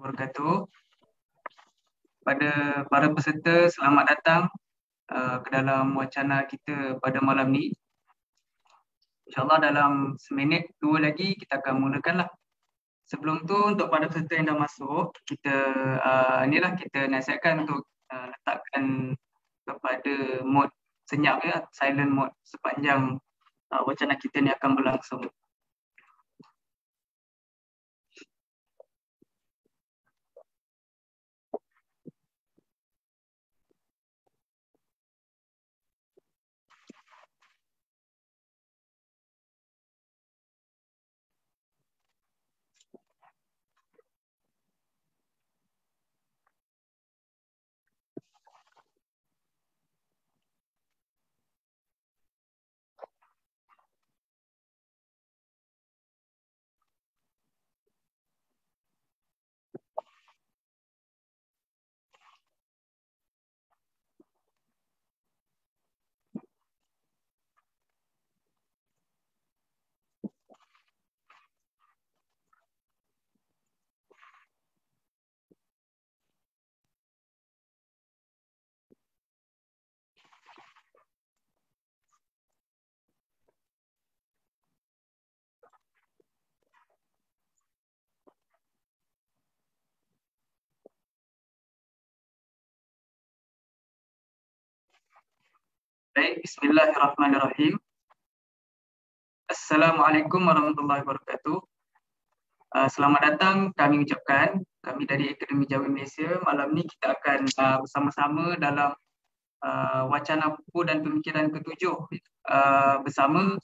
warahmatullahi wabarakatuh. Pada para peserta, selamat datang uh, ke dalam wacana kita pada malam ni. InsyaAllah dalam seminit dua lagi kita akan mulakan lah. Sebelum tu untuk para peserta yang dah masuk, kita uh, inilah kita nasihatkan untuk uh, letakkan kepada mode senyap ya, silent mode sepanjang uh, wacana kita ni akan berlangsung. Baik, bismillahirrahmanirrahim. Assalamualaikum warahmatullahi wabarakatuh. Ah, selamat datang kami ucapkan. Kami dari Akademi Jawa Malaysia. Malam ni kita akan ah, bersama-sama dalam ah, wacana buku dan pemikiran ketujuh bersama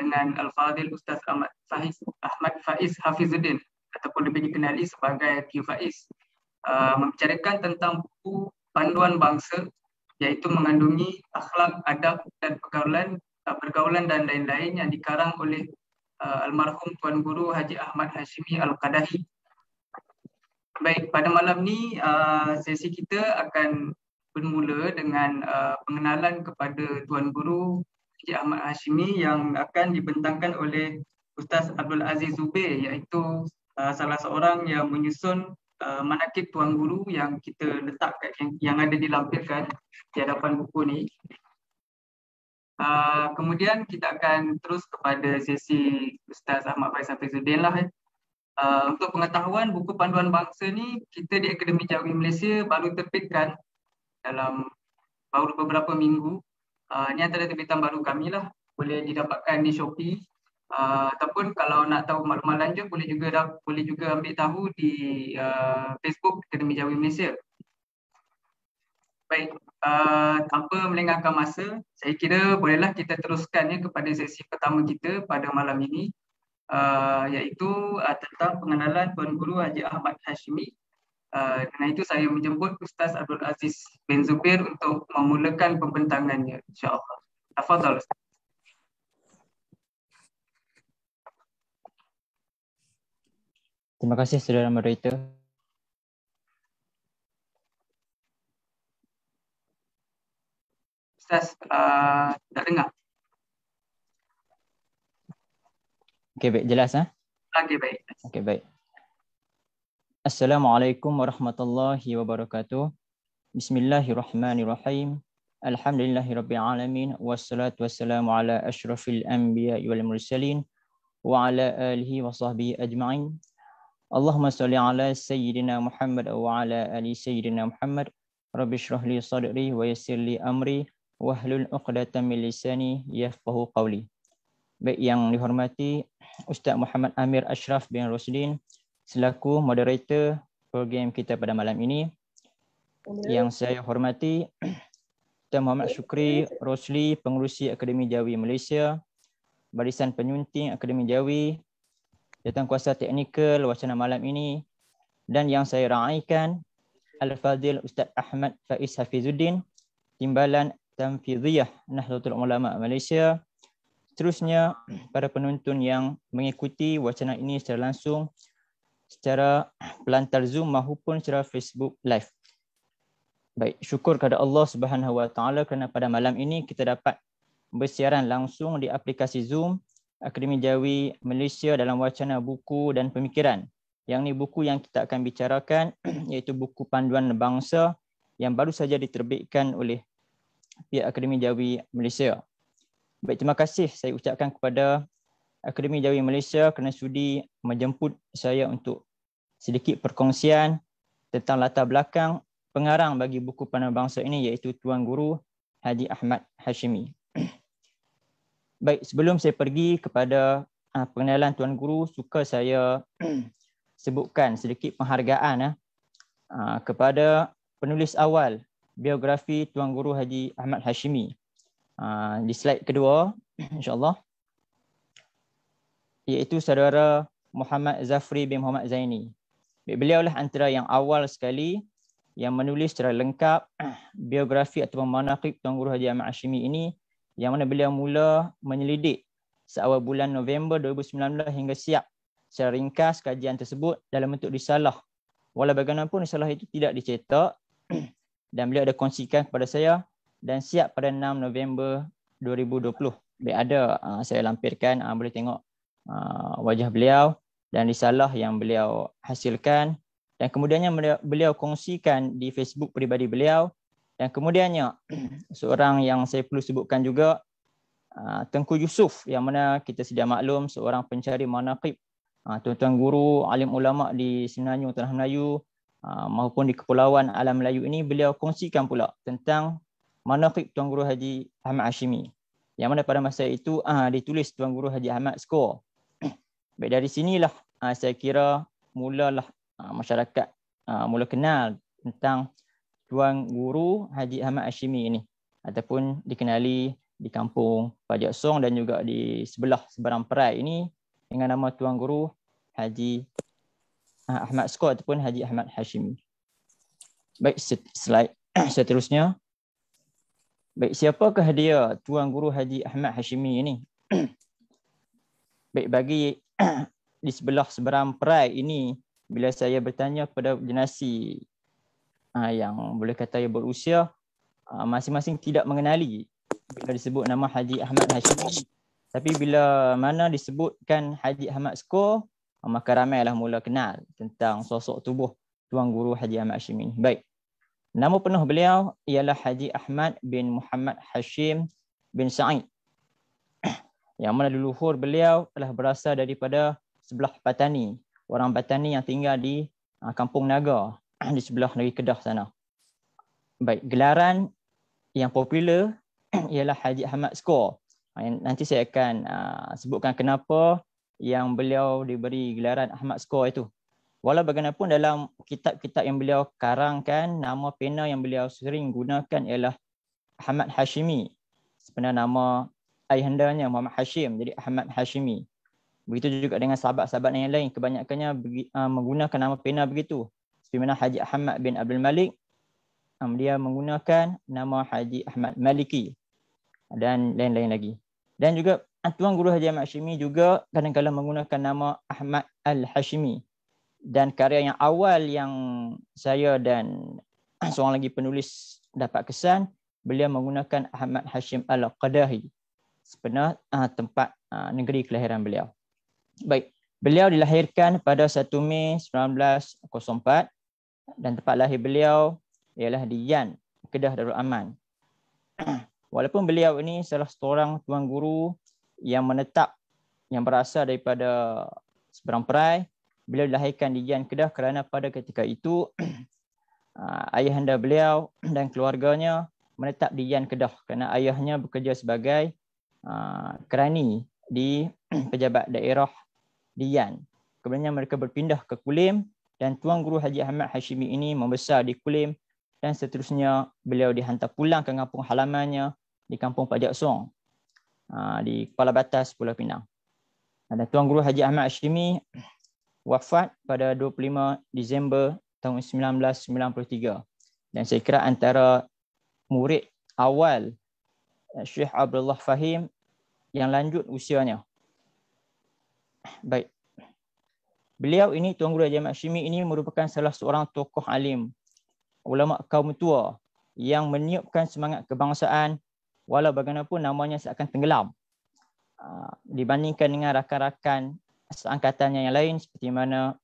dengan Al-Fadhil Ustaz Ahmad Faiz, Ahmad Faiz Hafizuddin ataupun lebih dikenali sebagai Tio Faiz. Uh, membicarakan tentang buku Panduan Bangsa iaitu mengandungi akhlak, adab dan pergaulan pergaulan dan lain-lain yang dikarang oleh uh, almarhum Tuan Guru Haji Ahmad Hashimi Al-Qadahi. Baik, pada malam ni uh, sesi kita akan bermula dengan uh, pengenalan kepada Tuan Guru Haji Ahmad Hashimi yang akan dibentangkan oleh Ustaz Abdul Aziz Zubir iaitu uh, salah seorang yang menyusun Eh, manakib tuan guru yang kita letak kat, yang, yang ada dilampirkan di hadapan buku ni. Uh, kemudian kita akan terus kepada sesi Ustaz Ahmad Faisal Fizuddin lah. Eh. Uh, untuk pengetahuan buku panduan bangsa ni kita di Akademi Jawi Malaysia baru terbitkan dalam baru beberapa minggu. Uh, ini antara terbitan baru kami lah. Boleh didapatkan di Shopee Uh, ataupun kalau nak tahu maklumat lanjut boleh juga dah, boleh juga ambil tahu di uh, Facebook Akademi Jawi Malaysia. Baik, uh, tanpa melengahkan masa, saya kira bolehlah kita teruskan ya, kepada sesi pertama kita pada malam ini uh, iaitu uh, tentang pengenalan Tuan Guru Haji Ahmad Hashimi. Uh, dengan itu saya menjemput Ustaz Abdul Aziz Ben Zubir untuk memulakan pembentangannya. InsyaAllah. Afadhal Ustaz. Terima kasih saudara moderator. Ustaz, uh, tak dengar. Okey, baik. Jelas, ha? Okey, baik. Okey, baik. Assalamualaikum warahmatullahi wabarakatuh. Bismillahirrahmanirrahim. Alhamdulillahirrabbilalamin. Wassalatu wassalamu ala ashrafil anbiya wal mursalin. Wa ala alihi wa sahbihi ajma'in. اللهم صل على سيدنا محمد وعلى ال سيدنا محمد رب اشرح لي صدري ويسر amri, امري واحلل عقدة من لساني يفقهوا قولي Baik yang dihormati Ustaz Muhammad Amir Ashraf bin Rosdin selaku moderator program kita pada malam ini. Amin. Yang saya hormati Tuan Muhammad Syukri Rosli, Pengerusi Akademi Jawi Malaysia, Barisan Penyunting Akademi Jawi, tentang kuasa teknikal wacana malam ini dan yang saya raikan Al-Fadil Ustaz Ahmad Faiz Hafizuddin Timbalan Tanfidhiyah Nahdlatul Ulama Malaysia Terusnya para penonton yang mengikuti wacana ini secara langsung secara pelantar Zoom maupun secara Facebook Live. Baik, syukur kepada Allah Subhanahu kerana pada malam ini kita dapat bersiaran langsung di aplikasi Zoom Akademi Jawi Malaysia dalam wacana buku dan pemikiran. Yang ni buku yang kita akan bicarakan iaitu buku panduan bangsa yang baru saja diterbitkan oleh pihak Akademi Jawi Malaysia. Baik, terima kasih saya ucapkan kepada Akademi Jawi Malaysia kerana sudi menjemput saya untuk sedikit perkongsian tentang latar belakang pengarang bagi buku panduan bangsa ini iaitu Tuan Guru Haji Ahmad Hashimi. Baik, sebelum saya pergi kepada uh, pengenalan Tuan Guru, suka saya sebutkan sedikit penghargaan uh, kepada penulis awal biografi Tuan Guru Haji Ahmad Hashimi. Uh, di slide kedua, insyaAllah, iaitu saudara Muhammad Zafri bin Muhammad Zaini. Beliau lah antara yang awal sekali yang menulis secara lengkap biografi atau manaqib Tuan Guru Haji Ahmad Hashimi ini yang mana beliau mula menyelidik seawal bulan November 2019 hingga siap secara ringkas kajian tersebut dalam bentuk risalah. Walau bagaimanapun risalah itu tidak dicetak dan beliau ada kongsikan kepada saya dan siap pada 6 November 2020. Baik ada ah, saya lampirkan ah, boleh tengok ah, wajah beliau dan risalah yang beliau hasilkan dan kemudiannya beliau kongsikan di Facebook peribadi beliau dan kemudiannya, seorang yang saya perlu sebutkan juga, ah, Tengku Yusuf yang mana kita sedia maklum seorang pencari manaqib ah, tuan-tuan guru alim ulama di Semenanjung Tanah Melayu ah, maupun di Kepulauan Alam Melayu ini beliau kongsikan pula tentang manaqib Tuan Guru Haji Ahmad Hashimi yang mana pada masa itu ditulis Tuan Guru Haji Ahmad Skor. Baik dari sinilah saya kira mulalah masyarakat mula kenal tentang Tuan Guru Haji Ahmad Hashimi ini ataupun dikenali di kampung Pajak Song dan juga di sebelah seberang perai ini dengan nama Tuan Guru Haji ah, Ahmad Scott ataupun Haji Ahmad Hashimi. Baik slide seterusnya. Baik siapakah dia Tuan Guru Haji Ahmad Hashimi ini? Baik bagi di sebelah seberang perai ini bila saya bertanya kepada generasi Ah, yang boleh kata ia berusia ah, masing-masing tidak mengenali bila disebut nama Haji Ahmad Hashimi. Tapi bila mana disebutkan Haji Ahmad Sko, ah, maka ramai lah mula kenal tentang sosok tubuh Tuan Guru Haji Ahmad Hashimi. Baik. Nama penuh beliau ialah Haji Ahmad bin Muhammad Hashim bin Sa'id. Yang mana leluhur beliau telah berasal daripada sebelah Batani. Orang Batani yang tinggal di kampung Naga di sebelah negeri Kedah sana. Baik, gelaran yang popular ialah Haji Ahmad Skor. Ha, nanti saya akan uh, sebutkan kenapa yang beliau diberi gelaran Ahmad Skor itu. Walau bagaimanapun dalam kitab-kitab yang beliau karangkan, nama pena yang beliau sering gunakan ialah Ahmad Hashimi. Sebenarnya nama ayahandanya Muhammad Hashim, jadi Ahmad Hashimi. Begitu juga dengan sahabat-sahabat yang lain, kebanyakannya uh, menggunakan nama pena begitu. Di mana Haji Ahmad bin Abdul Malik um, Dia menggunakan nama Haji Ahmad Maliki Dan lain-lain lagi Dan juga ah, Tuan Guru Haji Ahmad Hashimi juga kadang-kadang menggunakan nama Ahmad Al-Hashimi Dan karya yang awal yang saya dan ah, seorang lagi penulis dapat kesan Beliau menggunakan Ahmad Hashim Al-Qadahi Sepenuh ah, uh, tempat uh, negeri kelahiran beliau Baik, beliau dilahirkan pada 1 Mei 1904 dan tempat lahir beliau ialah di Yan, Kedah Darul Aman. Walaupun beliau ini salah seorang tuan guru yang menetap yang berasal daripada seberang perai, beliau dilahirkan di Yan Kedah kerana pada ketika itu ah, ayahanda beliau dan keluarganya menetap di Yan Kedah kerana ayahnya bekerja sebagai ah, kerani di pejabat daerah di Yan. Kemudian mereka berpindah ke Kulim dan Tuan Guru Haji Ahmad Hashimi ini membesar di Kulim dan seterusnya beliau dihantar pulang ke kampung halamannya di kampung Pajak Song ha, di Kuala Batas, Pulau Pinang. Dan Tuan Guru Haji Ahmad Hashimi wafat pada 25 Disember tahun 1993 dan saya kira antara murid awal eh, Syekh Abdullah Fahim yang lanjut usianya. Baik, Beliau ini Tuan Guru Haji Ahmad Hashimi ini merupakan salah seorang tokoh alim ulama kaum tua yang meniupkan semangat kebangsaan walau bagaimanapun namanya seakan tenggelam ah, dibandingkan dengan rakan-rakan seangkatan yang lain seperti mana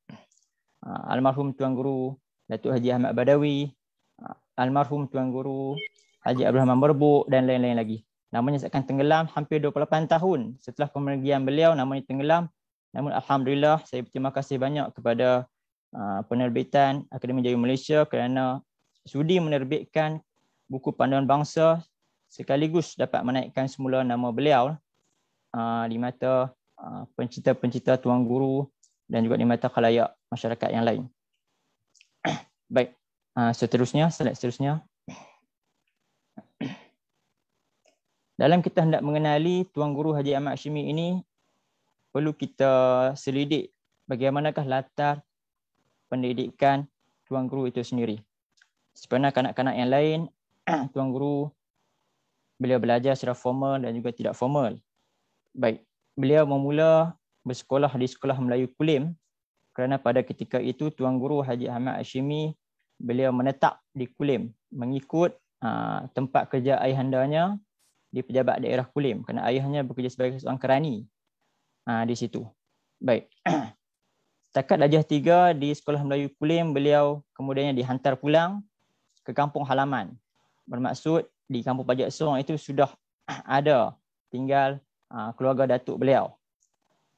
ah, almarhum Tuan Guru Datuk Haji Ahmad Badawi, ah, almarhum Tuan Guru Haji Abdul Rahman Berbuk dan lain-lain lagi. Namanya seakan tenggelam hampir 28 tahun setelah pemergian beliau namanya tenggelam Namun Alhamdulillah saya berterima kasih banyak kepada uh, penerbitan Akademi Jaya Malaysia kerana sudi menerbitkan buku panduan bangsa sekaligus dapat menaikkan semula nama beliau uh, di mata uh, pencipta-pencipta tuan guru dan juga di mata kalayak masyarakat yang lain. Baik, seterusnya, slide seterusnya. Dalam kita hendak mengenali Tuan Guru Haji Ahmad Hashimi ini, perlu kita selidik bagaimanakah latar pendidikan tuan guru itu sendiri. Sebenarnya kanak-kanak yang lain, tuan guru beliau belajar secara formal dan juga tidak formal. Baik, beliau memula bersekolah di Sekolah Melayu Kulim kerana pada ketika itu tuan guru Haji Ahmad Hashimi beliau menetap di Kulim mengikut aa, tempat kerja ayahandanya di pejabat daerah Kulim kerana ayahnya bekerja sebagai seorang kerani Ha, di situ. Baik. Setakat darjah tiga di Sekolah Melayu Kulim, beliau kemudiannya dihantar pulang ke kampung halaman. Bermaksud di kampung Pajak Song itu sudah ada tinggal ha, keluarga datuk beliau.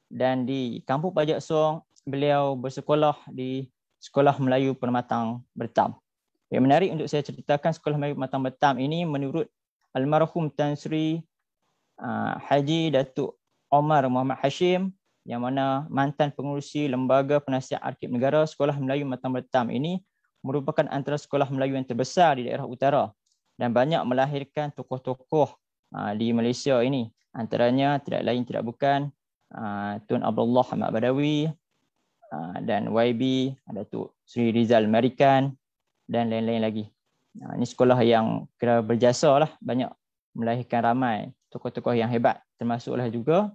Dan di kampung Pajak Song, beliau bersekolah di Sekolah Melayu Permatang Bertam. Yang menarik untuk saya ceritakan Sekolah Melayu Permatang Bertam ini menurut Almarhum Tan Sri ha, Haji Datuk Omar Muhammad Hashim yang mana mantan pengurusi Lembaga Penasihat Arkib Negara Sekolah Melayu Matang Bertam ini merupakan antara sekolah Melayu yang terbesar di daerah utara dan banyak melahirkan tokoh-tokoh ah, di Malaysia ini. Antaranya tidak lain tidak bukan ah, Tun Abdullah Ahmad Badawi ah, dan YB, Datuk Sri Rizal Marikan dan lain-lain lagi. Ini sekolah yang kira berjasa lah banyak melahirkan ramai tokoh-tokoh yang hebat termasuklah juga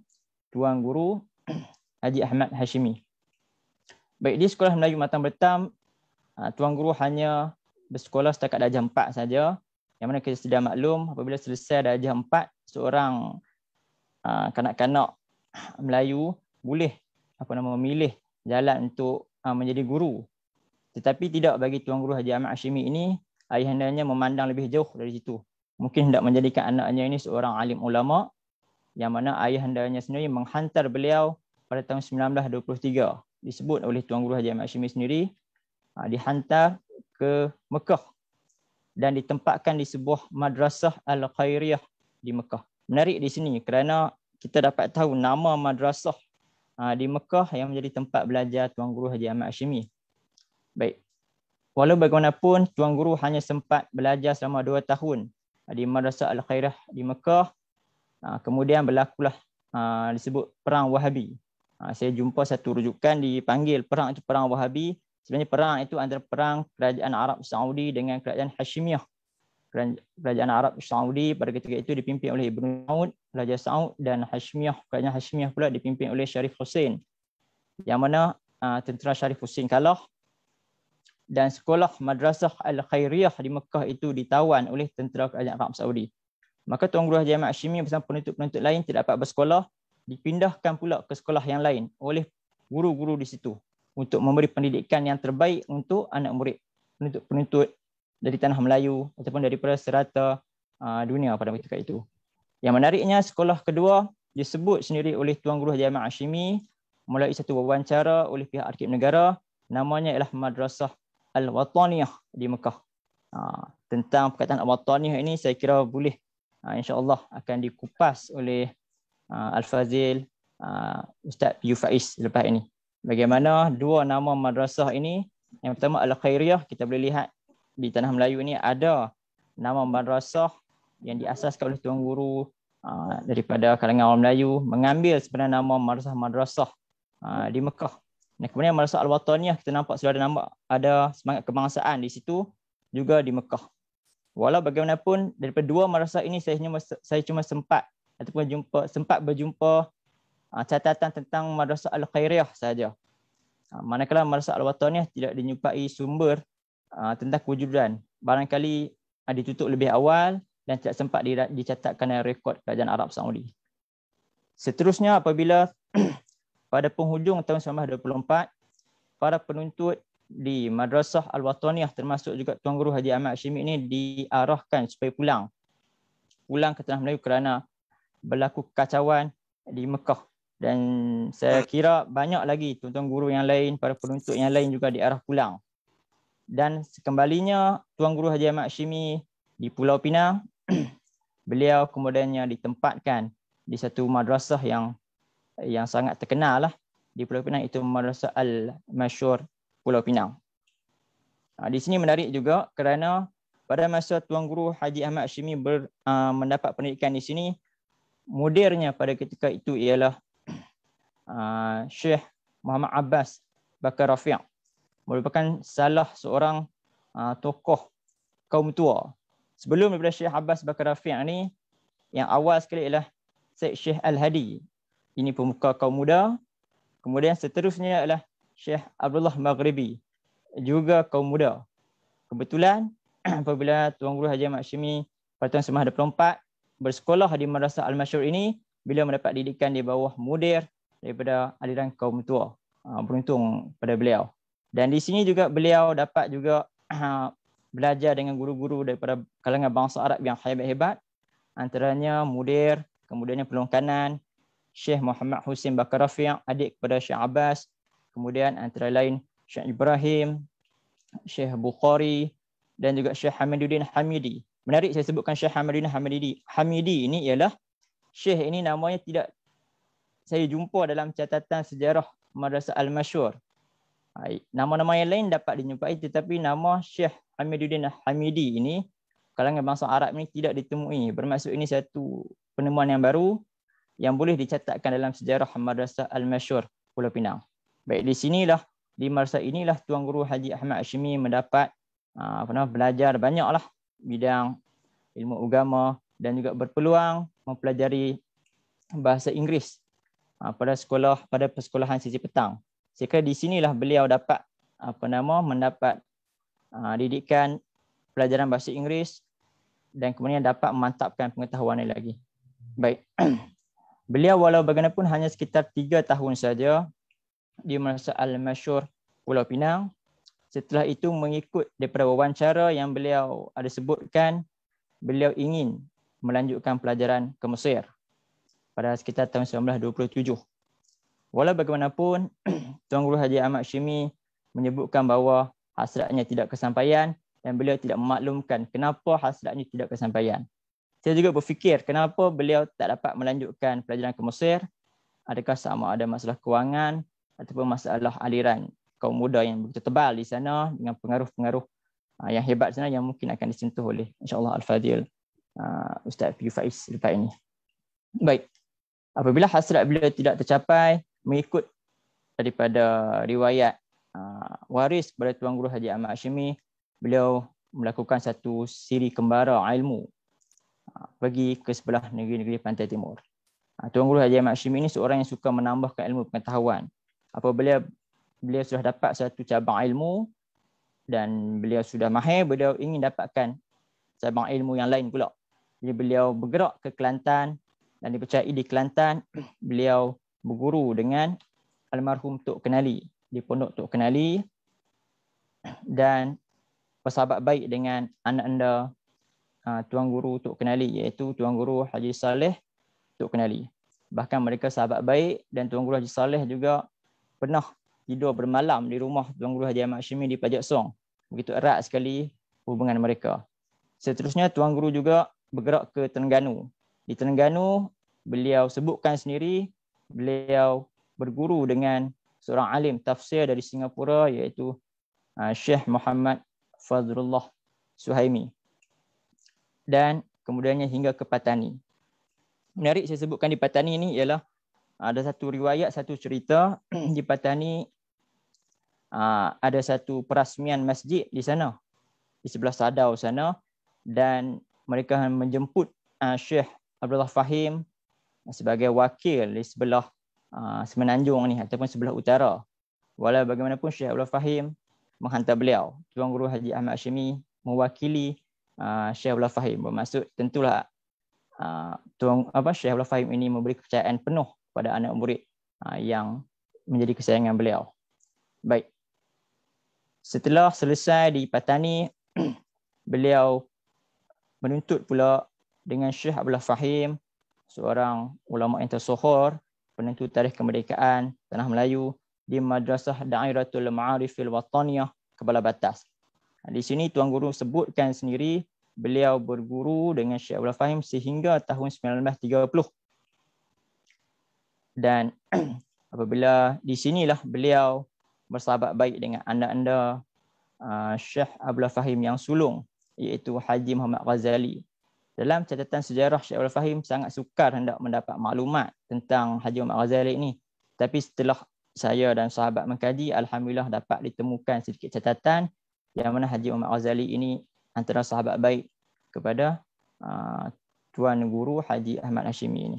tuan guru Haji Ahmad Hashimi. Baik di Sekolah Melayu Matang Bertam, ah, tuan guru hanya bersekolah setakat darjah 4 saja. Yang mana kita sudah maklum apabila selesai darjah 4 seorang ah, kanak-kanak Melayu boleh apa nama memilih jalan untuk ah, menjadi guru. Tetapi tidak bagi tuan guru Haji Ahmad Hashimi ini ayahandanya memandang lebih jauh dari situ mungkin hendak menjadikan anaknya ini seorang alim ulama yang mana ayah hendaknya sendiri menghantar beliau pada tahun 1923 disebut oleh Tuan Guru Haji Ahmad Hashimi sendiri ha, dihantar ke Mekah dan ditempatkan di sebuah madrasah Al-Khairiyah di Mekah. Menarik di sini kerana kita dapat tahu nama madrasah ha, di Mekah yang menjadi tempat belajar Tuan Guru Haji Ahmad Hashimi. Baik. Walau bagaimanapun, Tuan Guru hanya sempat belajar selama dua tahun di Madrasah Al-Khairah di Mekah. Ha, kemudian berlakulah ha, disebut Perang Wahabi. Ha, saya jumpa satu rujukan dipanggil Perang itu Perang Wahabi. Sebenarnya perang itu antara perang kerajaan Arab Saudi dengan kerajaan Hashimiyah. Kerajaan Arab Saudi pada ketika itu dipimpin oleh Ibn Saud, Raja Saud dan Hashimiyah. Kerajaan Hashimiyah pula dipimpin oleh Syarif Hussein. Yang mana uh, tentera Syarif Hussein kalah dan sekolah madrasah Al-Khairiyah di Mekah itu ditawan oleh tentera kerajaan Arab Saudi. Maka Tuan Guru Haji Ahmad Hashimi bersama penuntut-penuntut lain tidak dapat bersekolah, dipindahkan pula ke sekolah yang lain oleh guru-guru di situ untuk memberi pendidikan yang terbaik untuk anak murid penuntut-penuntut dari tanah Melayu ataupun daripada serata ah, dunia pada waktu itu. Yang menariknya, sekolah kedua disebut sendiri oleh Tuan Guru Haji Ahmad Hashimi melalui satu wawancara oleh pihak Arkib Negara namanya ialah Madrasah Al-Wataniyah di Mekah. Ha, tentang perkataan Al-Wataniyah ini saya kira boleh ha, insyaAllah akan dikupas oleh ha, Al-Fazil ha, Ustaz Yu Faiz lepas ini. Bagaimana dua nama madrasah ini, yang pertama Al-Khairiyah, kita boleh lihat di Tanah Melayu ini ada nama madrasah yang diasaskan oleh Tuan Guru ha, daripada kalangan orang Melayu mengambil sebenarnya nama madrasah-madrasah ha, di Mekah. Dan kemudian masa al-wataniyah kita nampak sudah ada nampak ada semangat kebangsaan di situ juga di Mekah. Walau bagaimanapun daripada dua madrasah ini saya cuma saya cuma sempat ataupun jumpa sempat berjumpa ah, catatan tentang madrasah al-Khairiyah saja. Ah, manakala madrasah al-wataniyah tidak dinyupai sumber ah, tentang kewujudan. Barangkali ditutup lebih awal dan tidak sempat dicatatkan dalam rekod kerajaan Arab Saudi. Seterusnya apabila pada penghujung tahun 1924 para penuntut di Madrasah Al-Wataniyah termasuk juga Tuan Guru Haji Ahmad Hashim ini diarahkan supaya pulang. Pulang ke Tanah Melayu kerana berlaku kacauan di Mekah. Dan saya kira banyak lagi tuan-tuan guru yang lain, para penuntut yang lain juga diarah pulang. Dan sekembalinya Tuan Guru Haji Ahmad Hashimi di Pulau Pinang, beliau kemudiannya ditempatkan di satu madrasah yang yang sangat terkenal lah di Pulau Pinang itu Madrasah Al Masyur Pulau Pinang. Ha, di sini menarik juga kerana pada masa Tuan Guru Haji Ahmad Shimi ber, uh, mendapat pendidikan di sini, mudirnya pada ketika itu ialah uh, Syekh Muhammad Abbas Bakar Rafiq merupakan salah seorang uh, tokoh kaum tua. Sebelum daripada Syekh Abbas Bakar Rafiq ni, yang awal sekali ialah Syekh Al-Hadi ini pemuka kaum muda. Kemudian seterusnya adalah Syekh Abdullah Maghribi, juga kaum muda. Kebetulan apabila Tuan Guru Haji Ahmad Syemi pada tahun 1924 bersekolah di Madrasah Al-Masyur ini, bila mendapat didikan di bawah mudir daripada aliran kaum tua. Ha, beruntung pada beliau. Dan di sini juga beliau dapat juga belajar dengan guru-guru daripada kalangan bangsa Arab yang hebat-hebat. Antaranya mudir, kemudiannya peluang kanan, Syekh Muhammad Husin Bakar Rafiq, adik kepada Syekh Abbas, kemudian antara lain Syekh Ibrahim, Syekh Bukhari dan juga Syekh Hamiduddin Hamidi. Menarik saya sebutkan Syekh Hamiduddin Hamidi. Hamidi ini ialah Syekh ini namanya tidak saya jumpa dalam catatan sejarah Madrasah Al-Mashur. Nama-nama yang lain dapat dijumpai tetapi nama Syekh Hamiduddin Hamidi ini kalangan bangsa Arab ini tidak ditemui. Bermaksud ini satu penemuan yang baru yang boleh dicatatkan dalam sejarah Madrasah Al-Masyur Pulau Pinang. Baik di sinilah di masa inilah Tuan Guru Haji Ahmad Hashimi mendapat ah, apa nama belajar banyaklah bidang ilmu agama dan juga berpeluang mempelajari bahasa Inggeris ah, pada sekolah pada persekolahan Sisi Petang. Sehingga di sinilah beliau dapat apa nama mendapat uh, didikan pelajaran bahasa Inggeris dan kemudian dapat memantapkan pengetahuannya lagi. Baik. Beliau walau bagaimanapun hanya sekitar tiga tahun saja di masa Al-Mashur Pulau Pinang. Setelah itu mengikut daripada wawancara yang beliau ada sebutkan, beliau ingin melanjutkan pelajaran ke Mesir pada sekitar tahun 1927. Walau bagaimanapun, Tuan Guru Haji Ahmad Shimi menyebutkan bahawa hasratnya tidak kesampaian dan beliau tidak memaklumkan kenapa hasratnya tidak kesampaian. Saya juga berfikir kenapa beliau tak dapat melanjutkan pelajaran ke Mesir. Adakah sama ada masalah kewangan ataupun masalah aliran kaum muda yang begitu tebal di sana dengan pengaruh-pengaruh ah, yang hebat sana yang mungkin akan disentuh oleh insyaAllah Al-Fadhil ah, Ustaz Piyu Faiz lepas ini. Baik. Apabila hasrat beliau tidak tercapai, mengikut daripada riwayat ah, waris kepada Tuan Guru Haji Ahmad Hashimi, beliau melakukan satu siri kembara ilmu Ha, pergi ke sebelah negeri-negeri pantai timur. Ha, Tuan Guru Haji Ahmad Hashim ini seorang yang suka menambahkan ilmu pengetahuan. Apa beliau beliau sudah dapat satu cabang ilmu dan beliau sudah mahir, beliau ingin dapatkan cabang ilmu yang lain pula. Jadi beliau bergerak ke Kelantan dan dipercayai di Kelantan, beliau berguru dengan almarhum Tok Kenali di Pondok Tok Kenali dan bersahabat baik dengan anak anak Ha, tuan guru untuk Kenali iaitu tuan guru Haji Saleh untuk Kenali. Bahkan mereka sahabat baik dan tuan guru Haji Saleh juga pernah tidur bermalam di rumah tuan guru Haji Ahmad Syimi di Pajak Song. Begitu erat sekali hubungan mereka. Seterusnya tuan guru juga bergerak ke Terengganu. Di Terengganu beliau sebutkan sendiri beliau berguru dengan seorang alim tafsir dari Singapura iaitu ha, Syekh Muhammad Fazrullah Suhaimi dan kemudiannya hingga ke Patani. Menarik saya sebutkan di Patani ini ialah ada satu riwayat, satu cerita di Patani ah, ada satu perasmian masjid di sana, di sebelah Sadau sana dan mereka menjemput ah, Syekh Abdullah Fahim sebagai wakil di sebelah ah, Semenanjung ni ataupun sebelah utara. Walau bagaimanapun Syekh Abdullah Fahim menghantar beliau, Tuan Guru Haji Ahmad Hashimi mewakili uh, ah, Syekhullah Fahim. Bermaksud tentulah uh, Tuan apa Syekhullah Fahim ini memberi kepercayaan penuh pada anak murid uh, yang menjadi kesayangan beliau. Baik. Setelah selesai di Patani, beliau menuntut pula dengan Syekh Abdullah Fahim, seorang ulama yang tersohor, penentu tarikh kemerdekaan tanah Melayu di Madrasah Da'iratul Ma'arifil Wataniyah, Kepala Batas. Di sini Tuan Guru sebutkan sendiri beliau berguru dengan Syekh Abdul Fahim sehingga tahun 1930. Dan apabila di sinilah beliau bersahabat baik dengan anda-anda ah, Syekh Abdul Fahim yang sulung iaitu Haji Muhammad Ghazali. Dalam catatan sejarah Syekh Abdul Fahim sangat sukar hendak mendapat maklumat tentang Haji Muhammad Ghazali ini. Tapi setelah saya dan sahabat mengkaji, Alhamdulillah dapat ditemukan sedikit catatan yang mana Haji Umar Ghazali ini antara sahabat baik kepada uh, Tuan Guru Haji Ahmad Hashimi ini.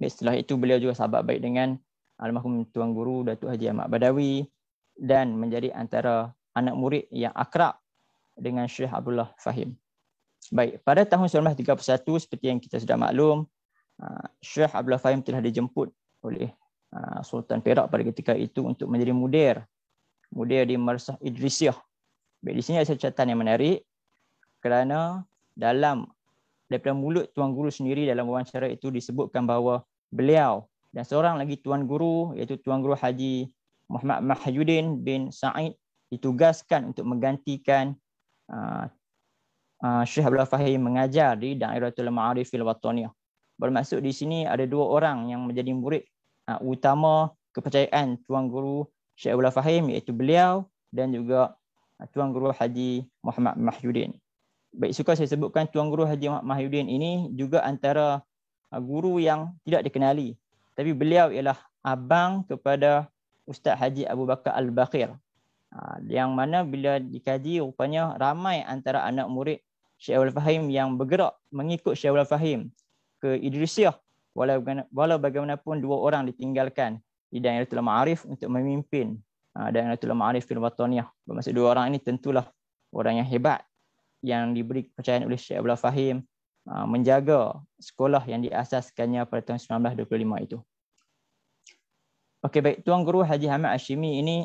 Dan setelah itu beliau juga sahabat baik dengan almarhum Tuan Guru Datuk Haji Ahmad Badawi dan menjadi antara anak murid yang akrab dengan Syekh Abdullah Fahim. Baik, pada tahun 1931 seperti yang kita sudah maklum, uh, Syekh Abdullah Fahim telah dijemput oleh ah, Sultan Perak pada ketika itu untuk menjadi mudir. Mudir di Marsah Idrisiyah Baik, di sini ada catatan yang menarik kerana dalam daripada mulut tuan guru sendiri dalam wawancara itu disebutkan bahawa beliau dan seorang lagi tuan guru iaitu tuan guru Haji Muhammad Mahyudin bin Said ditugaskan untuk menggantikan uh, uh, Syekh Abdul Fahim mengajar di Dairatul Ma'arifil Wataniyah. Bermaksud di sini ada dua orang yang menjadi murid uh, utama kepercayaan tuan guru Syekh Abdul Fahim iaitu beliau dan juga Ah, Tuan Guru Haji Muhammad Mahyudin. Baik suka saya sebutkan Tuan Guru Haji Muhammad Mahyudin ini juga antara ah, guru yang tidak dikenali. Tapi beliau ialah abang kepada Ustaz Haji Abu Bakar Al-Bakir. Ah, yang mana bila dikaji rupanya ramai antara anak murid Syekh Abdul Fahim yang bergerak mengikut Syekh Abdul Fahim ke Idrisia. Walau bagaimanapun dua orang ditinggalkan di Dayatul Ma'arif untuk memimpin Ah, dan itu Ma'arif bin Bataniyah. Ah, bermaksud dua orang ini tentulah orang yang hebat yang diberi kepercayaan oleh Syekh Abdullah Fahim ah, menjaga sekolah yang diasaskannya pada tahun 1925 itu. Okey baik Tuan Guru Haji Ahmad Ashimi ini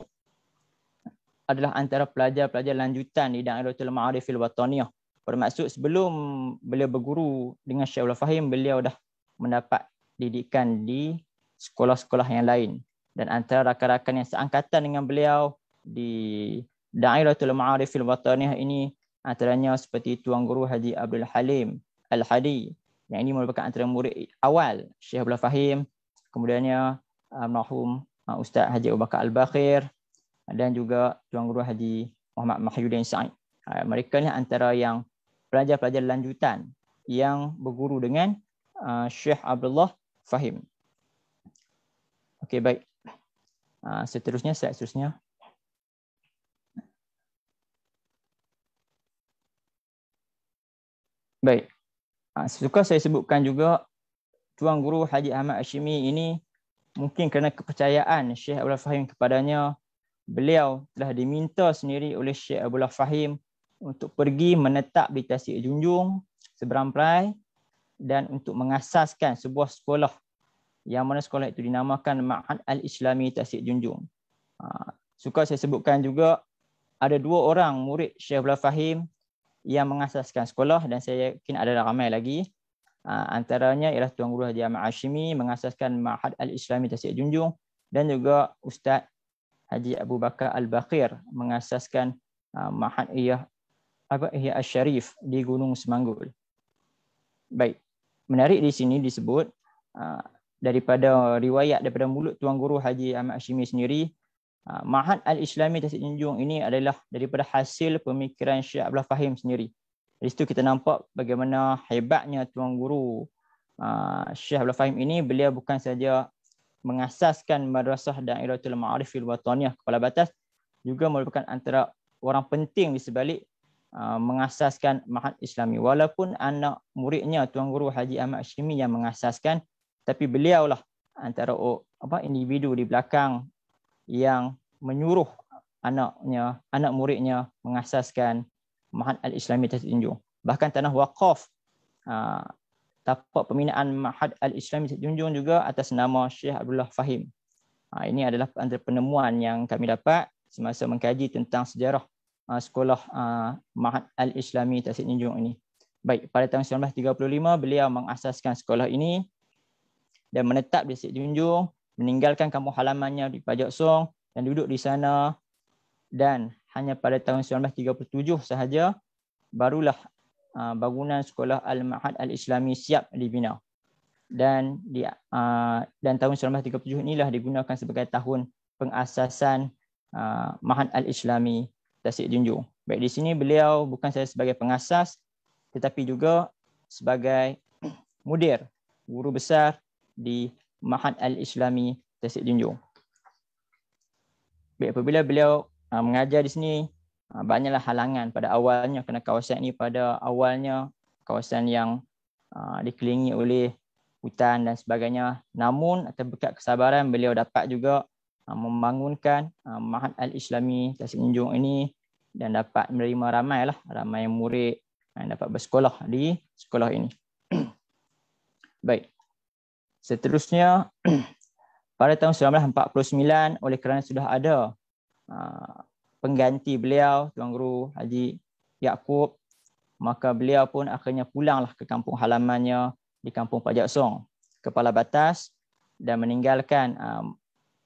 adalah antara pelajar-pelajar lanjutan di Dairul Ulum Ma'arifil Wataniyah. Bermaksud sebelum beliau berguru dengan Syekh Abdullah Fahim beliau dah mendapat didikan di sekolah-sekolah yang lain dan antara rakan-rakan yang seangkatan dengan beliau di Da'iratul Ma'arifil Wataniyah ini antaranya seperti Tuan Guru Haji Abdul Halim Al-Hadi yang ini merupakan antara murid awal Syekh Abdul Fahim kemudiannya almarhum uh, uh, Ustaz Haji Abu Bakar Al-Bakhir dan juga Tuan Guru Haji Muhammad Mahyudin Said. Uh, mereka ni antara yang pelajar-pelajar lanjutan yang berguru dengan uh, Syekh Abdullah Fahim. Okey baik. Ah, seterusnya slide seterusnya baik ah, suka saya sebutkan juga tuan guru Haji Ahmad Hashimi ini mungkin kerana kepercayaan Syekh Abdullah Fahim kepadanya beliau telah diminta sendiri oleh Syekh Abdullah Fahim untuk pergi menetap di Tasik Junjung seberang perai dan untuk mengasaskan sebuah sekolah yang mana sekolah itu dinamakan Ma'ad Al-Islami Tasik Junjung. Ha, suka saya sebutkan juga ada dua orang murid Syekh Abdullah Fahim yang mengasaskan sekolah dan saya yakin ada ramai lagi. Ha, antaranya ialah Tuan Guru Haji Ahmad Hashimi mengasaskan Ma'ad Al-Islami Tasik Junjung dan juga Ustaz Haji Abu Bakar Al-Bakir mengasaskan ha, Ma'ad Iyah apa Ia Al-Sharif di Gunung Semanggul. Baik, menarik di sini disebut ha, daripada uh, riwayat daripada mulut Tuan Guru Haji Ahmad Hashimi sendiri uh, Mahat Al-Islami Tasik Junjung ini adalah daripada hasil pemikiran Syekh Abdullah Fahim sendiri. Dari situ kita nampak bagaimana hebatnya Tuan Guru uh, Syekh Abdullah Fahim ini. Beliau bukan saja mengasaskan Madrasah Da'iratul Ma'arifil Wataniyah kepala Batas juga merupakan antara orang penting di sebalik mengasaskan Mahat Islami. Walaupun anak muridnya Tuan Guru Haji Ahmad Hashimi yang mengasaskan tetapi beliaulah antara apa individu di belakang yang menyuruh anaknya anak muridnya mengasaskan Mahat Al-Islami Tajunjung. Bahkan tanah wakaf ha, tapak pembinaan Mahat Al-Islami Tajunjung juga atas nama Syekh Abdullah Fahim. Ha, ini adalah antara penemuan yang kami dapat semasa mengkaji tentang sejarah ha, sekolah Mahat Al-Islami Tajunjung ini. Baik, pada tahun 1935 beliau mengasaskan sekolah ini dan menetap di Sik Junjung, meninggalkan kampung halamannya di Pajak Song dan duduk di sana dan hanya pada tahun 1937 sahaja barulah ah, bangunan sekolah Al-Ma'had Al-Islami siap dibina. Dan di, ah, dan tahun 1937 inilah digunakan sebagai tahun pengasasan uh, Ma'had Al-Islami Tasik Junjung. Baik di sini beliau bukan saya sebagai pengasas tetapi juga sebagai mudir, guru besar di Mahat Al-Islami Tasik Junjung. Baik, apabila beliau uh, mengajar di sini, uh, banyaklah halangan pada awalnya kerana kawasan ini pada awalnya kawasan yang uh, dikelilingi oleh hutan dan sebagainya. Namun, atas berkat kesabaran, beliau dapat juga uh, membangunkan uh, Mahat Al-Islami Tasik Junjung ini dan dapat menerima ramai lah, ramai murid yang dapat bersekolah di sekolah ini. Baik. Seterusnya, pada tahun 1949 oleh kerana sudah ada uh, pengganti beliau, Tuan Guru Haji Yaakob, maka beliau pun akhirnya pulanglah ke kampung halamannya di kampung Pajak Song, Kepala Batas dan meninggalkan uh,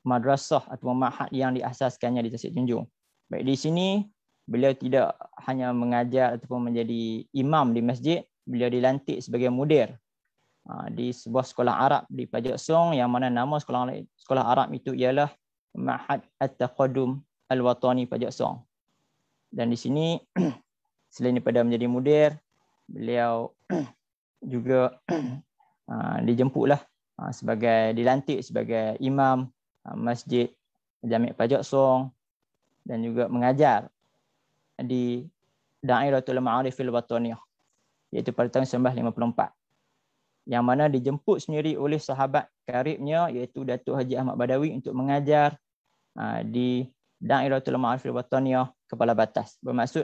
madrasah atau ma'had yang diasaskannya di Tasik Junjung. Baik di sini, beliau tidak hanya mengajar ataupun menjadi imam di masjid, beliau dilantik sebagai mudir Ha, di sebuah sekolah Arab di Pajak Song yang mana nama sekolah sekolah Arab itu ialah Ma'had At-Taqadum Al-Watani Pajak Song. Dan di sini selain daripada menjadi mudir, beliau juga ha, dijemputlah ha, sebagai dilantik sebagai imam masjid Jamek Pajak Song dan juga mengajar di Da'iratul Ma'arifil Wataniyah iaitu pada tahun 1954 yang mana dijemput sendiri oleh sahabat karibnya iaitu Datuk Haji Ahmad Badawi untuk mengajar ha, di Da'iratul Ma'arifil Wataniyah Kepala Batas. Bermaksud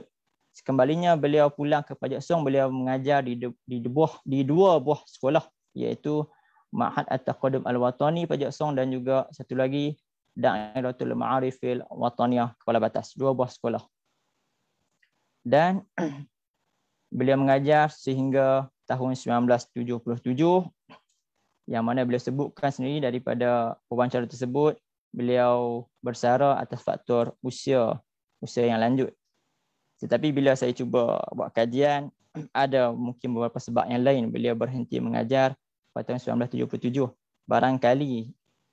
sekembalinya beliau pulang ke Pajak Song, beliau mengajar di di, di, buah, di dua buah sekolah iaitu Ma'had At-Taqadum Al-Watani Pajak Song dan juga satu lagi Da'iratul Ma'arifil Wataniyah Kepala Batas. Dua buah sekolah. Dan beliau mengajar sehingga tahun 1977 yang mana beliau sebutkan sendiri daripada wawancara tersebut beliau bersara atas faktor usia usia yang lanjut tetapi bila saya cuba buat kajian ada mungkin beberapa sebab yang lain beliau berhenti mengajar pada tahun 1977 barangkali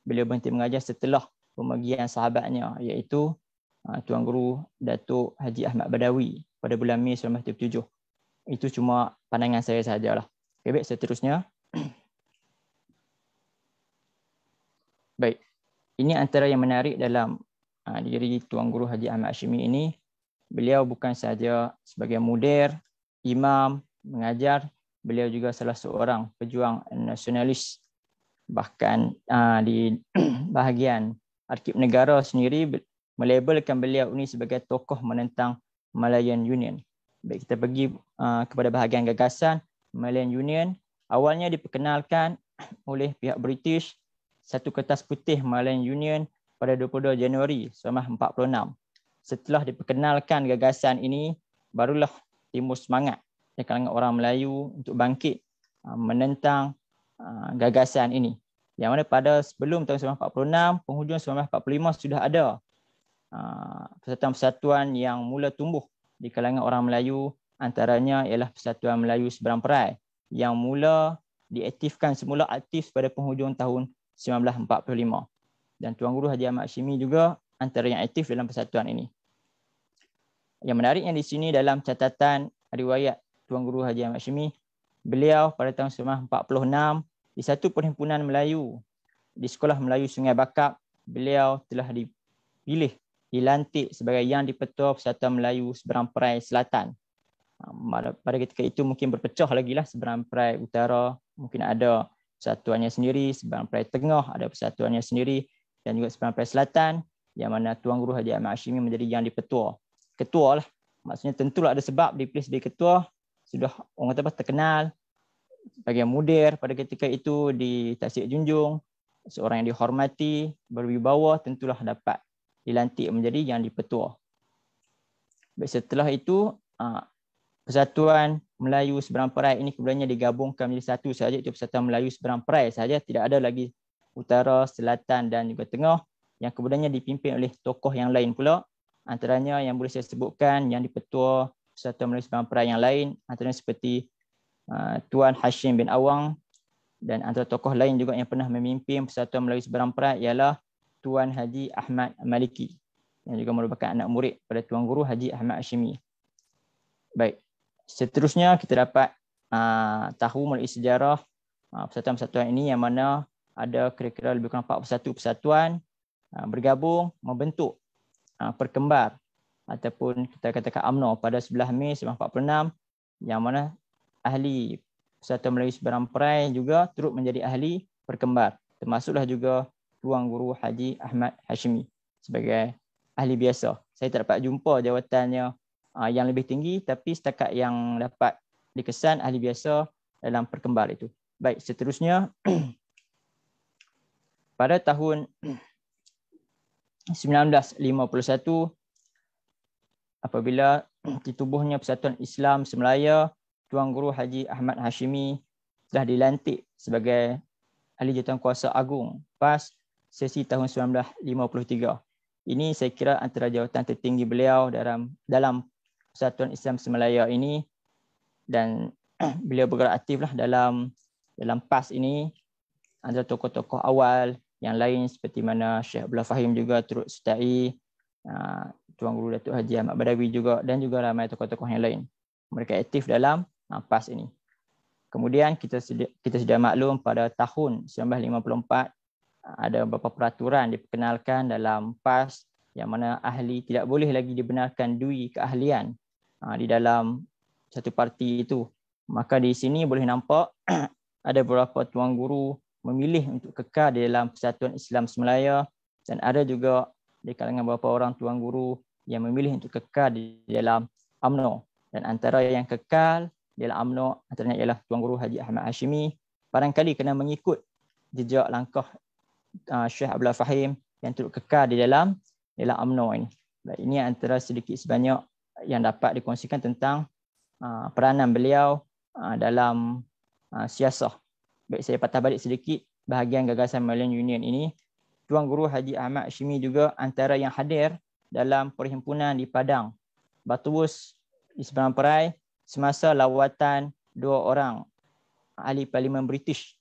beliau berhenti mengajar setelah pemergian sahabatnya iaitu ah, Tuan Guru Datuk Haji Ahmad Badawi pada bulan Mei 1977 itu cuma pandangan saya sajalah. Okey, baik, seterusnya. baik. Ini antara yang menarik dalam uh, diri Tuan Guru Haji Ahmad Hashimi ini. Beliau bukan saja sebagai mudir, imam, mengajar, beliau juga salah seorang pejuang nasionalis. Bahkan uh, di bahagian arkib negara sendiri melabelkan beliau ini sebagai tokoh menentang Malayan Union. Baik, kita pergi uh, kepada bahagian gagasan Malayan Union. Awalnya diperkenalkan oleh pihak British satu kertas putih Malayan Union pada 22 Januari 1946. Setelah diperkenalkan gagasan ini, barulah timbul semangat di kalangan orang Melayu untuk bangkit uh, menentang uh, gagasan ini. Yang mana pada sebelum tahun 1946, penghujung 1945 sudah ada uh, persatuan-persatuan uh, yang mula tumbuh di kalangan orang Melayu antaranya ialah Persatuan Melayu Seberang Perai yang mula diaktifkan semula aktif pada penghujung tahun 1945. Dan Tuan Guru Haji Ahmad Shimi juga antara yang aktif dalam persatuan ini. Yang menariknya di sini dalam catatan riwayat Tuan Guru Haji Ahmad Shimi, beliau pada tahun 1946 di satu perhimpunan Melayu di Sekolah Melayu Sungai Bakap, beliau telah dipilih dilantik sebagai Yang di-Pertua Persatuan Melayu Seberang Perai Selatan. Pada ketika itu mungkin berpecah lagi lah Seberang Perai Utara, mungkin ada persatuannya sendiri, Seberang Perai Tengah ada persatuannya sendiri dan juga Seberang Perai Selatan yang mana Tuan Guru Haji Ahmad Hashimi menjadi Yang di-Pertua. Ketua lah. Maksudnya tentulah ada sebab dipilih sebagai ketua. Sudah orang kata apa, terkenal sebagai mudir pada ketika itu di Tasik Junjung. Seorang yang dihormati, berwibawa tentulah dapat dilantik menjadi yang dipetua. Baik, setelah itu ah, Persatuan Melayu Seberang Perai ini kemudiannya digabungkan menjadi satu sahaja itu Persatuan Melayu Seberang Perai sahaja tidak ada lagi utara, selatan dan juga tengah yang kemudiannya dipimpin oleh tokoh yang lain pula antaranya yang boleh saya sebutkan yang dipetua Persatuan Melayu Seberang Perai yang lain antaranya seperti ah, Tuan Hashim bin Awang dan antara tokoh lain juga yang pernah memimpin Persatuan Melayu Seberang Perai ialah Tuan Haji Ahmad Maliki yang juga merupakan anak murid pada Tuan Guru Haji Ahmad Ashimi. Baik, seterusnya kita dapat uh, tahu melalui sejarah ah, persatuan-persatuan ini yang mana ada kira-kira lebih kurang 41 persatuan uh, bergabung, membentuk, uh, perkembar ataupun kita katakan UMNO pada 11 Mei 1946 yang mana ahli persatuan Melayu sebarang Perai juga turut menjadi ahli perkembar. Termasuklah juga Ruang Guru Haji Ahmad Hashimi sebagai ahli biasa. Saya tak dapat jumpa jawatannya uh, yang lebih tinggi tapi setakat yang dapat dikesan ahli biasa dalam perkembal itu. Baik, seterusnya pada tahun 1951 apabila ditubuhnya Persatuan Islam Semelaya Tuan Guru Haji Ahmad Hashimi telah dilantik sebagai ahli jawatan kuasa agung PAS sesi tahun 1953. Ini saya kira antara jawatan tertinggi beliau dalam dalam Persatuan Islam Semelaya ini dan beliau bergerak aktiflah dalam dalam PAS ini antara tokoh-tokoh awal yang lain seperti mana Syekh Abdullah Fahim juga turut sertai ah, Tuan Guru Datuk Haji Ahmad Badawi juga dan juga ramai tokoh-tokoh yang lain. Mereka aktif dalam ah, PAS ini. Kemudian kita sudah, kita sudah maklum pada tahun 1954 ada beberapa peraturan diperkenalkan dalam PAS yang mana ahli tidak boleh lagi dibenarkan dui keahlian ha, di dalam satu parti itu. Maka di sini boleh nampak ada beberapa tuan guru memilih untuk kekal di dalam Persatuan Islam Semelaya dan ada juga di kalangan beberapa orang tuan guru yang memilih untuk kekal di dalam AMNO Dan antara yang kekal di dalam AMNO antaranya ialah Tuan Guru Haji Ahmad Hashimi barangkali kena mengikut jejak langkah Ah, Syekh Abdullah Fahim yang turut kekal di dalam ialah UMNO ini. Baik, ini antara sedikit sebanyak yang dapat dikongsikan tentang uh, peranan beliau uh, dalam uh, siasah. Baik, saya patah balik sedikit bahagian gagasan Malian Union ini. Tuan Guru Haji Ahmad Shimi juga antara yang hadir dalam perhimpunan di Padang. Batuus di Seberang Perai semasa lawatan dua orang ahli parlimen British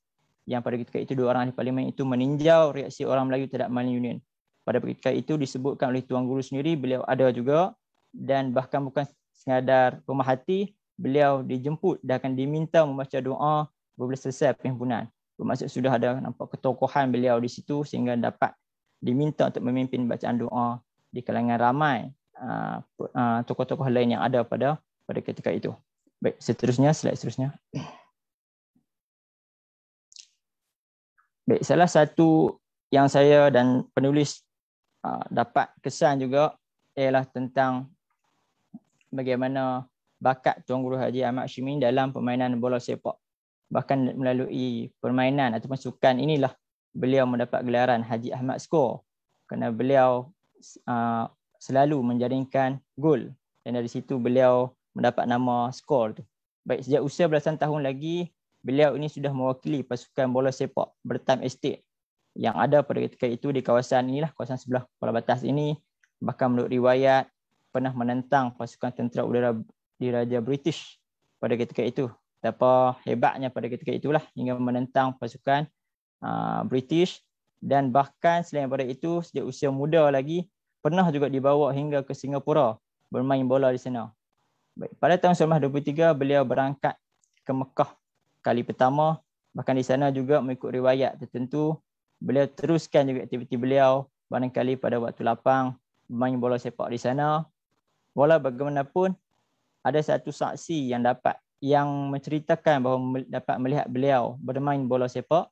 yang pada ketika itu dua orang ahli parlimen itu meninjau reaksi orang Melayu terhadap Man Union. Pada ketika itu disebutkan oleh Tuan Guru sendiri, beliau ada juga dan bahkan bukan sengadar pemahati, beliau dijemput dan akan diminta membaca doa apabila selesai perhimpunan. Bermaksud sudah ada nampak ketokohan beliau di situ sehingga dapat diminta untuk memimpin bacaan doa di kalangan ramai uh, uh, lain yang ada pada pada ketika itu. Baik, seterusnya, slide seterusnya. Baik, salah satu yang saya dan penulis ah, dapat kesan juga ialah tentang bagaimana bakat Tuan Guru Haji Ahmad Syimin dalam permainan bola sepak. Bahkan melalui permainan ataupun sukan inilah beliau mendapat gelaran Haji Ahmad Skor kerana beliau ah, selalu menjaringkan gol dan dari situ beliau mendapat nama Skor tu. Baik, sejak usia belasan tahun lagi, beliau ini sudah mewakili pasukan bola sepak Bertam Estate yang ada pada ketika itu di kawasan inilah kawasan sebelah Kuala Batas ini bahkan menurut riwayat pernah menentang pasukan tentera udara diraja British pada ketika itu betapa hebatnya pada ketika itulah hingga menentang pasukan uh, British dan bahkan selain daripada itu sejak usia muda lagi pernah juga dibawa hingga ke Singapura bermain bola di sana. Baik, pada tahun 1923 beliau berangkat ke Mekah kali pertama bahkan di sana juga mengikut riwayat tertentu beliau teruskan juga aktiviti beliau barangkali pada waktu lapang bermain bola sepak di sana walau bagaimanapun ada satu saksi yang dapat yang menceritakan bahawa dapat melihat beliau bermain bola sepak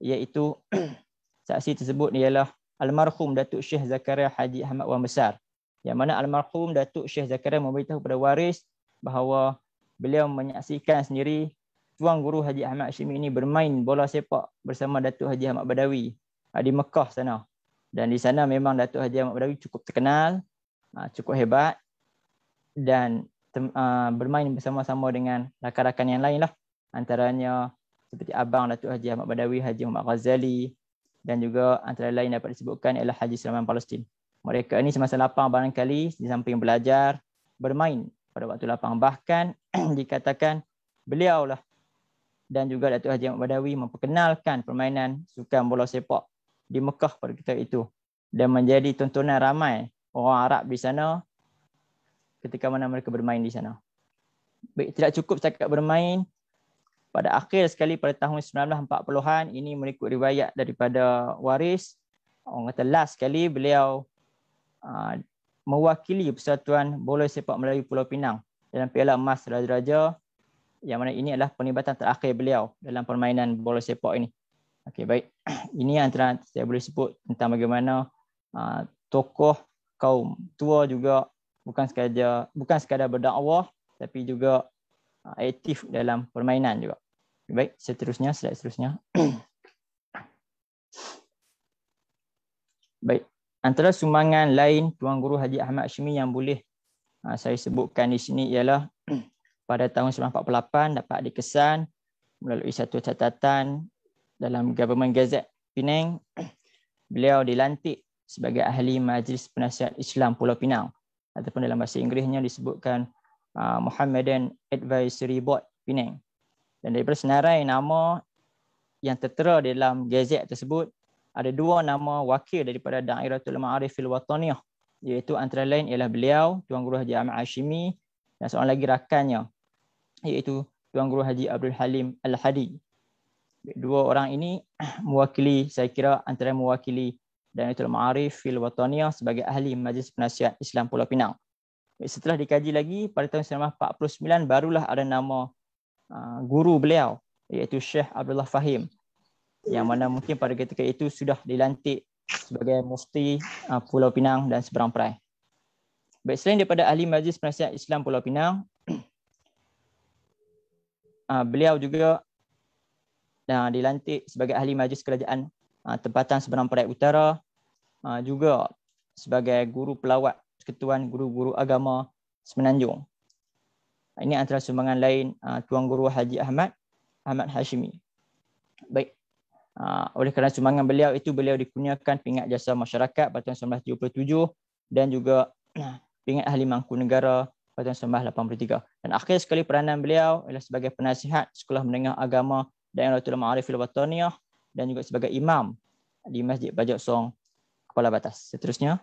iaitu saksi tersebut ialah almarhum Datuk Syekh Zakaria Haji Ahmad Wan Besar yang mana almarhum Datuk Syekh Zakaria memberitahu kepada waris bahawa beliau menyaksikan sendiri Tuan Guru Haji Ahmad Hashimi ini bermain bola sepak bersama Datuk Haji Ahmad Badawi ah, di Mekah sana. Dan di sana memang Datuk Haji Ahmad Badawi cukup terkenal, ah, cukup hebat dan ah, bermain bersama-sama dengan rakan-rakan yang lain lah. Antaranya seperti Abang Datuk Haji Ahmad Badawi, Haji Ahmad Ghazali dan juga antara lain dapat disebutkan ialah Haji Sulaiman Palestin. Mereka ini semasa lapang barangkali di samping belajar bermain pada waktu lapang bahkan dikatakan beliau lah dan juga Datuk Haji Ahmad Badawi memperkenalkan permainan sukan bola sepak di Mekah pada ketika itu dan menjadi tontonan ramai orang Arab di sana ketika mana mereka bermain di sana. Baik, tidak cukup setakat bermain pada akhir sekali pada tahun 1940-an ini mengikut riwayat daripada waris orang kata last sekali beliau uh, mewakili Persatuan Bola Sepak Melayu Pulau Pinang dalam Piala Emas Raja-Raja yang mana ini adalah penibatan terakhir beliau dalam permainan bola sepak ini. Okey baik. Ini antara saya boleh sebut tentang bagaimana uh, tokoh kaum tua juga bukan sekadar bukan sekadar berdakwah tapi juga uh, aktif dalam permainan juga. Okay, baik, seterusnya slide seterusnya. baik, antara sumbangan lain Tuan Guru Haji Ahmad Hashimi yang boleh uh, saya sebutkan di sini ialah pada tahun 1948 dapat dikesan melalui satu catatan dalam Government Gazette Penang beliau dilantik sebagai ahli Majlis Penasihat Islam Pulau Pinang ataupun dalam bahasa Inggerisnya disebutkan uh, Muhammadan Advisory Board Penang dan daripada senarai nama yang tertera dalam gazette tersebut ada dua nama wakil daripada Da'iratul Ma'arifil Wataniyah iaitu antara lain ialah beliau Tuan Guru Haji Ahmad Hashimi dan seorang lagi rakannya iaitu Tuan Guru Haji Abdul Halim Al-Hadi. Dua orang ini mewakili saya kira antara mewakili Danatul Ma'arif Fil Wataniyah sebagai ahli Majlis Penasihat Islam Pulau Pinang. Setelah dikaji lagi pada tahun 1949 barulah ada nama uh, guru beliau iaitu Syekh Abdullah Fahim yang mana mungkin pada ketika itu sudah dilantik sebagai mufti uh, Pulau Pinang dan seberang perai. Baik, selain daripada ahli Majlis Penasihat Islam Pulau Pinang, Ah, beliau juga uh, dilantik sebagai ahli majlis kerajaan ah, tempatan seberang perai utara juga sebagai guru pelawat ketuan guru-guru agama semenanjung. Ini antara sumbangan lain Tuan Guru Haji Ahmad Ahmad Hashimi. Baik. oleh kerana sumbangan beliau itu beliau dikurniakan pingat jasa masyarakat pada tahun 1977 dan juga pingat ahli mangku negara Kabupaten Sembah 83. Dan akhir sekali peranan beliau ialah sebagai penasihat Sekolah Menengah Agama dan yang Da'iyatul Ma'arifil Wataniyah dan juga sebagai imam di Masjid Bajak Song kepala Batas. Seterusnya.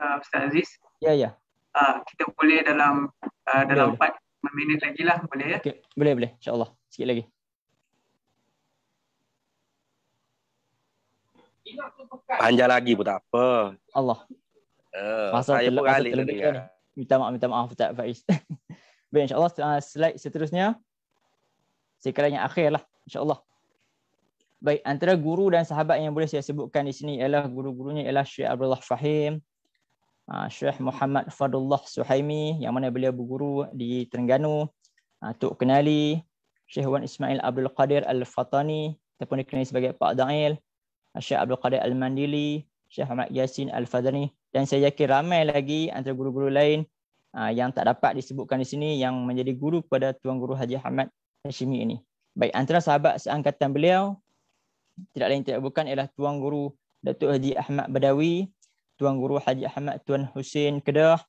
Uh, Ustaz Aziz. Ya, yeah, ya. Yeah. Uh, kita boleh dalam uh, dalam empat minit lagi lah. Boleh ya? Okay. Boleh, boleh. InsyaAllah. Sikit lagi. Panjang lagi pun tak apa. Allah. Uh, masa saya terlebih, masa terlebih kan. Ya. Minta maaf, minta maaf Ustaz Faiz. Baik, insyaAllah uh, slide seterusnya. Sekarang yang akhir lah, insyaAllah. Baik, antara guru dan sahabat yang boleh saya sebutkan di sini ialah guru-gurunya ialah Syekh Abdullah Fahim, uh, Syekh Muhammad Fadullah Suhaimi yang mana beliau berguru di Terengganu, uh, Tok Kenali, Syekh Wan Ismail Abdul Qadir Al-Fatani ataupun dikenali sebagai Pak Da'il, Syekh Abdul Qadir Al-Mandili, Syekh Ahmad Yasin Al-Fadani dan saya yakin ramai lagi antara guru-guru lain uh, yang tak dapat disebutkan di sini yang menjadi guru kepada Tuan Guru Haji Ahmad Hashimi ini. Baik, antara sahabat seangkatan beliau, tidak lain tidak bukan ialah Tuan Guru Datuk Haji Ahmad Badawi, Tuan Guru Haji Ahmad Tuan Husin Kedah,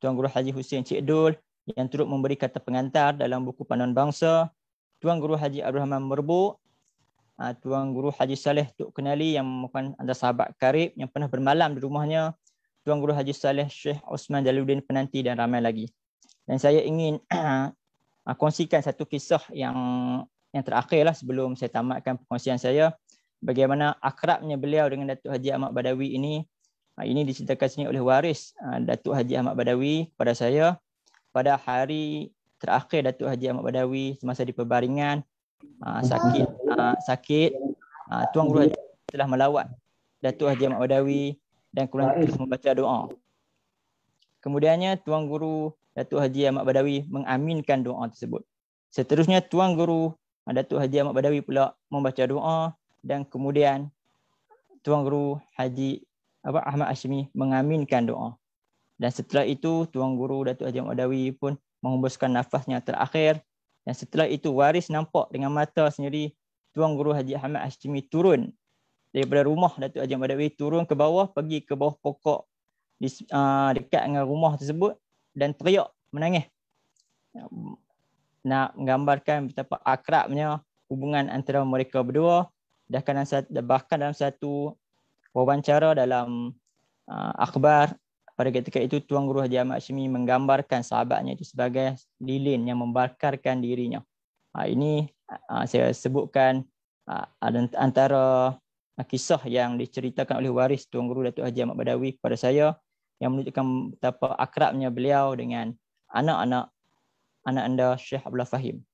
Tuan Guru Haji Husin Cik Dul yang turut memberi kata pengantar dalam buku panduan bangsa, Tuan Guru Haji Abdul Rahman Merbuk, ah, Tuan Guru Haji Saleh Tuk Kenali yang merupakan anda sahabat karib yang pernah bermalam di rumahnya, Tuan Guru Haji Saleh Syekh Osman Jaludin Penanti dan ramai lagi. Dan saya ingin kongsikan satu kisah yang yang terakhir lah sebelum saya tamatkan perkongsian saya. Bagaimana akrabnya beliau dengan Datuk Haji Ahmad Badawi ini. Ah, ini diceritakan sini oleh waris ah, Datuk Haji Ahmad Badawi kepada saya. Pada hari terakhir Datuk Haji Ahmad Badawi semasa di perbaringan ah, sakit sakit Tuan Guru telah melawat Datuk Haji Ahmad Badawi dan kurang terus membaca doa. Kemudiannya Tuan Guru Datuk Haji Ahmad Badawi mengaminkan doa tersebut. Seterusnya Tuan Guru Datuk Haji Ahmad Badawi pula membaca doa dan kemudian Tuan Guru Haji apa Ahmad Hashimi mengaminkan doa. Dan setelah itu Tuan Guru Datuk Haji Ahmad Badawi pun menghembuskan nafasnya terakhir dan setelah itu waris nampak dengan mata sendiri Tuan Guru Haji Ahmad Hashimi turun daripada rumah Datuk Haji Ahmad Dawi turun ke bawah pergi ke bawah pokok di, uh, dekat dengan rumah tersebut dan teriak menangis nak menggambarkan betapa akrabnya hubungan antara mereka berdua dah kan bahkan dalam satu wawancara dalam uh, akhbar pada ketika itu Tuan Guru Haji Ahmad Hashimi menggambarkan sahabatnya itu sebagai lilin yang membakarkan dirinya. Ha, ini uh, saya sebutkan uh, antara Ah, kisah yang diceritakan oleh waris Tuan Guru Datuk Haji Ahmad Badawi kepada saya yang menunjukkan betapa akrabnya beliau dengan anak-anak anak anda Syekh Abdullah Fahim.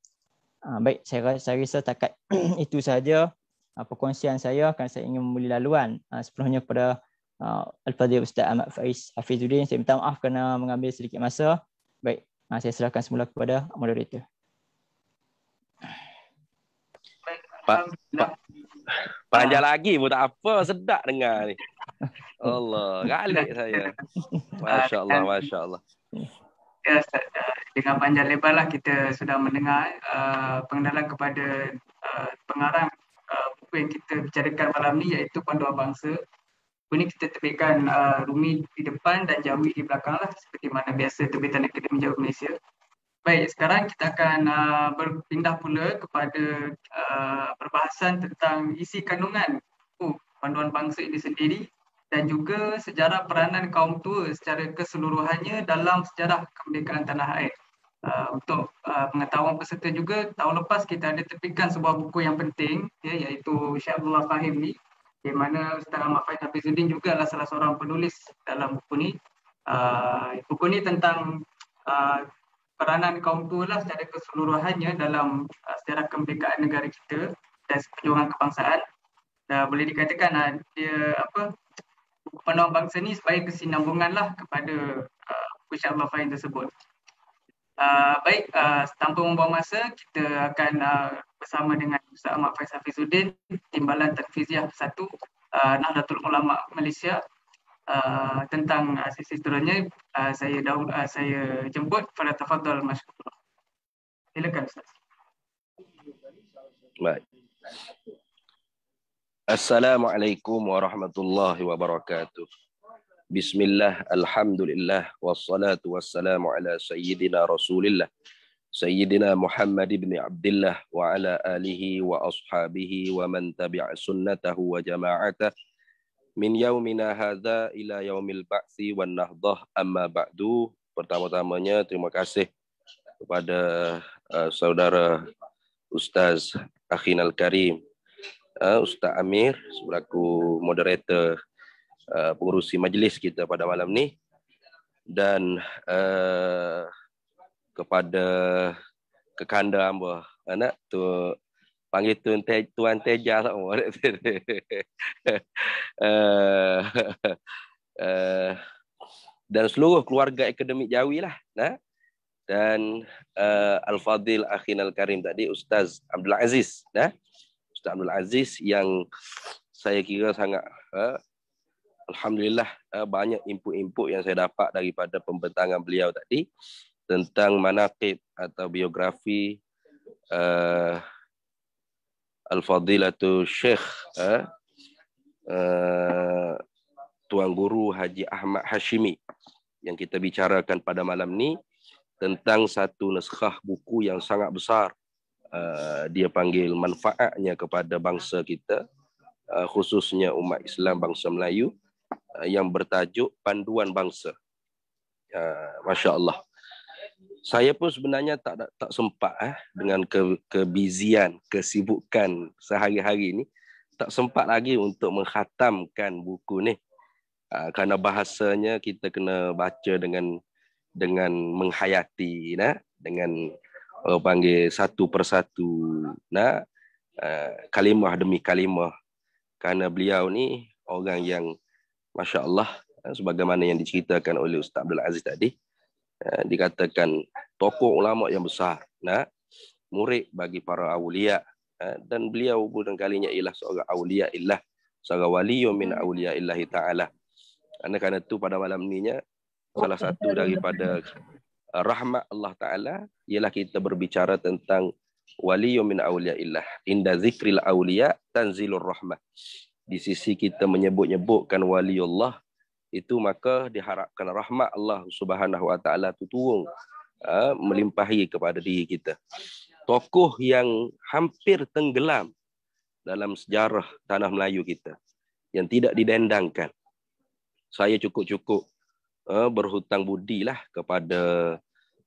Ah, baik, saya, saya rasa takat itu sahaja ah, perkongsian saya akan saya ingin memulih laluan sepenuhnya kepada Al-Fadhil Ustaz Ahmad Faiz Hafizuddin. Saya minta maaf kerana mengambil sedikit masa. Baik, saya serahkan semula kepada moderator. Pak, pa. Panjang ah. lagi pun tak apa. Sedap dengar ni. Allah. Galik saya. Masya Allah. Masya Allah. Ya, dengan panjang lebar lah kita sudah mendengar uh, pengenalan kepada uh, pengarang uh, buku yang kita bicarakan malam ni iaitu Pandua Bangsa. Buku kita terbitkan uh, Rumi di depan dan Jawi di belakang lah seperti mana biasa terbitan Akademi Jawa Malaysia. Baik, sekarang kita akan uh, berpindah pula kepada uh, perbahasan tentang isi kandungan uh, panduan bangsa ini sendiri dan juga sejarah peranan kaum tua secara keseluruhannya dalam sejarah kemerdekaan tanah air. Uh, untuk uh, pengetahuan peserta juga, tahun lepas kita ada tepikan sebuah buku yang penting ya, iaitu Syed Abdullah Fahim ni di mana Ustaz Ahmad Fahim Hafizuddin juga adalah salah seorang penulis dalam buku ni. Uh, buku ni tentang uh, peranan kaum tua lah secara keseluruhannya dalam uh, sejarah kemerdekaan negara kita dan perjuangan kebangsaan dan uh, boleh dikatakan uh, dia apa buku bangsa ni sebagai kesinambungan lah kepada uh, Allah Fahim tersebut. Uh, baik, uh, tanpa membuang masa, kita akan uh, bersama dengan Ustaz Ahmad Faisal Fizuddin, Timbalan Tanfiziah Bersatu, uh, Nahdlatul Ulama Malaysia uh, tentang uh, sesi seterusnya uh, ah, saya daun, uh, ah, saya jemput pada tafadhal masyaallah. Silakan ustaz. Baik. Assalamualaikum warahmatullahi wabarakatuh. Bismillah, alhamdulillah, wassalatu wassalamu ala sayyidina rasulillah, sayyidina Muhammad ibn Abdullah, wa ala alihi wa ashabihi wa man tabi'a sunnatahu wa jama'atahu min yaumina hadza ila yaumil ba'si wan nahdah amma ba'du pertama-tamanya terima kasih kepada uh, saudara ustaz Akhinal Karim uh, ustaz Amir selaku moderator uh, pengurusi majlis kita pada malam ni dan uh, kepada kekanda hamba anak tu panggil tuan te, tuan teja tak apa eh uh, dan seluruh keluarga akademik Jawi lah nah dan uh, eh, al fadil akhin al karim tadi ustaz Abdul Aziz nah ustaz Abdul Aziz yang saya kira sangat uh, alhamdulillah banyak input-input yang saya dapat daripada pembentangan beliau tadi tentang manaqib atau biografi uh, Al-Fadilatu Syekh eh, eh, Tuan Guru Haji Ahmad Hashimi yang kita bicarakan pada malam ni tentang satu naskah buku yang sangat besar eh, dia panggil manfaatnya kepada bangsa kita eh, khususnya umat Islam bangsa Melayu yang bertajuk panduan bangsa. Masya Allah saya pun sebenarnya tak tak, tak sempat eh dengan ke, kebizian, kesibukan sehari-hari ini tak sempat lagi untuk menghatamkan buku ni. Ha, kerana bahasanya kita kena baca dengan dengan menghayati nah dengan orang panggil satu persatu nah uh, kalimah demi kalimah kerana beliau ni orang yang masya-Allah eh, sebagaimana yang diceritakan oleh Ustaz Abdul Aziz tadi Eh, dikatakan tokoh ulama yang besar nah murid bagi para aulia eh, dan beliau pun kalinya ialah seorang aulia illah seorang wali min hmm. aulia illahi taala anda kerana itu pada malam ininya salah satu daripada rahmat Allah taala ialah kita berbicara tentang wali min aulia illah inda zikril aulia tanzilur rahmah di sisi kita menyebut-nyebutkan waliullah itu maka diharapkan rahmat Allah Subhanahu Wa Taala tu turun ha, melimpahi kepada diri kita. Tokoh yang hampir tenggelam dalam sejarah tanah Melayu kita yang tidak didendangkan. Saya cukup-cukup uh, berhutang budi lah kepada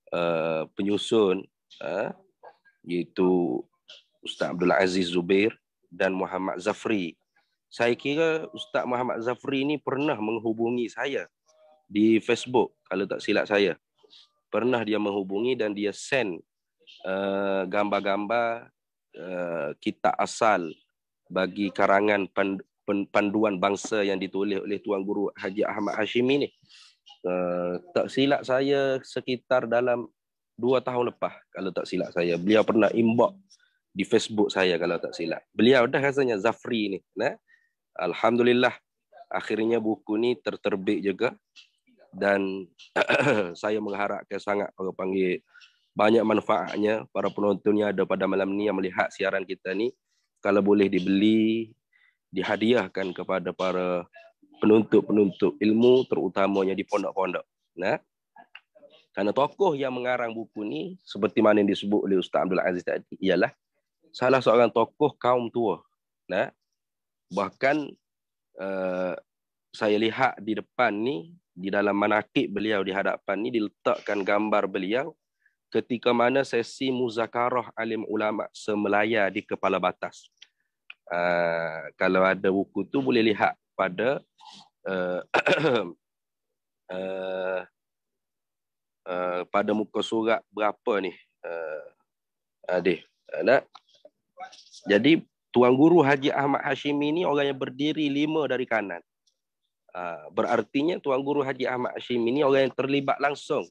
uh, penyusun uh, iaitu Ustaz Abdul Aziz Zubir dan Muhammad Zafri saya kira Ustaz Muhammad Zafri ni pernah menghubungi saya di Facebook kalau tak silap saya. Pernah dia menghubungi dan dia send uh, gambar-gambar uh, kitab asal bagi karangan panduan bangsa yang ditulis oleh Tuan Guru Haji Ahmad Hashimi ni. Uh, tak silap saya sekitar dalam dua tahun lepas kalau tak silap saya. Beliau pernah inbox di Facebook saya kalau tak silap. Beliau dah rasanya Zafri ni. Nah? Alhamdulillah akhirnya buku ni terterbit juga dan saya mengharapkan sangat kalau panggil banyak manfaatnya para penontonnya ada pada malam ni yang melihat siaran kita ni kalau boleh dibeli dihadiahkan kepada para penuntut-penuntut ilmu terutamanya di pondok-pondok nah karena tokoh yang mengarang buku ni seperti mana yang disebut oleh Ustaz Abdul Aziz tadi ialah salah seorang tokoh kaum tua nah bahkan uh, saya lihat di depan ni di dalam manakib beliau di hadapan ni diletakkan gambar beliau ketika mana sesi muzakarah alim ulama semelaya di kepala batas uh, kalau ada buku tu boleh lihat pada uh, uh, Uh, pada muka surat berapa ni uh, eh, adik anak jadi Tuan Guru Haji Ahmad Hashimi ini orang yang berdiri lima dari kanan. Ah, berartinya Tuan Guru Haji Ahmad Hashimi ini orang yang terlibat langsung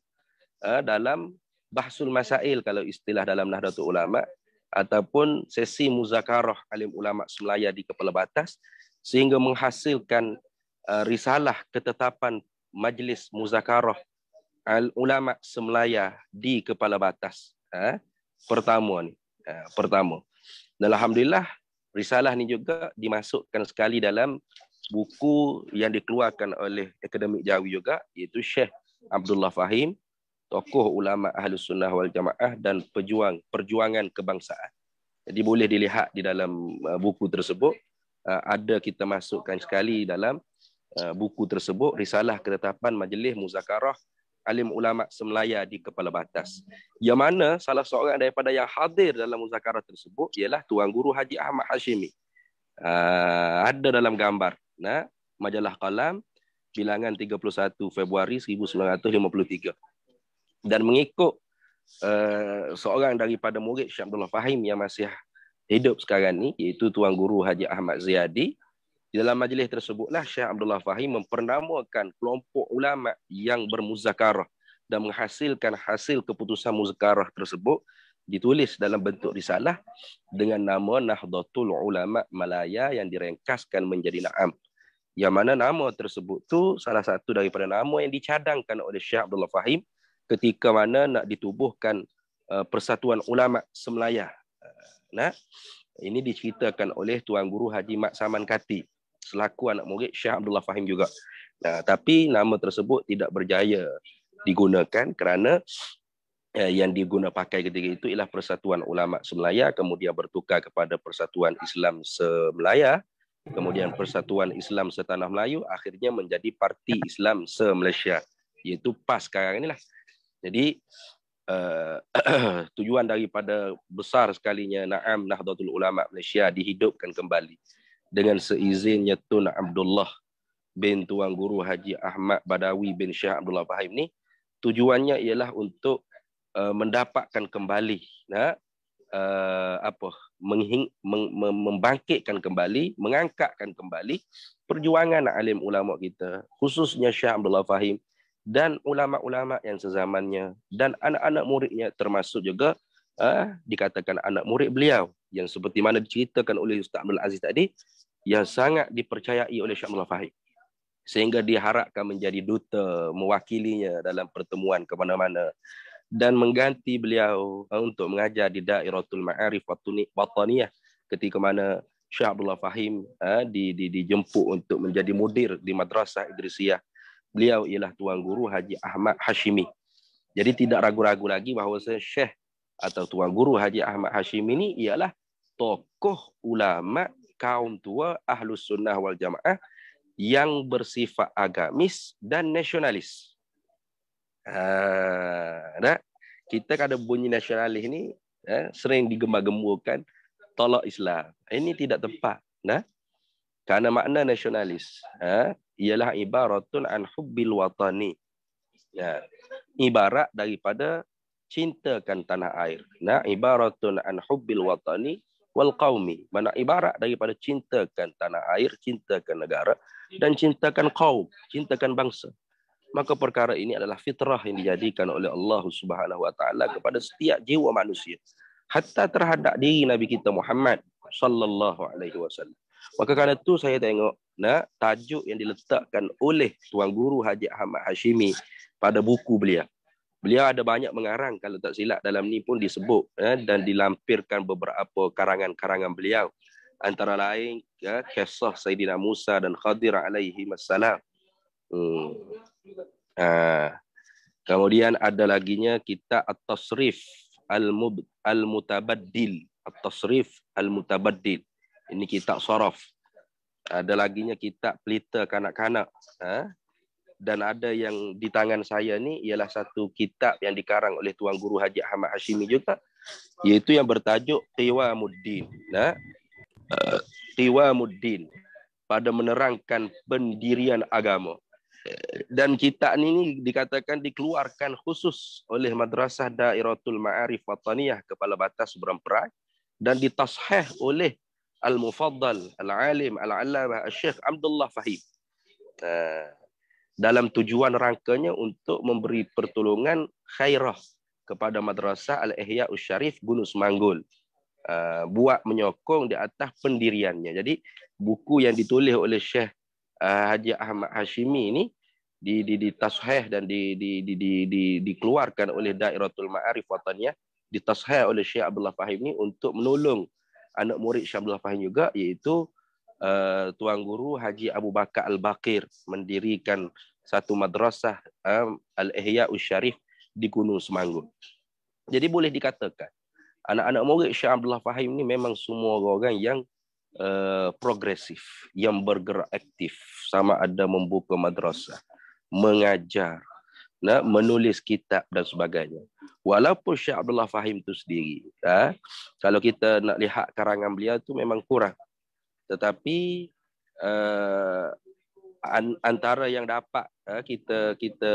ah, dalam bahsul masail kalau istilah dalam Nahdlatul Ulama ataupun sesi muzakarah alim ulama semelaya di Kepala Batas sehingga menghasilkan ah, risalah ketetapan majlis muzakarah al ulama semelaya di Kepala Batas pertama ni pertama dan alhamdulillah risalah ni juga dimasukkan sekali dalam buku yang dikeluarkan oleh Akademik Jawi juga iaitu Syekh Abdullah Fahim tokoh ulama ahli sunnah wal jamaah dan pejuang perjuangan kebangsaan. Jadi boleh dilihat di dalam uh, buku tersebut uh, ada kita masukkan sekali dalam uh, buku tersebut risalah ketetapan majlis muzakarah alim ulama semelaya di kepala batas. Yang mana salah seorang daripada yang hadir dalam muzakarah tersebut ialah Tuan Guru Haji Ahmad Hashimi. Uh, ada dalam gambar. Nah, majalah kalam bilangan 31 Februari 1953. Dan mengikut uh, seorang daripada murid Syabdullah Fahim yang masih hidup sekarang ni iaitu Tuan Guru Haji Ahmad Ziyadi di dalam majlis tersebutlah Syekh Abdullah Fahim mempernamakan kelompok ulama yang bermuzakarah dan menghasilkan hasil keputusan muzakarah tersebut ditulis dalam bentuk risalah dengan nama Nahdlatul Ulama Malaya yang direngkaskan menjadi Naam. Yang mana nama tersebut tu salah satu daripada nama yang dicadangkan oleh Syekh Abdullah Fahim ketika mana nak ditubuhkan eh, persatuan ulama Semelaya. Eh, nah, ini diceritakan oleh Tuan Guru Haji Mak Saman Kati selaku anak murid Syah Abdullah Fahim juga. Nah, tapi nama tersebut tidak berjaya digunakan kerana eh, yang diguna pakai ketika itu ialah Persatuan Ulama Semelaya kemudian bertukar kepada Persatuan Islam Semelaya kemudian Persatuan Islam Setanah Melayu akhirnya menjadi Parti Islam Semalaysia iaitu PAS sekarang inilah. Jadi uh, tujuan daripada besar sekalinya Naam Nahdlatul Ulama Malaysia dihidupkan kembali dengan seizinnya Tun Abdullah bin Tuan Guru Haji Ahmad Badawi bin Syah Abdullah Fahim ni tujuannya ialah untuk uh, mendapatkan kembali ya, uh, apa menghing, meng, membangkitkan kembali mengangkatkan kembali perjuangan alim ulama kita khususnya Syah Abdullah Fahim dan ulama-ulama yang sezamannya dan anak-anak muridnya termasuk juga uh, dikatakan anak murid beliau yang seperti mana diceritakan oleh Ustaz Abdul Aziz tadi yang sangat dipercayai oleh Syekh Abdullah Fahid. Sehingga diharapkan menjadi duta mewakilinya dalam pertemuan ke mana-mana. Dan mengganti beliau eh, untuk mengajar di Da'iratul Ma'arif Wataniyah ketika mana Syekh Abdullah Fahim uh, di, di, dijemput untuk menjadi mudir di Madrasah Idrisiyah. Beliau ialah Tuan Guru Haji Ahmad Hashimi. Jadi tidak ragu-ragu lagi bahawa Syekh atau Tuan Guru Haji Ahmad Hashimi ini ialah tokoh ulama' kaum tua ahlu Sunnah wal Jamaah yang bersifat agamis dan nasionalis. Ha, kita kan bunyi nasionalis ini ya, eh, sering digembar-gemburkan tolak Islam. Ini tidak tepat. Nah, karena makna nasionalis ha, ialah ibaratun an hubbil watani. Ya, ibarat daripada cintakan tanah air. Nah, ibaratun an hubbil watani wal qaumi mana ibarat daripada cintakan tanah air cintakan negara dan cintakan kaum cintakan bangsa maka perkara ini adalah fitrah yang dijadikan oleh Allah Subhanahu wa taala kepada setiap jiwa manusia hatta terhadap diri nabi kita Muhammad sallallahu alaihi wasallam maka kerana itu saya tengok nak tajuk yang diletakkan oleh tuan guru Haji Ahmad Hashimi pada buku beliau Beliau ada banyak mengarang kalau tak silap dalam ni pun disebut eh, dan dilampirkan beberapa karangan-karangan beliau. Antara lain ya, kisah Sayyidina Musa dan Khadir alaihi masalam. Hmm. Ha. Kemudian ada lagi laginya kita At-Tasrif Al-Mutabaddil. At-Tasrif Al-Mutabaddil. Ini kitab Sorof. Ada lagi laginya kitab Pelita Kanak-Kanak. Ha? dan ada yang di tangan saya ni ialah satu kitab yang dikarang oleh Tuan Guru Haji Ahmad Hashimi juga iaitu yang bertajuk Qiwamuddin nah Qiwamuddin eh, pada menerangkan pendirian agama dan kitab ini, dikatakan dikeluarkan khusus oleh Madrasah Dairatul Ma'arif Wataniyah Kepala Batas Perai, dan ditasheh oleh Al-Mufaddal Al-Alim Al-Allamah Al-Syekh Abdullah Fahim. Uh, dalam tujuan rangkanya untuk memberi pertolongan khairah kepada Madrasah Al-Ihya Usyarif Gunus Manggul Uh, ah, buat menyokong di atas pendiriannya. Jadi buku yang ditulis oleh Syekh uh, Haji Ahmad Hashimi ini di di di tasheh dan di di di di, di dikeluarkan oleh Dairatul Ma'arif Wataniyah tasheh oleh Syekh Abdullah Fahim ini untuk menolong anak murid Syekh Abdullah Fahim juga iaitu Eh, tuan Guru Haji Abu Bakar Al-Bakir mendirikan satu madrasah uh, Al-Ihya Usyarif di Gunung Semanggun. Jadi boleh dikatakan anak-anak murid Syekh Abdullah Fahim ni memang semua orang yang uh, progresif, yang bergerak aktif sama ada membuka madrasah, mengajar, nak menulis kitab dan sebagainya. Walaupun Syekh Abdullah Fahim itu sendiri, uh, kalau kita nak lihat karangan beliau tu memang kurang tetapi uh, antara yang dapat uh, kita kita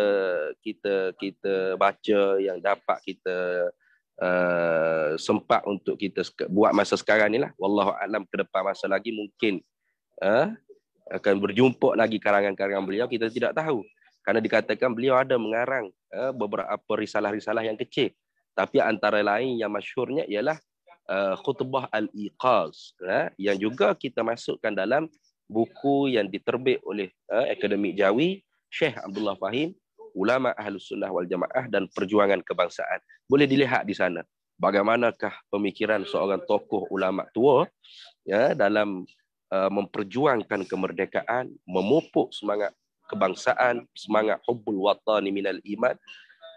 kita kita baca yang dapat kita Uh, sempat untuk kita buat masa sekarang ni lah. Wallahu alam ke depan masa lagi mungkin uh, akan berjumpa lagi karangan-karangan beliau kita tidak tahu. Karena dikatakan beliau ada mengarang uh, beberapa risalah-risalah yang kecil. Tapi antara lain yang masyhurnya ialah Uh, khutbah al-iqaz eh, yang juga kita masukkan dalam buku yang diterbit oleh eh, Akademik Jawi Syekh Abdullah Fahim Ulama Ahlussunnah Wal Jamaah dan Perjuangan Kebangsaan boleh dilihat di sana bagaimanakah pemikiran seorang tokoh ulama tua ya dalam uh, memperjuangkan kemerdekaan memupuk semangat kebangsaan semangat hubbul watani minal iman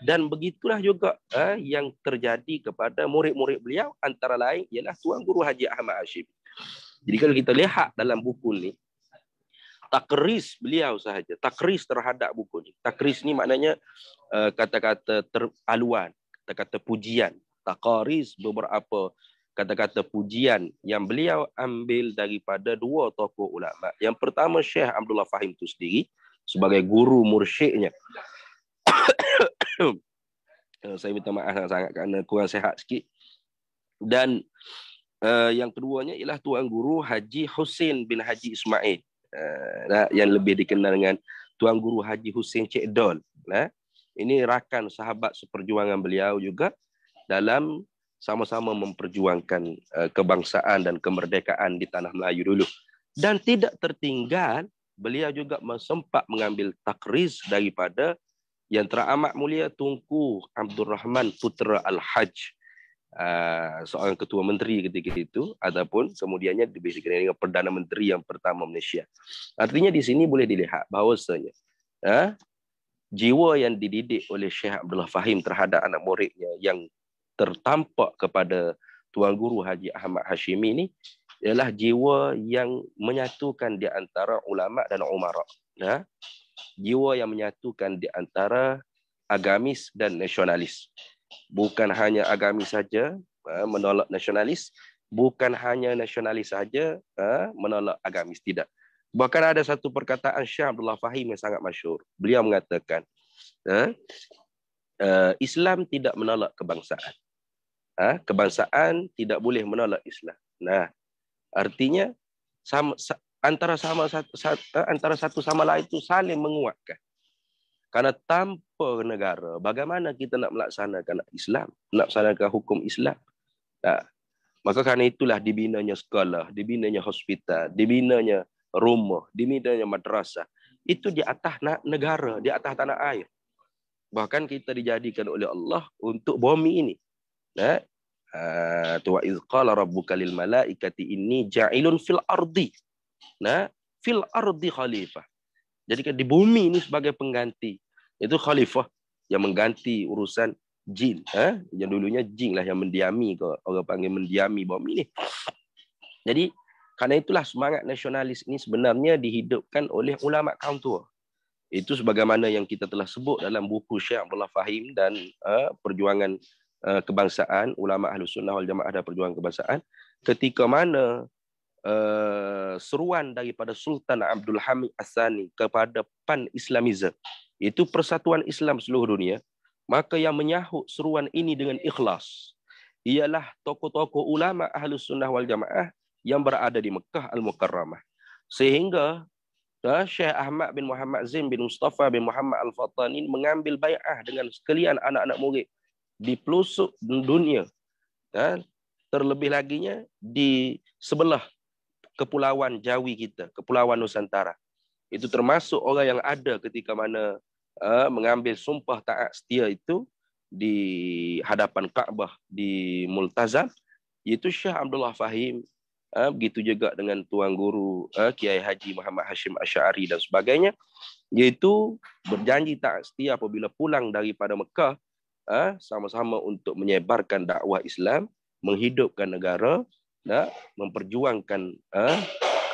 dan begitulah juga eh, yang terjadi kepada murid-murid beliau antara lain ialah tuan guru Haji Ahmad Hashim. Jadi kalau kita lihat dalam buku ni takris beliau sahaja, takris terhadap buku ni. Takris ni maknanya uh, kata-kata teraluan, kata-kata pujian, takaris beberapa kata-kata pujian yang beliau ambil daripada dua tokoh ulama. Yang pertama Syekh Abdullah Fahim itu sendiri sebagai guru mursyidnya saya minta maaf sangat-sangat kerana kurang sehat sikit. Dan uh, yang keduanya ialah Tuan Guru Haji Hussein bin Haji Ismail. Uh, yang lebih dikenal dengan Tuan Guru Haji Hussein Cik Don. Uh, eh, ini rakan sahabat seperjuangan beliau juga dalam sama-sama memperjuangkan uh, kebangsaan dan kemerdekaan di Tanah Melayu dulu. Dan tidak tertinggal, beliau juga sempat mengambil takriz daripada yang teramat mulia Tunku Abdul Rahman Putera Al-Hajj ah, seorang ketua menteri ketika itu ataupun kemudiannya dibesarkan dengan Perdana Menteri yang pertama Malaysia. Artinya di sini boleh dilihat bahawasanya eh, jiwa yang dididik oleh Syekh Abdullah Fahim terhadap anak muridnya yang tertampak kepada Tuan Guru Haji Ahmad Hashimi ini ialah jiwa yang menyatukan di antara ulama dan umara. Eh, jiwa yang menyatukan di antara agamis dan nasionalis. Bukan hanya agamis saja eh, menolak nasionalis, bukan hanya nasionalis saja eh, menolak agamis tidak. Bahkan ada satu perkataan Syekh Abdullah Fahim yang sangat masyur. Beliau mengatakan, eh, Islam tidak menolak kebangsaan. Kebangsaan tidak boleh menolak Islam. Nah, artinya antara sama satu antara satu sama lain itu saling menguatkan. Karena tanpa negara, bagaimana kita nak melaksanakan Islam, nak melaksanakan hukum Islam? Nah, maka karena itulah dibinanya sekolah, dibinanya hospital, dibinanya rumah, dibinanya madrasah. Itu di atas negara, di atas tanah air. Bahkan kita dijadikan oleh Allah untuk bumi ini. Nah, ah, tuwa izqala rabbuka lil malaikati inni ja'ilun fil ardi. Nah, fil ardi khalifah. Jadi kan di bumi ini sebagai pengganti. Itu khalifah yang mengganti urusan jin. Eh? Yang dulunya jin lah yang mendiami. Orang panggil mendiami bumi ini. Jadi, karena itulah semangat nasionalis ini sebenarnya dihidupkan oleh ulama kaum tua. Itu sebagaimana yang kita telah sebut dalam buku Syekh Abdullah Fahim dan uh, perjuangan uh, kebangsaan, ulama ahlus sunnah wal jamaah dan perjuangan kebangsaan. Ketika mana Eh, seruan daripada Sultan Abdul Hamid Asani kepada Pan Islamism itu persatuan Islam seluruh dunia maka yang menyahut seruan ini dengan ikhlas ialah tokoh-tokoh ulama ahli sunnah wal jamaah yang berada di Mekah al mukarramah sehingga ha, Syekh Ahmad bin Muhammad Zain bin Mustafa bin Muhammad Al-Fattani mengambil bai'ah dengan sekalian anak-anak murid di pelosok dunia. Ha, terlebih laginya di sebelah kepulauan Jawi kita, kepulauan Nusantara. Itu termasuk orang yang ada ketika mana uh, mengambil sumpah taat setia itu di hadapan Kaabah di Multazam, iaitu Syah Abdullah Fahim, uh, begitu juga dengan Tuan Guru uh, Kiai Haji Muhammad Hashim Asyari dan sebagainya, iaitu berjanji taat setia apabila pulang daripada Mekah sama-sama untuk menyebarkan dakwah Islam, menghidupkan negara ya, memperjuangkan uh,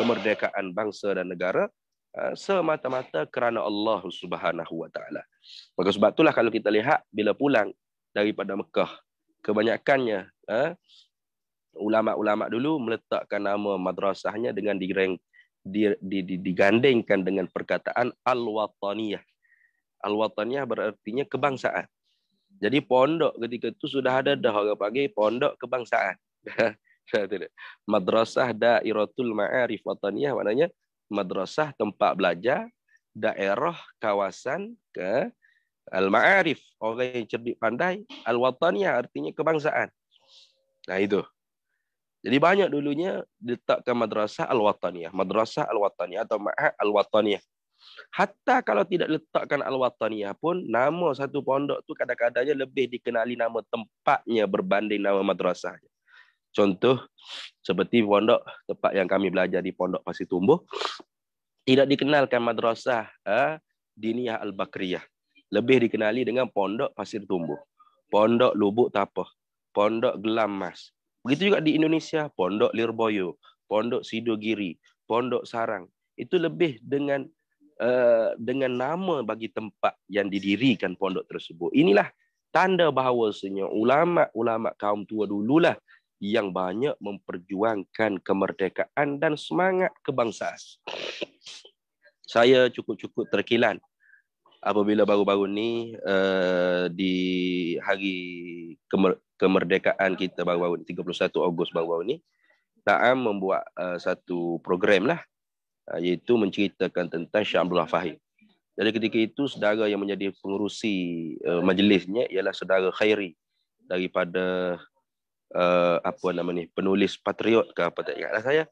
kemerdekaan bangsa dan negara uh, semata-mata kerana Allah Subhanahu Wa Taala. Maka sebab itulah kalau kita lihat bila pulang daripada Mekah, kebanyakannya uh, ulama-ulama dulu meletakkan nama madrasahnya dengan digereng di, di, digandengkan dengan perkataan al-wataniyah. Al-wataniyah berartinya kebangsaan. Jadi pondok ketika itu sudah ada dah orang pagi pondok kebangsaan. Madrasah Dairatul Ma'arif Wataniyah maknanya madrasah tempat belajar daerah kawasan ke Al-Ma'arif, orang yang cerdik pandai. Al-Wataniyah artinya kebangsaan. Nah itu. Jadi banyak dulunya diletakkan madrasah Al-Wataniyah. Madrasah Al-Wataniyah atau Ma'ad Al-Wataniyah. Hatta kalau tidak letakkan Al-Wataniyah pun, nama satu pondok tu kadang-kadangnya lebih dikenali nama tempatnya berbanding nama madrasahnya. Contoh seperti pondok tempat yang kami belajar di Pondok Pasir Tumbuh tidak dikenalkan madrasah eh, ha, Diniyah Al-Bakriyah. Lebih dikenali dengan Pondok Pasir Tumbuh, Pondok Lubuk Tapah, Pondok Gelam Mas. Begitu juga di Indonesia, Pondok Lirboyo, Pondok Sidogiri, Pondok Sarang. Itu lebih dengan eh, dengan nama bagi tempat yang didirikan pondok tersebut. Inilah tanda bahawa bahawasanya ulama-ulama kaum tua dululah yang banyak memperjuangkan kemerdekaan dan semangat kebangsaan. Saya cukup-cukup terkilan apabila baru-baru ni uh, di hari kemer- kemerdekaan kita baru-baru ini, 31 Ogos baru-baru ini, Ta'am membuat uh, satu program lah, uh, iaitu menceritakan tentang Syah Abdullah Fahim. Jadi ketika itu, saudara yang menjadi pengurusi uh, majlisnya ialah saudara Khairi daripada uh, apa nama ni penulis patriot ke apa tak ingatlah saya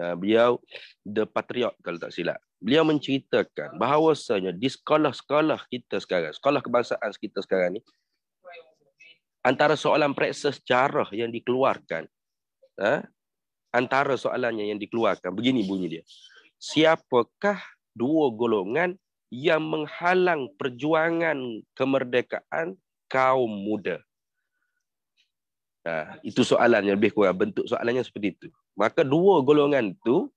uh, beliau the patriot kalau tak silap beliau menceritakan bahawasanya di sekolah-sekolah kita sekarang sekolah kebangsaan kita sekarang ni antara soalan periksa sejarah yang dikeluarkan uh, antara soalannya yang dikeluarkan begini bunyi dia siapakah dua golongan yang menghalang perjuangan kemerdekaan kaum muda. Ha, itu soalannya lebih kurang. Bentuk soalannya seperti itu. Maka dua golongan itu,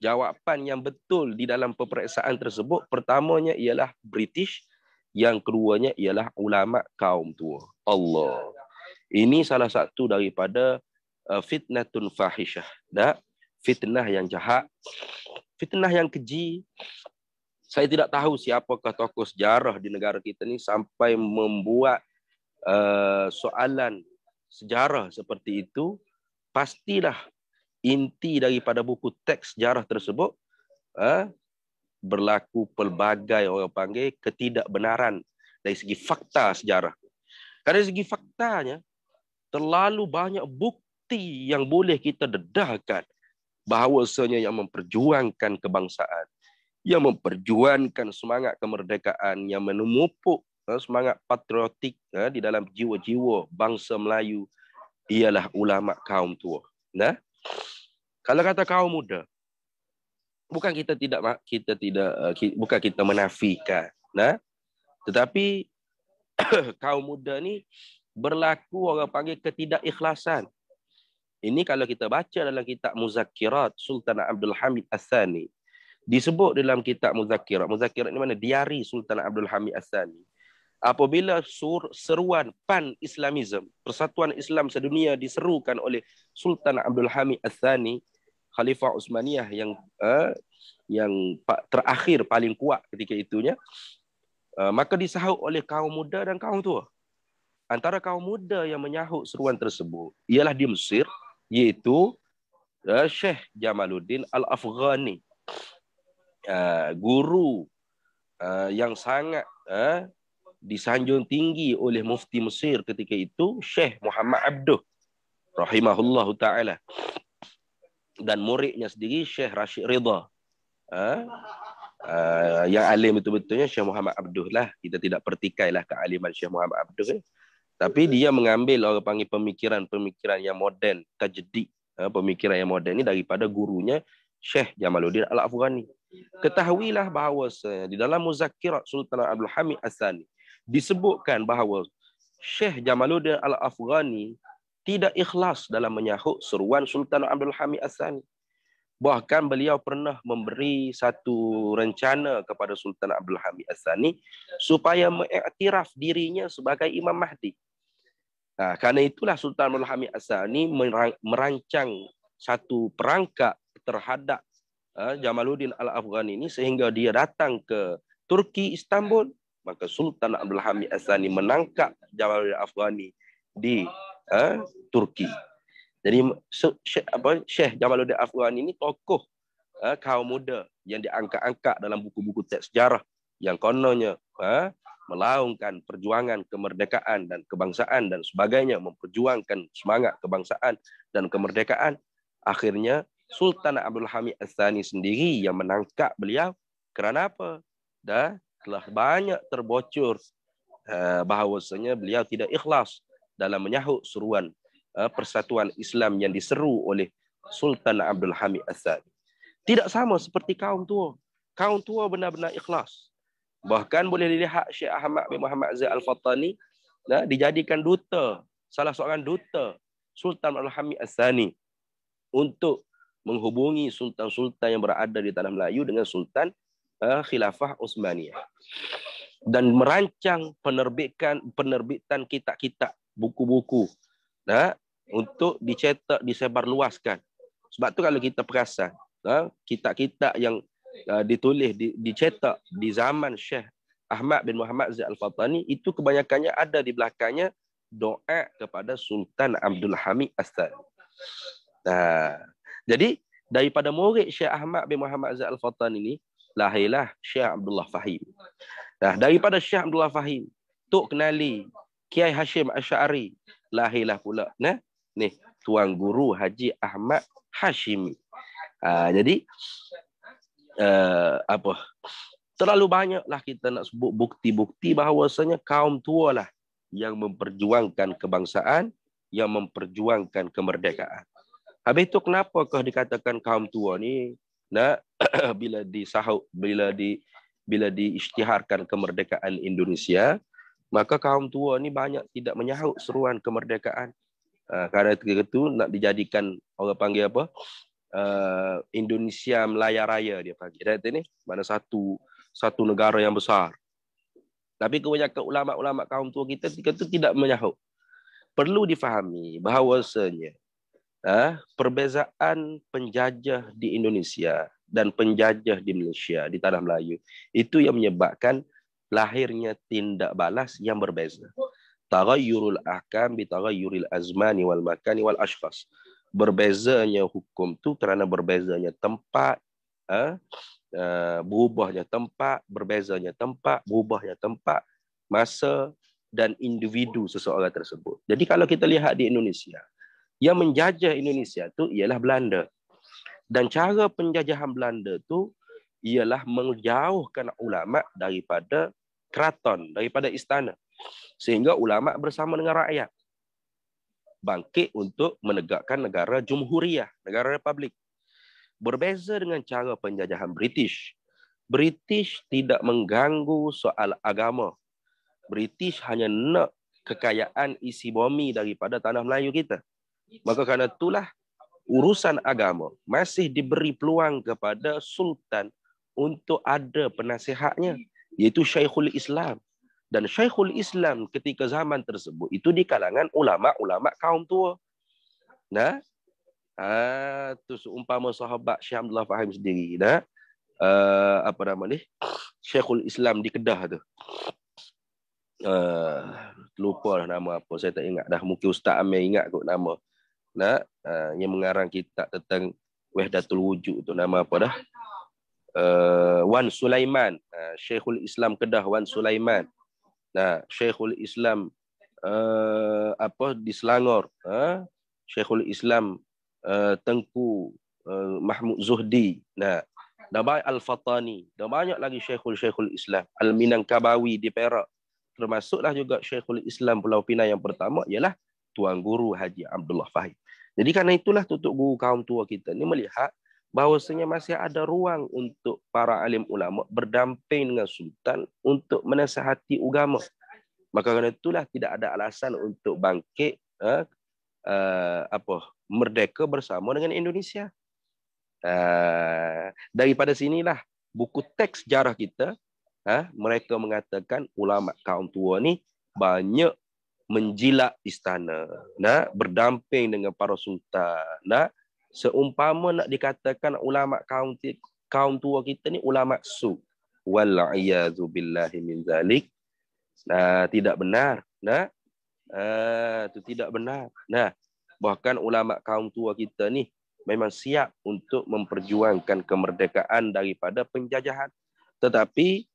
jawapan yang betul di dalam peperiksaan tersebut, pertamanya ialah British, yang keduanya ialah ulama kaum tua. Allah. Ini salah satu daripada uh, fitnatun fahishah. Tak? Fitnah yang jahat. Fitnah yang keji. Saya tidak tahu siapakah tokoh sejarah di negara kita ini sampai membuat uh, soalan sejarah seperti itu, pastilah inti daripada buku teks sejarah tersebut eh, berlaku pelbagai orang panggil ketidakbenaran dari segi fakta sejarah. Karena dari segi faktanya, terlalu banyak bukti yang boleh kita dedahkan bahawa bahawasanya yang memperjuangkan kebangsaan, yang memperjuangkan semangat kemerdekaan, yang menumpuk. Eh, semangat patriotik eh, di dalam jiwa-jiwa bangsa Melayu ialah ulama kaum tua. Nah, kalau kata kaum muda, bukan kita tidak kita tidak eh, bukan kita menafikan. Nah, tetapi kaum muda ni berlaku orang panggil ketidakikhlasan. Ini kalau kita baca dalam kitab Muzakirat Sultan Abdul Hamid Asani disebut dalam kitab Muzakirat. Muzakirat ni mana diari Sultan Abdul Hamid Asani apabila sur, seruan pan islamism persatuan Islam sedunia diserukan oleh Sultan Abdul Hamid Al-Thani Khalifah Utsmaniyah yang uh, yang terakhir paling kuat ketika itunya uh, maka disahut oleh kaum muda dan kaum tua antara kaum muda yang menyahut seruan tersebut ialah di Mesir iaitu uh, eh, Syekh Jamaluddin Al-Afghani uh, guru uh, yang sangat uh, disanjung tinggi oleh mufti Mesir ketika itu Syekh Muhammad Abduh rahimahullahu taala dan muridnya sendiri Syekh Rashid Ridha ha? ha? yang alim itu betulnya Syekh Muhammad Abduh lah kita tidak pertikailah lah kealiman Syekh Muhammad Abduh eh? tapi dia mengambil orang panggil pemikiran-pemikiran yang moden tajdid ha? pemikiran yang moden ini daripada gurunya Syekh Jamaluddin Al-Afghani Ketahuilah bahawa di dalam muzakirat Sultan Abdul Hamid Asani disebutkan bahawa Syekh Jamaluddin Al-Afghani tidak ikhlas dalam menyahut seruan Sultan Abdul Hamid Asani. Bahkan beliau pernah memberi satu rencana kepada Sultan Abdul Hamid Asani supaya mengiktiraf dirinya sebagai Imam Mahdi. Nah, karena itulah Sultan Abdul Hamid Asani merancang satu perangkap terhadap eh, Jamaluddin Al-Afghani ini sehingga dia datang ke Turki Istanbul maka Sultan Abdul Hamid Asani menangkap Jamal Afghani di uh, Turki. Jadi Syekh apa Syekh Jamaluddin Afghani ini tokoh uh, kaum muda yang diangkat-angkat dalam buku-buku teks sejarah yang kononnya uh, melaungkan perjuangan kemerdekaan dan kebangsaan dan sebagainya memperjuangkan semangat kebangsaan dan kemerdekaan akhirnya Sultan Abdul Hamid Asani sendiri yang menangkap beliau kerana apa? Dah telah banyak terbocor eh, bahawasanya beliau tidak ikhlas dalam menyahut seruan eh, persatuan Islam yang diseru oleh Sultan Abdul Hamid Asad. Tidak sama seperti kaum tua. Kaum tua benar-benar ikhlas. Bahkan boleh dilihat Syekh Ahmad bin Muhammad Zaid Al-Fattani nah, dijadikan duta, salah seorang duta Sultan Abdul Hamid Asani untuk menghubungi sultan-sultan yang berada di tanah Melayu dengan sultan uh, khilafah Utsmaniyah dan merancang penerbitan penerbitan kitab-kitab buku-buku uh, untuk dicetak disebarluaskan sebab tu kalau kita perasan uh, kitab-kitab yang uh, ditulis di, dicetak di zaman Syekh Ahmad bin Muhammad Zaid Al-Fattani itu kebanyakannya ada di belakangnya doa kepada Sultan Abdul Hamid Astad. Nah, jadi daripada murid Syekh Ahmad bin Muhammad Zaid Al-Fattani ini lahirlah Syekh Abdullah Fahim. Nah, daripada Syekh Abdullah Fahim, tok kenali Kiai Hashim Asy'ari, lahirlah pula nah ni tuan guru Haji Ahmad Hashimi. Ha, jadi uh, apa? Terlalu banyaklah kita nak sebut bukti-bukti bahawasanya kaum tualah yang memperjuangkan kebangsaan, yang memperjuangkan kemerdekaan. Habis itu kenapakah dikatakan kaum tua ni Nah bila disahut bila di bila diisytiharkan kemerdekaan Indonesia maka kaum tua ni banyak tidak menyahuk seruan kemerdekaan uh, kerana itu nak dijadikan orang panggil apa uh, Indonesia Melaya Raya dia panggil dan ini mana satu satu negara yang besar tapi kebanyakan ulama-ulama kaum tua kita ketika itu tidak menyahuk. perlu difahami bahawasanya uh, perbezaan penjajah di Indonesia dan penjajah di Malaysia, di tanah Melayu, itu yang menyebabkan lahirnya tindak balas yang berbeza. Taghayyurul ahkam bi taghayyuril azmani wal makani wal ashkhas. Berbezanya hukum tu kerana berbezanya tempat, uh, uh, berubahnya tempat, berbezanya tempat, berubahnya tempat, masa dan individu seseorang tersebut. Jadi kalau kita lihat di Indonesia, yang menjajah Indonesia tu ialah Belanda. Dan cara penjajahan Belanda tu ialah menjauhkan ulama daripada keraton, daripada istana. Sehingga ulama bersama dengan rakyat bangkit untuk menegakkan negara jumhuriah, negara republik. Berbeza dengan cara penjajahan British. British tidak mengganggu soal agama. British hanya nak kekayaan isi bumi daripada tanah Melayu kita. Maka kerana itulah urusan agama masih diberi peluang kepada sultan untuk ada penasihatnya iaitu Syekhul Islam. Dan Syekhul Islam ketika zaman tersebut itu di kalangan ulama-ulama kaum tua. Nah, ah tu seumpama sahabat Syekh Abdullah Fahim sendiri nah uh, apa nama ni Syekhul Islam di Kedah tu. Uh, lupa lah nama apa saya tak ingat dah mungkin Ustaz Amir ingat kot nama. Uh, nak uh, yang mengarang kita tentang wahdatul wujud tu nama apa dah? Uh, Wan Sulaiman, uh, Syekhul Islam Kedah Wan Sulaiman. Nah, Syekhul Islam uh, apa di Selangor, uh, Syekhul Islam uh, Tengku uh, Mahmud Zuhdi. Nah, Dabai Al-Fatani, dah banyak lagi Syekhul-Syekhul Islam. Al-Minangkabawi di Perak. Termasuklah juga Syekhul Islam Pulau Pinang yang pertama ialah Tuan Guru Haji Abdullah Fahim. Jadi karena itulah tutup guru kaum tua kita ni melihat bahawasanya masih ada ruang untuk para alim ulama berdamping dengan sultan untuk menasihati agama. Maka karena itulah tidak ada alasan untuk bangkit eh, eh, apa merdeka bersama dengan Indonesia. Eh, daripada sinilah buku teks sejarah kita eh, mereka mengatakan ulama kaum tua ni banyak menjilat istana, nak berdamping dengan para sultan, nak seumpama nak dikatakan ulama kaum kaum tua kita ni ulama su. Wal iyazu billahi min zalik. Nah, tidak benar, nak. itu ah, tidak benar. Nah, bahkan ulama kaum tua kita ni memang siap untuk memperjuangkan kemerdekaan daripada penjajahan. Tetapi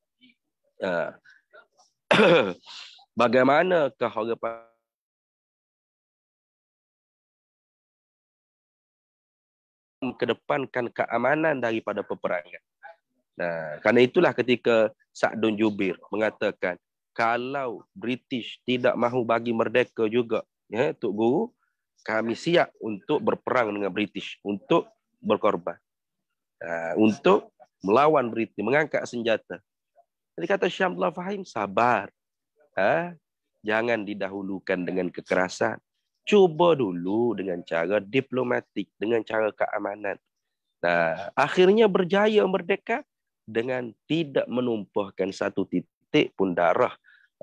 ah, ah, bagaimanakah orang kedepankan keamanan daripada peperangan. Nah, kerana itulah ketika Sa'dun Jubir mengatakan kalau British tidak mahu bagi merdeka juga, ya, Tok Guru, kami siap untuk berperang dengan British, untuk berkorban. Nah, untuk melawan British, mengangkat senjata. Jadi kata Syamdullah Fahim, sabar ha? jangan didahulukan dengan kekerasan. Cuba dulu dengan cara diplomatik, dengan cara keamanan. Nah, akhirnya berjaya merdeka dengan tidak menumpahkan satu titik pun darah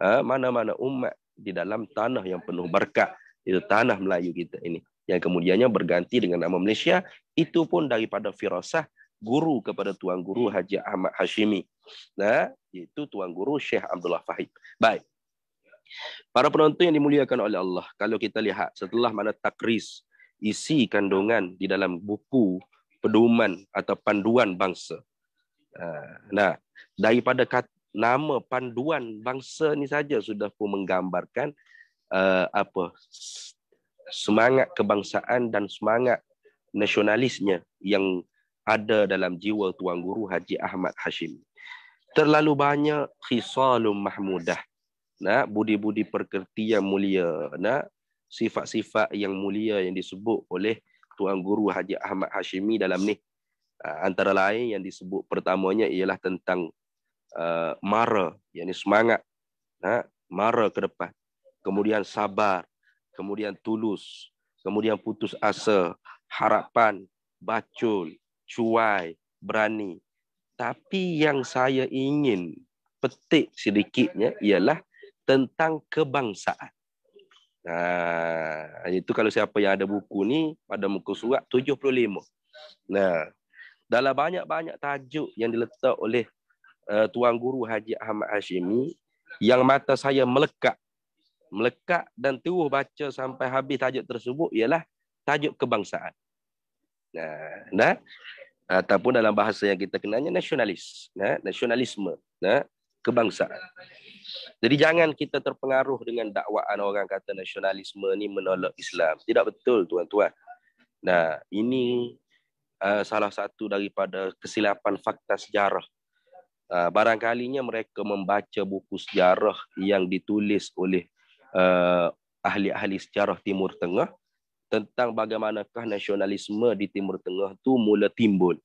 ha? mana-mana ha? umat di dalam tanah yang penuh berkat. Itu tanah Melayu kita ini. Yang kemudiannya berganti dengan nama Malaysia. Itu pun daripada firasah guru kepada Tuan Guru Haji Ahmad Hashimi. Nah, itu Tuan Guru Syekh Abdullah Fahid. Baik, Para penonton yang dimuliakan oleh Allah, kalau kita lihat setelah mana takris isi kandungan di dalam buku pedoman atau panduan bangsa. Ha, nah, daripada nama panduan bangsa ni saja sudah pun menggambarkan uh, apa semangat kebangsaan dan semangat nasionalisnya yang ada dalam jiwa tuan guru Haji Ahmad Hashim. Terlalu banyak khisalum mahmudah nah budi-budi perkerti yang mulia nak sifat-sifat yang mulia yang disebut oleh tuan guru Haji Ahmad Hashimi dalam ni ah, antara lain yang disebut pertamanya ialah tentang uh, mara yakni semangat nah mara ke depan kemudian sabar kemudian tulus kemudian putus asa harapan bacul cuai berani tapi yang saya ingin petik sedikitnya ialah tentang kebangsaan. Nah, itu kalau siapa yang ada buku ni pada muka surat 75. Nah, dalam banyak-banyak tajuk yang diletak oleh uh, Tuan Guru Haji Ahmad Hashimi yang mata saya melekat melekat dan terus baca sampai habis tajuk tersebut ialah tajuk kebangsaan. Nah, nah ataupun dalam bahasa yang kita kenalnya nasionalis, nah, nasionalisme, nah, kebangsaan. Jadi jangan kita terpengaruh dengan dakwaan orang kata nasionalisme ni menolak Islam. Tidak betul tuan-tuan. Nah, ini uh, salah satu daripada kesilapan fakta sejarah. Uh, barangkalinya mereka membaca buku sejarah yang ditulis oleh uh, ahli-ahli sejarah Timur Tengah tentang bagaimanakah nasionalisme di Timur Tengah tu mula timbul.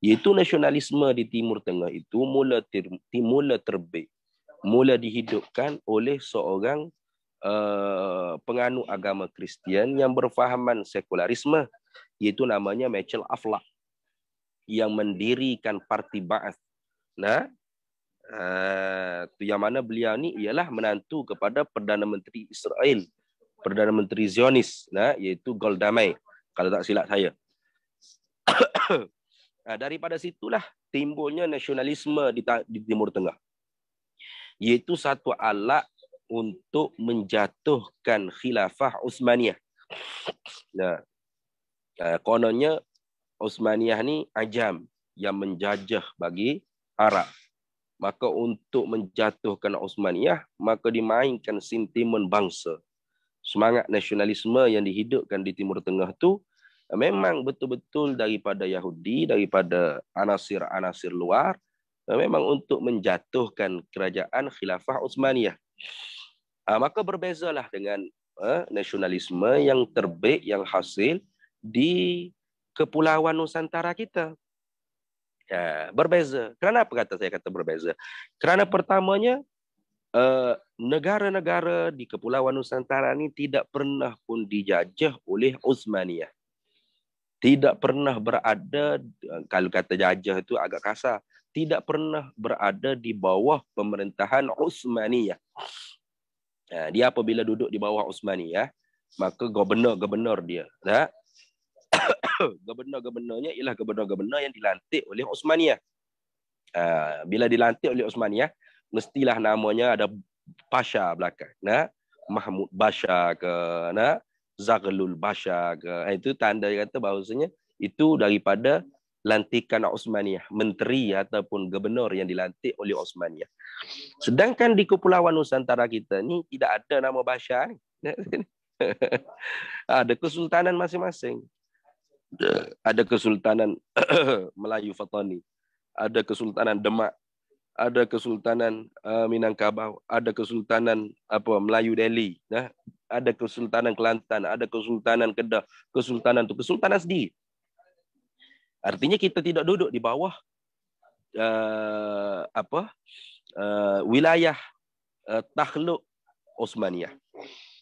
Iaitu nasionalisme di Timur Tengah itu mula ter- mula terbit mula dihidupkan oleh seorang uh, penganut agama Kristian yang berfahaman sekularisme iaitu namanya Michael Aflak yang mendirikan Parti Ba'ath. Nah, uh, tu yang mana beliau ni ialah menantu kepada Perdana Menteri Israel, Perdana Menteri Zionis, nah iaitu Golda Meir kalau tak silap saya. nah, daripada situlah timbulnya nasionalisme di, di Timur Tengah iaitu satu alat untuk menjatuhkan khilafah Uthmaniyah. Nah, eh, kononnya Uthmaniyah ni ajam yang menjajah bagi Arab. Maka untuk menjatuhkan Uthmaniyah, maka dimainkan sentimen bangsa. Semangat nasionalisme yang dihidupkan di Timur Tengah tu eh, memang betul-betul daripada Yahudi, daripada anasir-anasir luar, Eh, memang untuk menjatuhkan kerajaan khilafah Utsmaniyah. Ah, maka berbezalah dengan eh, nasionalisme yang terbaik yang hasil di kepulauan Nusantara kita. Ya, berbeza. Kerana apa kata saya kata berbeza? Kerana pertamanya eh, negara-negara di kepulauan Nusantara ini tidak pernah pun dijajah oleh Utsmaniyah. Tidak pernah berada kalau kata jajah itu agak kasar tidak pernah berada di bawah pemerintahan Uthmaniyah. Ha, dia apabila duduk di bawah Uthmaniyah, maka gubernur-gubernur dia. Tak? Ha? Gubernur-gubernurnya ialah gubernur-gubernur yang dilantik oleh Uthmaniyah. Ha, bila dilantik oleh Uthmaniyah, mestilah namanya ada Pasha belakang. Nah, Mahmud Basha ke, nah, Zaghlul Basha ke. Itu tanda dia kata bahawasanya itu daripada lantikan Osmaniyah, menteri ataupun gubernur yang dilantik oleh Osmaniyah. Sedangkan di Kepulauan Nusantara kita ni tidak ada nama Bashar. ada kesultanan masing-masing. Ada kesultanan Melayu Fatani, ada kesultanan Demak, ada kesultanan uh, Minangkabau, ada kesultanan apa Melayu Delhi, ada kesultanan Kelantan, ada kesultanan Kedah, kesultanan tu kesultanan sendiri. Artinya kita tidak duduk di bawah uh, apa uh, wilayah uh, eh, takhluk Osmaniyah.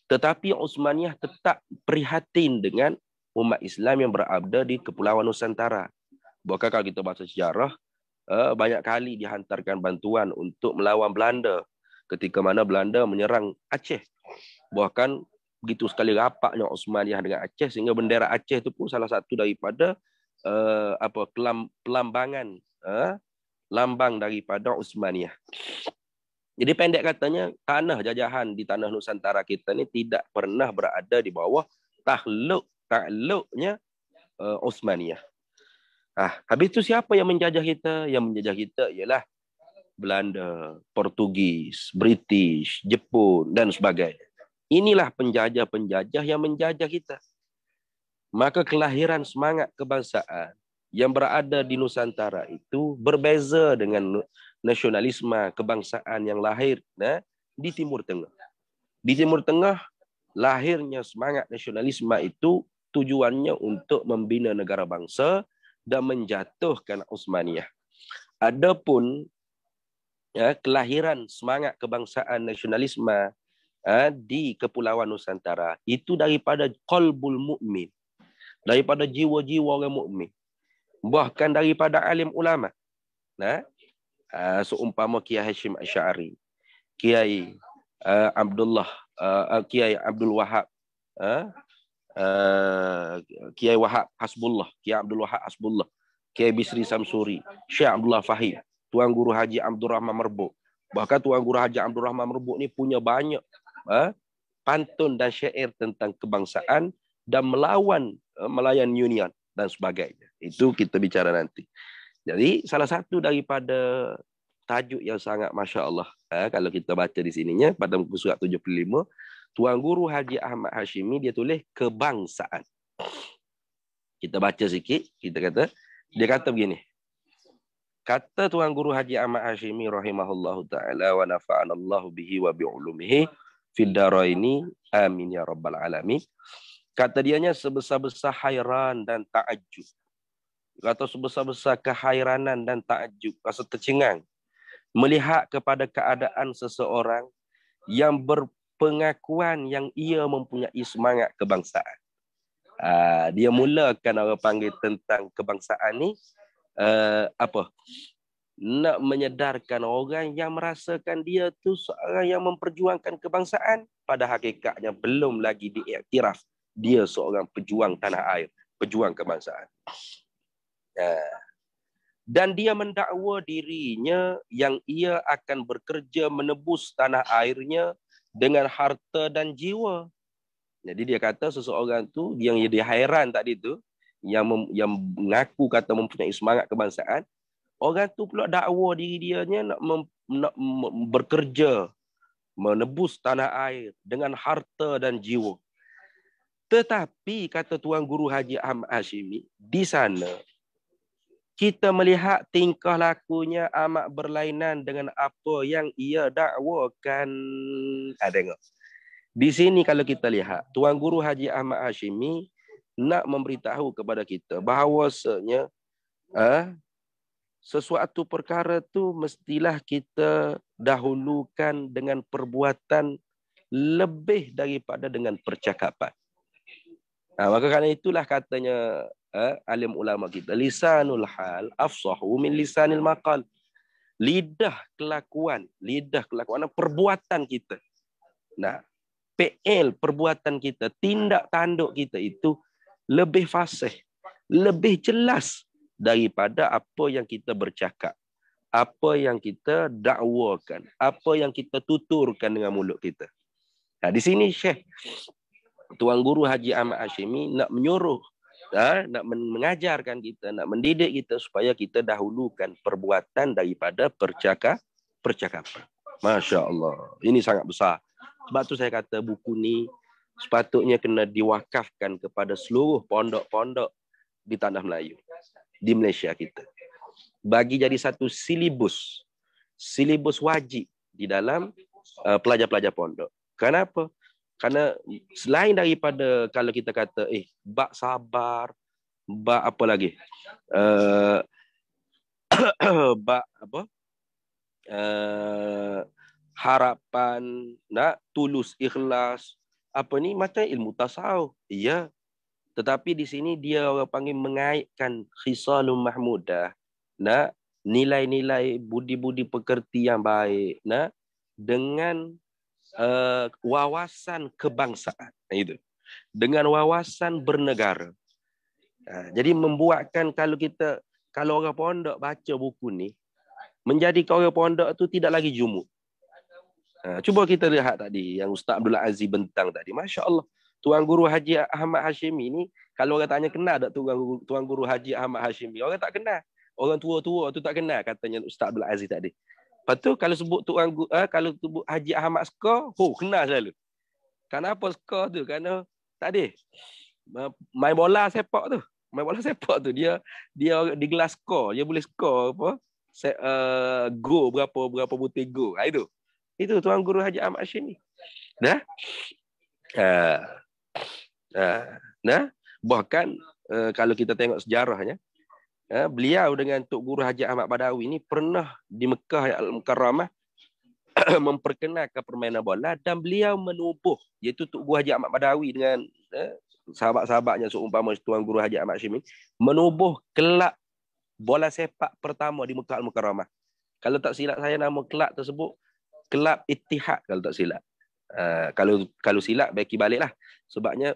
Tetapi Osmania tetap prihatin dengan umat Islam yang berada di Kepulauan Nusantara. Bahkan kalau kita baca sejarah, uh, banyak kali dihantarkan bantuan untuk melawan Belanda ketika mana Belanda menyerang Aceh. Bahkan begitu sekali rapatnya Osmania dengan Aceh sehingga bendera Aceh itu pun salah satu daripada uh, apa kelam, pelambangan uh, lambang daripada Uthmaniyah. Jadi pendek katanya tanah jajahan di tanah Nusantara kita ni tidak pernah berada di bawah takluk takluknya uh, eh, Uthmaniyah. Ah, habis itu siapa yang menjajah kita? Yang menjajah kita ialah Belanda, Portugis, British, Jepun dan sebagainya. Inilah penjajah-penjajah yang menjajah kita maka kelahiran semangat kebangsaan yang berada di Nusantara itu berbeza dengan nasionalisme kebangsaan yang lahir nah, di Timur Tengah. Di Timur Tengah, lahirnya semangat nasionalisme itu tujuannya untuk membina negara bangsa dan menjatuhkan Osmania. Adapun ya, kelahiran semangat kebangsaan nasionalisme ya, di Kepulauan Nusantara itu daripada Qalbul Mu'min daripada jiwa-jiwa orang mukmin bahkan daripada alim ulama nah uh, seumpama Kiai Hashim Asy'ari Kiai uh, Abdullah uh, uh, Kiai Abdul Wahab uh, Uh, Kiai Wahab Hasbullah, Kiai Abdul Wahab Hasbullah, Kiai Bisri Samsuri, Syekh Abdullah Fahim, Tuan Guru Haji Abdul Rahman Merbuk. Bahkan Tuan Guru Haji Abdul Rahman Merbuk ni punya banyak uh, pantun dan syair tentang kebangsaan, dan melawan eh, melayan union dan sebagainya. Itu kita bicara nanti. Jadi salah satu daripada tajuk yang sangat Masya Allah eh, kalau kita baca di sininya pada buku surat 75 Tuan Guru Haji Ahmad Hashimi dia tulis kebangsaan. Kita baca sikit, kita kata dia kata begini. Kata Tuan Guru Haji Ahmad Hashimi rahimahullahu taala wa nafa'anallahu bihi wa bi'ulumihi fid daraini amin ya rabbal alamin. Kata dianya sebesar-besar hairan dan takjub. Atau sebesar-besar kehairanan dan takjub. Rasa tercengang. Melihat kepada keadaan seseorang yang berpengakuan yang ia mempunyai semangat kebangsaan. Ah, dia mulakan orang panggil tentang kebangsaan ini, eh, apa? Nak menyedarkan orang yang merasakan dia tu seorang yang memperjuangkan kebangsaan. Pada hakikatnya belum lagi diiktiraf dia seorang pejuang tanah air, pejuang kebangsaan. Ya. Dan dia mendakwa dirinya yang ia akan bekerja menebus tanah airnya dengan harta dan jiwa. Jadi dia kata seseorang tu yang jadi hairan tadi tu yang mem, yang mengaku kata mempunyai semangat kebangsaan, orang tu pula dakwa diri dia nak, mem, nak bekerja menebus tanah air dengan harta dan jiwa. Tetapi kata Tuan Guru Haji Ahmad Hashimi, di sana kita melihat tingkah lakunya amat berlainan dengan apa yang ia dakwakan. Ha, tengok. Di sini kalau kita lihat, Tuan Guru Haji Ahmad Hashimi nak memberitahu kepada kita bahawasanya eh, sesuatu perkara tu mestilah kita dahulukan dengan perbuatan lebih daripada dengan percakapan. Ha, maka kerana itulah katanya eh, alim ulama kita lisanul hal afsahu min lisanil maqal. Lidah kelakuan, lidah kelakuan perbuatan kita. Nah, PL perbuatan kita, tindak tanduk kita itu lebih fasih, lebih jelas daripada apa yang kita bercakap. Apa yang kita dakwakan, apa yang kita tuturkan dengan mulut kita. Nah, di sini Syekh Tuan Guru Haji Ahmad Hashimi nak menyuruh, ha, nak mengajarkan kita, nak mendidik kita supaya kita dahulukan perbuatan daripada percakap, percakapan. Masya Allah. Ini sangat besar. Sebab tu saya kata buku ni sepatutnya kena diwakafkan kepada seluruh pondok-pondok di Tanah Melayu. Di Malaysia kita. Bagi jadi satu silibus. Silibus wajib di dalam uh, pelajar-pelajar uh, pondok. Kenapa? Karena selain daripada kalau kita kata eh bak sabar, bak apa lagi? Uh, bak apa? Uh, harapan, nak tulus ikhlas, apa ni macam ilmu tasawuf. Iya. Tetapi di sini dia orang panggil mengaitkan khisalul mahmudah. Nak nilai-nilai budi-budi pekerti yang baik. Nak dengan uh, wawasan kebangsaan itu dengan wawasan bernegara. Ha, jadi membuatkan kalau kita kalau orang pondok baca buku ni menjadi kalau orang pondok tu tidak lagi jumu. Ha, cuba kita lihat tadi yang Ustaz Abdul Aziz bentang tadi. Masya-Allah. Tuan Guru Haji Ahmad Hashimi ni kalau orang tanya kenal tak Tuan Guru, Tuan Guru Haji Ahmad Hashimi? Orang tak kenal. Orang tua-tua tu tak kenal katanya Ustaz Abdul Aziz tadi. Lepas tu kalau sebut tuan uh, kalau sebut Haji Ahmad Ska, ho oh, kenal selalu. apa Ska tu? Karena tadi main bola sepak tu. Main bola sepak tu dia dia digelar skor, dia boleh skor apa? Se, uh, eh, go berapa berapa butir go. Ha, itu. Itu tuan guru Haji Ahmad Hashim ni. Nah. Uh, uh, nah. Bahkan uh, kalau kita tengok sejarahnya, Ha, beliau dengan Tok Guru Haji Ahmad Badawi ni pernah di Mekah Al Mukarramah memperkenalkan permainan bola dan beliau menubuh iaitu Tok Guru Haji Ahmad Badawi dengan eh, sahabat-sahabatnya seumpama Tuan Guru Haji Ahmad Syimi menubuh kelab bola sepak pertama di Mekah Al Mukarramah. Kalau tak silap saya nama kelab tersebut kelab Ittihad kalau tak silap. Uh, kalau kalau silap baiki baliklah sebabnya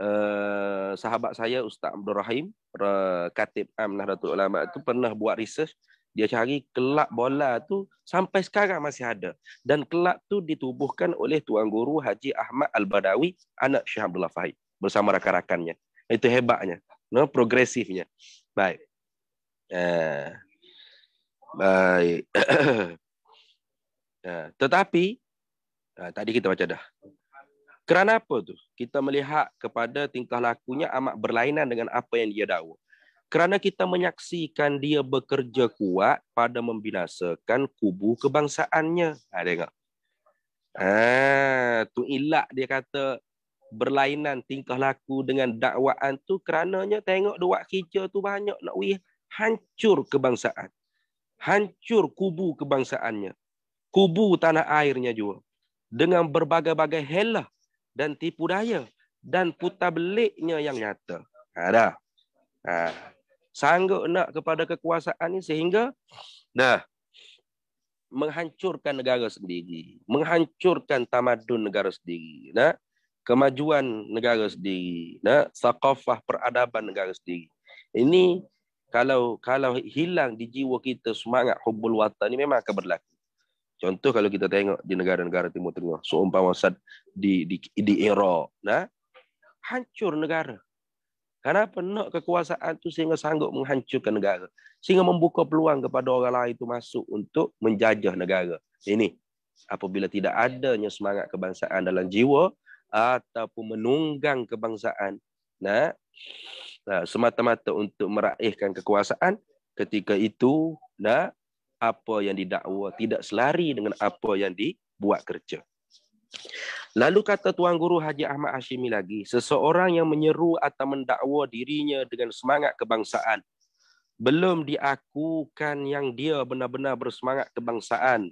Eh, sahabat saya Ustaz Abdul Rahim eh, Katib Am Nahdlatul Ulama tu pernah buat research dia cari kelab bola tu sampai sekarang masih ada dan kelab tu ditubuhkan oleh tuan guru Haji Ahmad Al-Badawi anak Syekh Abdullah Fahid bersama rakan-rakannya itu hebatnya no progresifnya baik eh baik eh, tetapi eh, tadi kita baca dah kerana apa tu? Kita melihat kepada tingkah lakunya amat berlainan dengan apa yang dia dakwa. Kerana kita menyaksikan dia bekerja kuat pada membinasakan kubu kebangsaannya. Ha, tengok. Ah, tu ilak dia kata berlainan tingkah laku dengan dakwaan tu kerananya tengok dua kerja tu banyak nak wih hancur kebangsaan. Hancur kubu kebangsaannya. Kubu tanah airnya juga. Dengan berbagai-bagai helah dan tipu daya dan putabeliknya yang nyata. Ada. Ha, ha. Sanggup nak kepada kekuasaan ini sehingga dah menghancurkan negara sendiri, menghancurkan tamadun negara sendiri, nah kemajuan negara sendiri, nah sakafah peradaban negara sendiri. Ini kalau kalau hilang di jiwa kita semangat hubul watan ini memang akan berlaku. Contoh kalau kita tengok di negara-negara Timur Tengah, seumpama so, di di di Iraq, nah hancur negara. Kenapa nak kekuasaan tu sehingga sanggup menghancurkan negara? Sehingga membuka peluang kepada orang lain itu masuk untuk menjajah negara. Ini apabila tidak adanya semangat kebangsaan dalam jiwa ataupun menunggang kebangsaan nah, nah semata-mata untuk meraihkan kekuasaan ketika itu nah apa yang didakwa tidak selari dengan apa yang dibuat kerja. Lalu kata Tuan Guru Haji Ahmad Hashimi lagi, seseorang yang menyeru atau mendakwa dirinya dengan semangat kebangsaan, belum diakukan yang dia benar-benar bersemangat kebangsaan,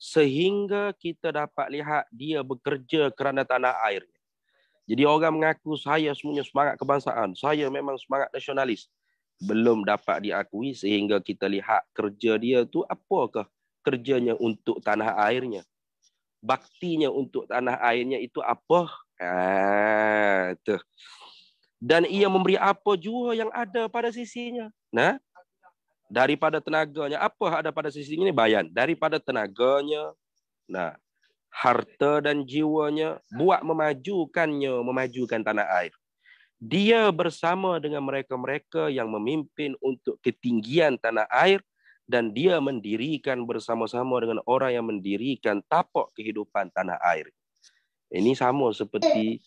sehingga kita dapat lihat dia bekerja kerana tanah airnya. Jadi orang mengaku saya semuanya semangat kebangsaan, saya memang semangat nasionalis belum dapat diakui sehingga kita lihat kerja dia tu apakah kerjanya untuk tanah airnya baktinya untuk tanah airnya itu apa ah, dan ia memberi apa jua yang ada pada sisinya nah daripada tenaganya apa ada pada sisinya ini bayan daripada tenaganya nah harta dan jiwanya buat memajukannya memajukan tanah air dia bersama dengan mereka-mereka yang memimpin untuk ketinggian tanah air dan dia mendirikan bersama-sama dengan orang yang mendirikan tapak kehidupan tanah air. Ini sama seperti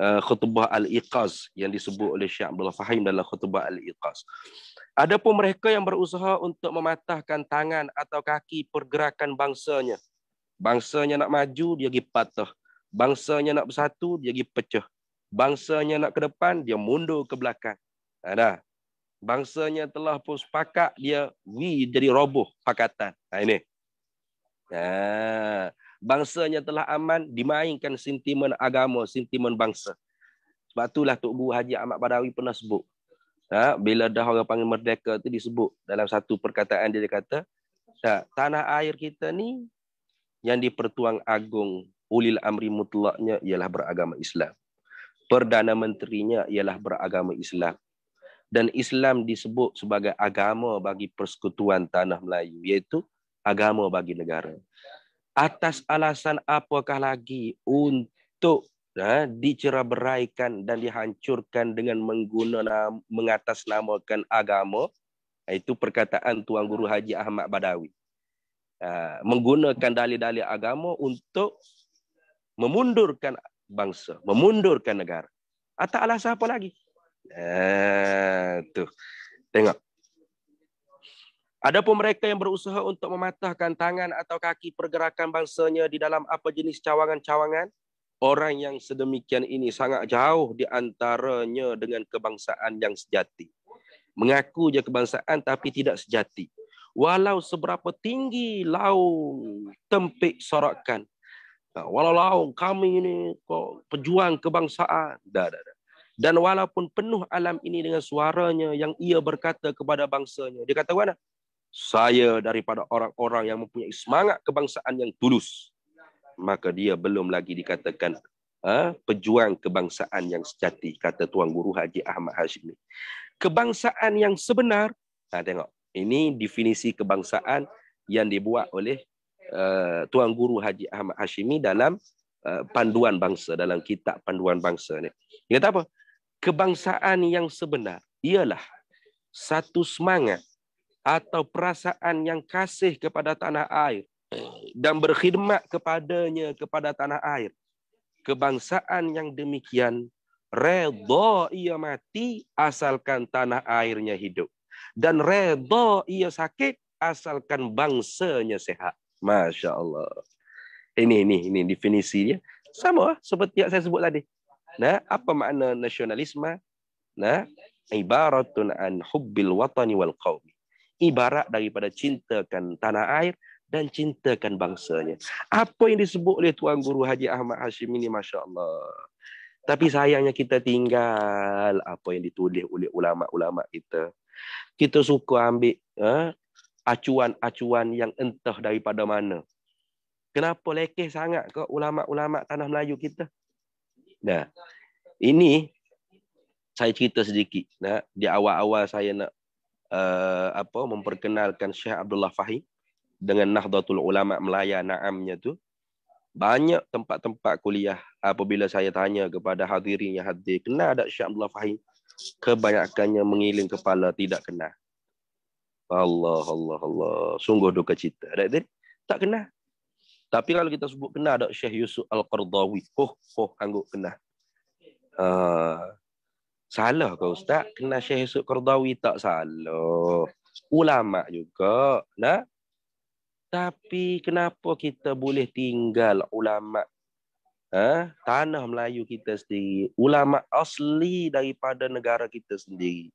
uh, khutbah Al-Iqaz yang disebut oleh Syekh Abdullah Fahim dalam khutbah Al-Iqaz. Adapun mereka yang berusaha untuk mematahkan tangan atau kaki pergerakan bangsanya. Bangsanya nak maju, dia pergi patah. Bangsanya nak bersatu, dia pergi pecah bangsanya nak ke depan dia mundur ke belakang ada ha, bangsanya telah pun sepakat dia wi jadi roboh pakatan ha ini ha bangsanya telah aman dimainkan sentimen agama sentimen bangsa sebab itulah tok guru Haji Ahmad Badawi pernah sebut ha bila dah orang panggil merdeka tu disebut dalam satu perkataan dia, dia kata ha, tanah air kita ni yang dipertuang agung ulil amri mutlaknya ialah beragama Islam Perdana Menterinya ialah beragama Islam. Dan Islam disebut sebagai agama bagi persekutuan tanah Melayu, iaitu agama bagi negara. Atas alasan apakah lagi untuk ha, diceraberaikan dan dihancurkan dengan menggunakan mengatasnamakan agama, itu perkataan Tuan Guru Haji Ahmad Badawi. Ha, menggunakan dalil-dalil agama untuk memundurkan bangsa, memundurkan negara. Atau ah, alasan apa lagi? Eh, tu. Tengok. Adapun mereka yang berusaha untuk mematahkan tangan atau kaki pergerakan bangsanya di dalam apa jenis cawangan-cawangan, orang yang sedemikian ini sangat jauh di antaranya dengan kebangsaan yang sejati. Mengaku je kebangsaan tapi tidak sejati. Walau seberapa tinggi laung tempik sorakan, Nah, walau kami ini kok pejuang kebangsaan. Dah, dah, dah. Dan walaupun penuh alam ini dengan suaranya yang ia berkata kepada bangsanya. Dia kata mana? Saya daripada orang-orang yang mempunyai semangat kebangsaan yang tulus. Maka dia belum lagi dikatakan ha, pejuang kebangsaan yang sejati. Kata Tuan Guru Haji Ahmad Hashim. Kebangsaan yang sebenar. Nah, ha, tengok. Ini definisi kebangsaan yang dibuat oleh Eh, Tuan Guru Haji Ahmad Hashimi dalam uh, panduan bangsa dalam kitab panduan bangsa ni. Dia kata apa? Kebangsaan yang sebenar ialah satu semangat atau perasaan yang kasih kepada tanah air dan berkhidmat kepadanya kepada tanah air. Kebangsaan yang demikian redha ia mati asalkan tanah airnya hidup dan redha ia sakit asalkan bangsanya sehat. Masya Allah. Ini, eh, ini, ini definisi dia. Sama lah seperti yang saya sebut tadi. Nah, apa makna nasionalisme? Nah, ibaratun an hubbil watani wal qawmi. Ibarat daripada cintakan tanah air dan cintakan bangsanya. Apa yang disebut oleh Tuan Guru Haji Ahmad Hashim ini, Masya Allah. Tapi sayangnya kita tinggal apa yang ditulis oleh ulama-ulama kita. Kita suka ambil eh, acuan-acuan yang entah daripada mana. Kenapa lekeh sangat ke ulama-ulama tanah Melayu kita? Nah. Ini saya cerita sedikit. Nah, di awal-awal saya nak uh, apa memperkenalkan Syekh Abdullah Fahim dengan Nahdlatul Ulama Melaya na'amnya tu. Banyak tempat-tempat kuliah apabila saya tanya kepada hadirin yang hadir, kenal tak Syekh Abdullah Fahim? Kebanyakannya mengiling kepala tidak kenal. Allah, Allah, Allah. Sungguh duka cita. Ada tadi? Tak kena. Tapi kalau kita sebut kena ada Syekh Yusuf Al-Qardawi. Oh, oh, angguk kena. Uh, salah ke Ustaz? Kena Syekh Yusuf Al-Qardawi tak salah. Ulama juga. Nah? Tapi kenapa kita boleh tinggal ulama ha? tanah Melayu kita sendiri. Ulama asli daripada negara kita sendiri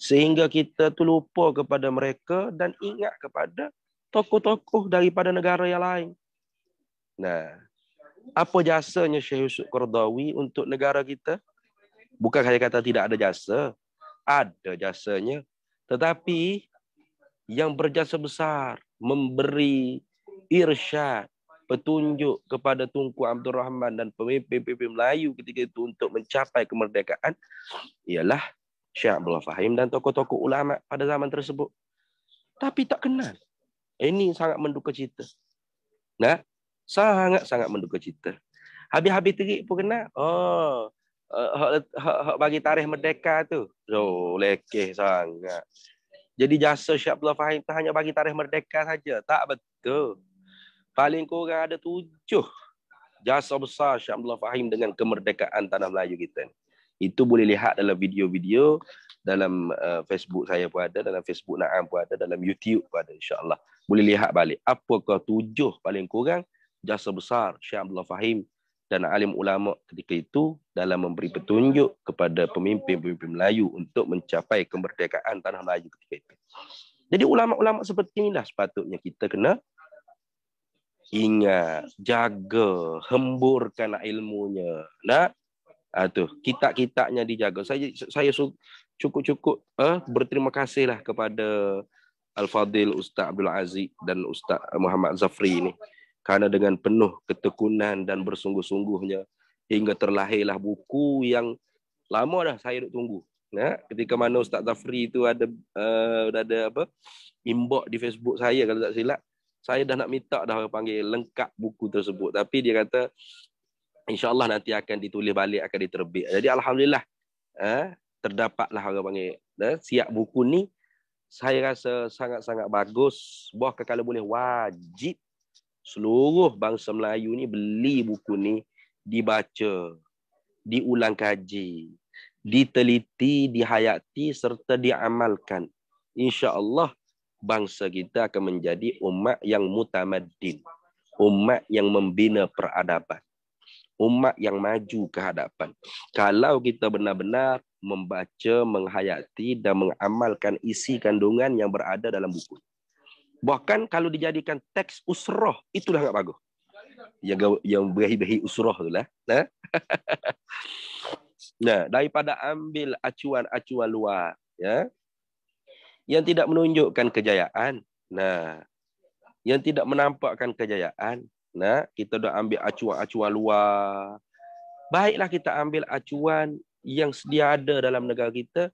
sehingga kita tu lupa kepada mereka dan ingat kepada tokoh-tokoh daripada negara yang lain. Nah, apa jasanya Syekh Yusuf Qardawi untuk negara kita? Bukan hanya kata tidak ada jasa. Ada jasanya. Tetapi yang berjasa besar memberi irsyad petunjuk kepada Tunku Abdul Rahman dan pemimpin-pemimpin Melayu ketika itu untuk mencapai kemerdekaan ialah Syekh Abdul Fahim dan tokoh-tokoh ulama pada zaman tersebut. Tapi tak kenal. Ini sangat menduka cita. Nah, sangat-sangat menduka cita. Habis-habis terik pun kenal. Oh, eh, hak uh, uh, uh, bagi tarikh merdeka tu. So, oh, lekeh sangat. Jadi jasa Syekh Abdul Fahim tak hanya bagi tarikh merdeka saja. Tak betul. Paling kurang ada tujuh jasa besar Syekh Abdul Fahim dengan kemerdekaan tanah Melayu kita ni. Itu boleh lihat dalam video-video dalam uh, Facebook saya pun ada, dalam Facebook Naam pun ada, dalam YouTube pun ada insya-Allah. Boleh lihat balik apakah tujuh paling kurang jasa besar Syekh Abdullah Fahim dan alim ulama ketika itu dalam memberi petunjuk kepada pemimpin-pemimpin Melayu untuk mencapai kemerdekaan tanah Melayu ketika itu. Jadi ulama-ulama seperti inilah sepatutnya kita kena ingat, jaga, hemburkan ilmunya. Nak Ah tu, kitab-kitabnya dijaga. Saya saya cukup-cukup eh, berterima kasihlah kepada Al-Fadil Ustaz Abdul Aziz dan Ustaz Muhammad Zafri ini. Karena dengan penuh ketekunan dan bersungguh-sungguhnya hingga terlahirlah buku yang lama dah saya duk tunggu. Ya, ketika mana Ustaz Zafri itu ada uh, ada apa? inbox di Facebook saya kalau tak silap. Saya dah nak minta dah panggil lengkap buku tersebut tapi dia kata insyaallah nanti akan ditulis balik akan diterbit jadi alhamdulillah eh, terdapatlah orang panggil eh, siap buku ni saya rasa sangat-sangat bagus buah kalau boleh wajib seluruh bangsa Melayu ni beli buku ni dibaca diulang kaji diteliti dihayati serta diamalkan insyaallah bangsa kita akan menjadi umat yang mutamadin, umat yang membina peradaban umat yang maju ke hadapan. Kalau kita benar-benar membaca, menghayati dan mengamalkan isi kandungan yang berada dalam buku. Bahkan kalau dijadikan teks usrah, itulah agak bagus. Yang yang berahi-berahi usrah tu lah. Nah. Ha? nah, daripada ambil acuan-acuan luar, ya. Yang tidak menunjukkan kejayaan. Nah, yang tidak menampakkan kejayaan Nah, kita dah ambil acuan-acuan luar. Baiklah kita ambil acuan yang sedia ada dalam negara kita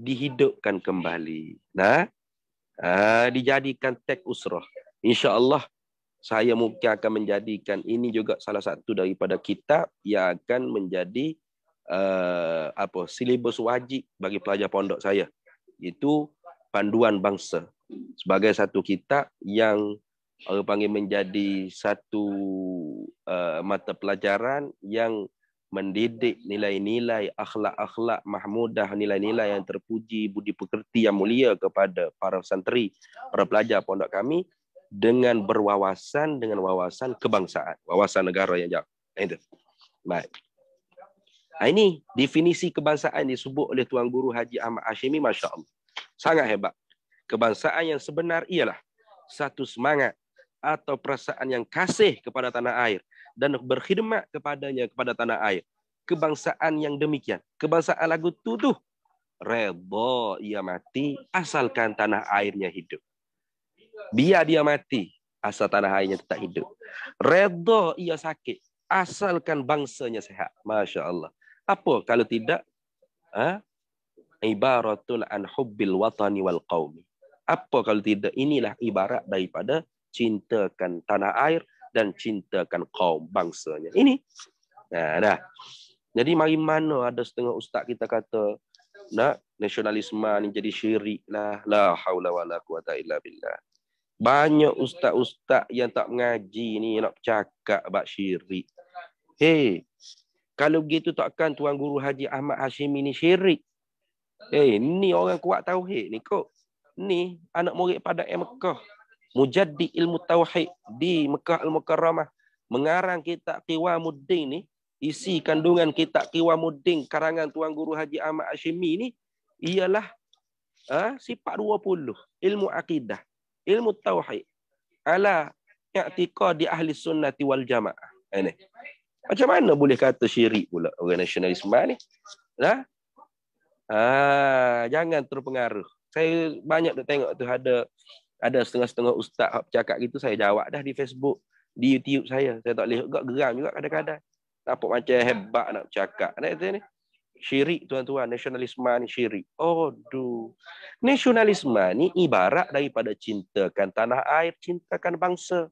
dihidupkan kembali. Nah, ha, dijadikan tek usrah. Allah saya mungkin akan menjadikan ini juga salah satu daripada kitab yang akan menjadi uh, apa silibus wajib bagi pelajar pondok saya. Itu panduan bangsa sebagai satu kitab yang orang panggil menjadi satu uh, mata pelajaran yang mendidik nilai-nilai akhlak-akhlak mahmudah nilai-nilai yang terpuji budi pekerti yang mulia kepada para santri para pelajar pondok kami dengan berwawasan dengan wawasan kebangsaan wawasan negara yang jauh itu baik ah, ini definisi kebangsaan yang disebut oleh tuan guru Haji Ahmad Hashimi masya-Allah sangat hebat kebangsaan yang sebenar ialah satu semangat atau perasaan yang kasih kepada tanah air dan berkhidmat kepadanya kepada tanah air. Kebangsaan yang demikian, kebangsaan lagu tu tu redha ia mati asalkan tanah airnya hidup. Biar dia mati asal tanah airnya tetap hidup. Redha ia sakit asalkan bangsanya sehat. Masya Allah. Apa kalau tidak? Ha? Ibaratul an hubbil watani wal qawmi. Apa kalau tidak? Inilah ibarat daripada cintakan tanah air dan cintakan kaum bangsanya. Ini. Nah, dah. Jadi mari mana ada setengah ustaz kita kata nak nasionalisme ni jadi syirik lah. La haula wala quwata illa billah. Banyak ustaz-ustaz yang tak mengaji ni nak cakap bab syirik. Hey kalau begitu takkan Tuan Guru Haji Ahmad Hashim ini syirik? Hey ni orang kuat tauhid ni kok. Ni anak murid pada Mekah mujaddi ilmu tauhid di Mekah al-Mukarramah mengarang kitab Qiwamuddin ni isi kandungan kitab Qiwamuddin karangan tuan guru Haji Ahmad Hashimi ni ialah ha, sifat 20 ilmu akidah ilmu tauhid ala i'tiqad di ahli sunnati wal jamaah ini ha, macam mana boleh kata syirik pula orang nasionalisme ni ha? ha jangan terpengaruh saya banyak dah tengok tu ada ada setengah-setengah ustaz hak cakap gitu saya jawab dah di Facebook di YouTube saya saya tak boleh juga geram juga kadang-kadang Apa macam hebat nak cakap nak kata ni syirik tuan-tuan nasionalisme ni syirik oh du nasionalisme ni ibarat daripada cintakan tanah air cintakan bangsa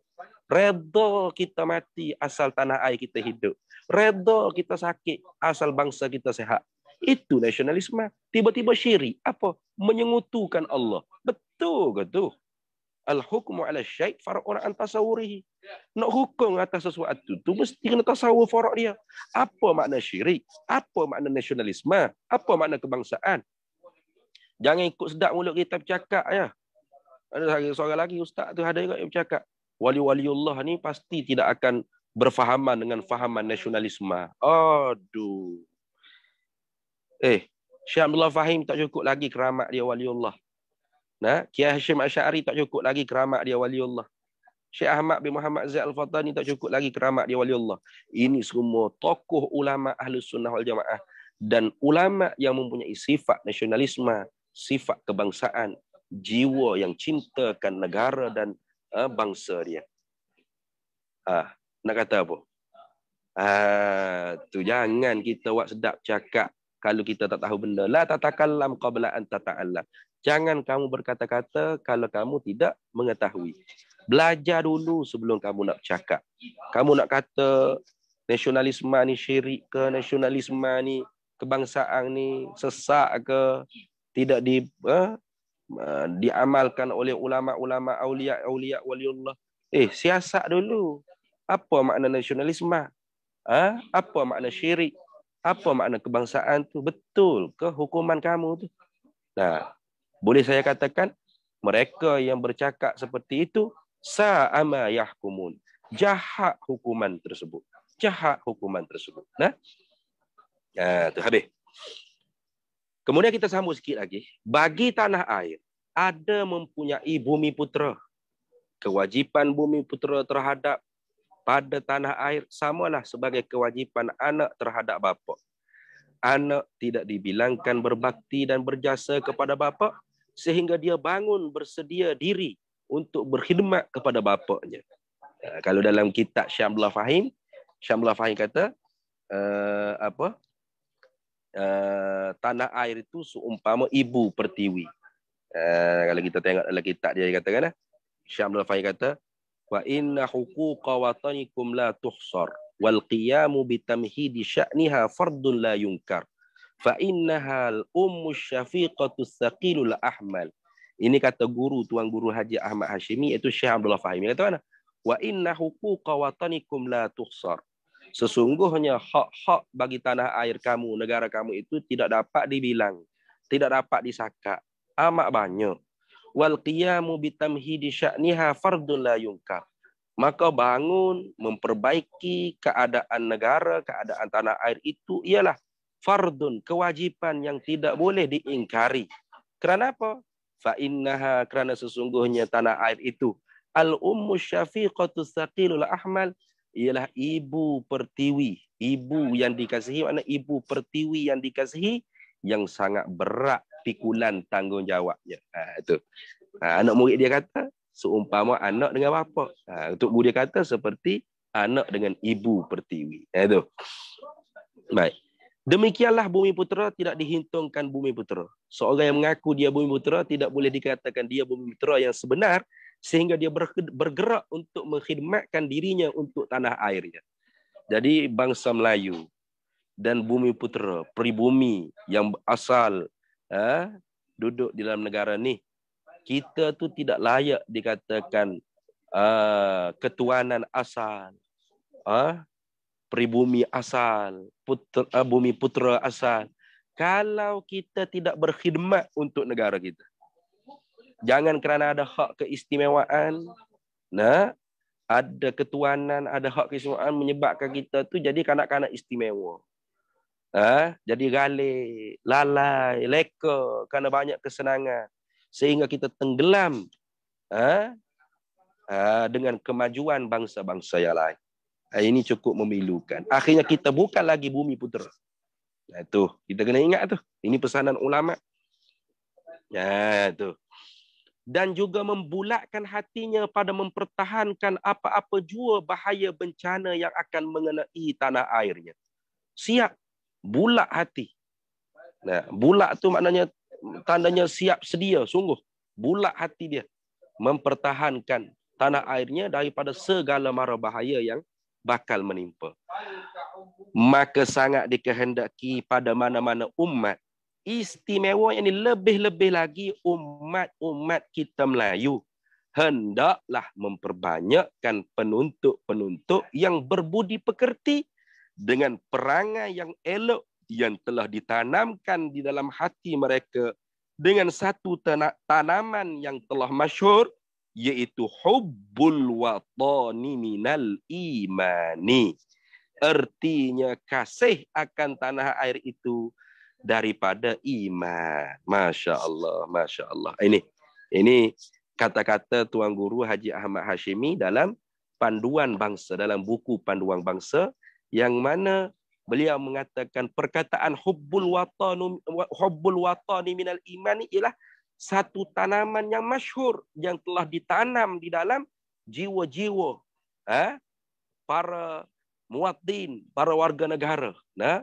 redha kita mati asal tanah air kita hidup redha kita sakit asal bangsa kita sehat itu nasionalisme tiba-tiba syirik apa menyengutukan Allah betul ke tu al hukmu ala syai far'un an tasawurihi ya. nak hukum atas sesuatu tu mesti kena tasawur farak dia apa makna syirik apa makna nasionalisme apa makna kebangsaan jangan ikut sedap mulut kita bercakap ya ada seorang, seorang lagi ustaz tu ada juga yang bercakap wali wali Allah ni pasti tidak akan berfahaman dengan fahaman nasionalisme aduh eh Syekh Abdullah Fahim tak cukup lagi keramat dia wali Allah. Nah, Kiai Hashim Asy'ari tak cukup lagi keramat dia waliullah. Syekh Ahmad bin Muhammad Zaid Al-Fattani tak cukup lagi keramat dia waliullah. Ini semua tokoh ulama Ahlus Sunnah wal Jamaah dan ulama yang mempunyai sifat nasionalisme, sifat kebangsaan, jiwa yang cintakan negara dan uh, bangsa dia. Ah, nak kata apa? Ah, tu jangan kita buat sedap cakap kalau kita tak tahu benda la tatakallam qabla an tata'allam Jangan kamu berkata-kata kalau kamu tidak mengetahui. Belajar dulu sebelum kamu nak cakap. Kamu nak kata nasionalisme ni syirik ke, nasionalisme ni kebangsaan ni sesak ke, tidak di eh, eh diamalkan oleh ulama-ulama aulia aulia waliullah. Eh, siasat dulu. Apa makna nasionalisme? Ah, apa makna syirik? Apa makna kebangsaan tu? Betul ke hukuman kamu tu? Nah, boleh saya katakan mereka yang bercakap seperti itu sa'ama yahkumun jahat hukuman tersebut jahat hukuman tersebut nah ya tu habis kemudian kita sambung sikit lagi bagi tanah air ada mempunyai bumi putera kewajipan bumi putera terhadap pada tanah air samalah sebagai kewajipan anak terhadap bapa anak tidak dibilangkan berbakti dan berjasa kepada bapa sehingga dia bangun bersedia diri untuk berkhidmat kepada bapaknya. Ha, kalau dalam kitab Syamlah Fahim, Syamlah Fahim kata uh, apa? Uh, tanah air itu seumpama ibu pertiwi. Uh, kalau kita tengok dalam kitab dia katakanlah Syamlah Fahim kata wa inna huquqa watanikum la tuhsar wal qiyamu bitamhidi sya'niha fardun la yunkar fa innahal ummu syafiqatu saqilul ahmal ini kata guru tuan guru Haji Ahmad Hashimi iaitu Syekh Abdullah Fahim dia kata mana wa inna huquqa watanikum la tuhsar sesungguhnya hak-hak bagi tanah air kamu negara kamu itu tidak dapat dibilang tidak dapat disakat amat banyak wal qiyamu bitamhidi sya'niha fardun la yungkar maka bangun memperbaiki keadaan negara keadaan tanah air itu ialah fardun kewajiban yang tidak boleh diingkari. Kerana apa? Fa innaha kerana sesungguhnya tanah air itu al ummu syafiqatu saqilul ahmal ialah ibu pertiwi, ibu yang dikasihi makna ibu pertiwi yang dikasihi yang sangat berat pikulan tanggungjawabnya. Ha, itu. Ha, anak murid dia kata seumpama anak dengan bapa. Ha, untuk guru dia kata seperti anak dengan ibu pertiwi. Ha, itu. Baik. Demikianlah bumi putera tidak dihitungkan bumi putera. Seorang yang mengaku dia bumi putera tidak boleh dikatakan dia bumi putera yang sebenar sehingga dia bergerak untuk mengkhidmatkan dirinya untuk tanah airnya. Jadi bangsa Melayu dan bumi putera, pribumi yang asal eh, duduk di dalam negara ni, kita tu tidak layak dikatakan eh, ketuanan asal. Eh, pribumi asal, putra, eh, bumi putra asal. Kalau kita tidak berkhidmat untuk negara kita. Jangan kerana ada hak keistimewaan, nah, ada ketuanan, ada hak keistimewaan menyebabkan kita tu jadi kanak-kanak istimewa. ha? jadi galih, lalai, leka kerana banyak kesenangan sehingga kita tenggelam ha? Ha, dengan kemajuan bangsa-bangsa yang lain ini cukup memilukan. Akhirnya kita bukan lagi bumi putera. Nah tu, kita kena ingat tu. Ini pesanan ulama. Ya tu. Dan juga membulatkan hatinya pada mempertahankan apa-apa jua bahaya bencana yang akan mengenai tanah airnya. Siap bulat hati. Nah, bulat tu maknanya tandanya siap sedia sungguh. Bulat hati dia mempertahankan tanah airnya daripada segala mara bahaya yang bakal menimpa. Maka sangat dikehendaki pada mana-mana umat istimewa yang ini lebih-lebih lagi umat-umat kita Melayu hendaklah memperbanyakkan penuntut-penuntut yang berbudi pekerti dengan perangai yang elok yang telah ditanamkan di dalam hati mereka dengan satu tanaman yang telah masyur yaitu hubbul watani minal imani. Artinya kasih akan tanah air itu daripada iman. Masya Allah, Masya Allah. Ini, ini kata-kata Tuan Guru Haji Ahmad Hashimi dalam panduan bangsa, dalam buku panduan bangsa yang mana beliau mengatakan perkataan hubbul watani, hubbul minal iman ialah satu tanaman yang masyhur yang telah ditanam di dalam jiwa-jiwa eh, para muatin, para warga negara, nah,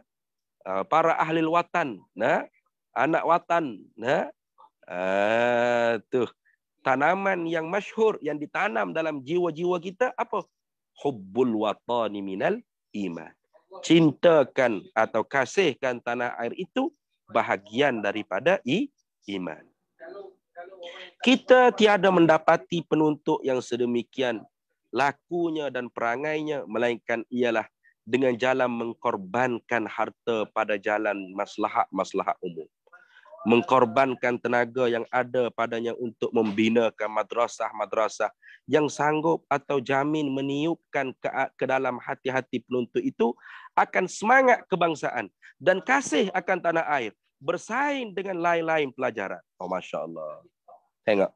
ha? ha, para ahli watan, nah, anak watan, nah, tuh tanaman yang masyhur yang ditanam dalam jiwa-jiwa kita apa? Hubbul watani minal iman. Cintakan atau kasihkan tanah air itu bahagian daripada i, iman. Kita tiada mendapati penuntut yang sedemikian lakunya dan perangainya melainkan ialah dengan jalan mengkorbankan harta pada jalan maslahat-maslahat umum. Mengkorbankan tenaga yang ada padanya untuk membina ke madrasah-madrasah yang sanggup atau jamin meniupkan ke, ke dalam hati-hati penuntut itu akan semangat kebangsaan dan kasih akan tanah air bersaing dengan lain-lain pelajaran. Oh, Masya Allah. Tengok.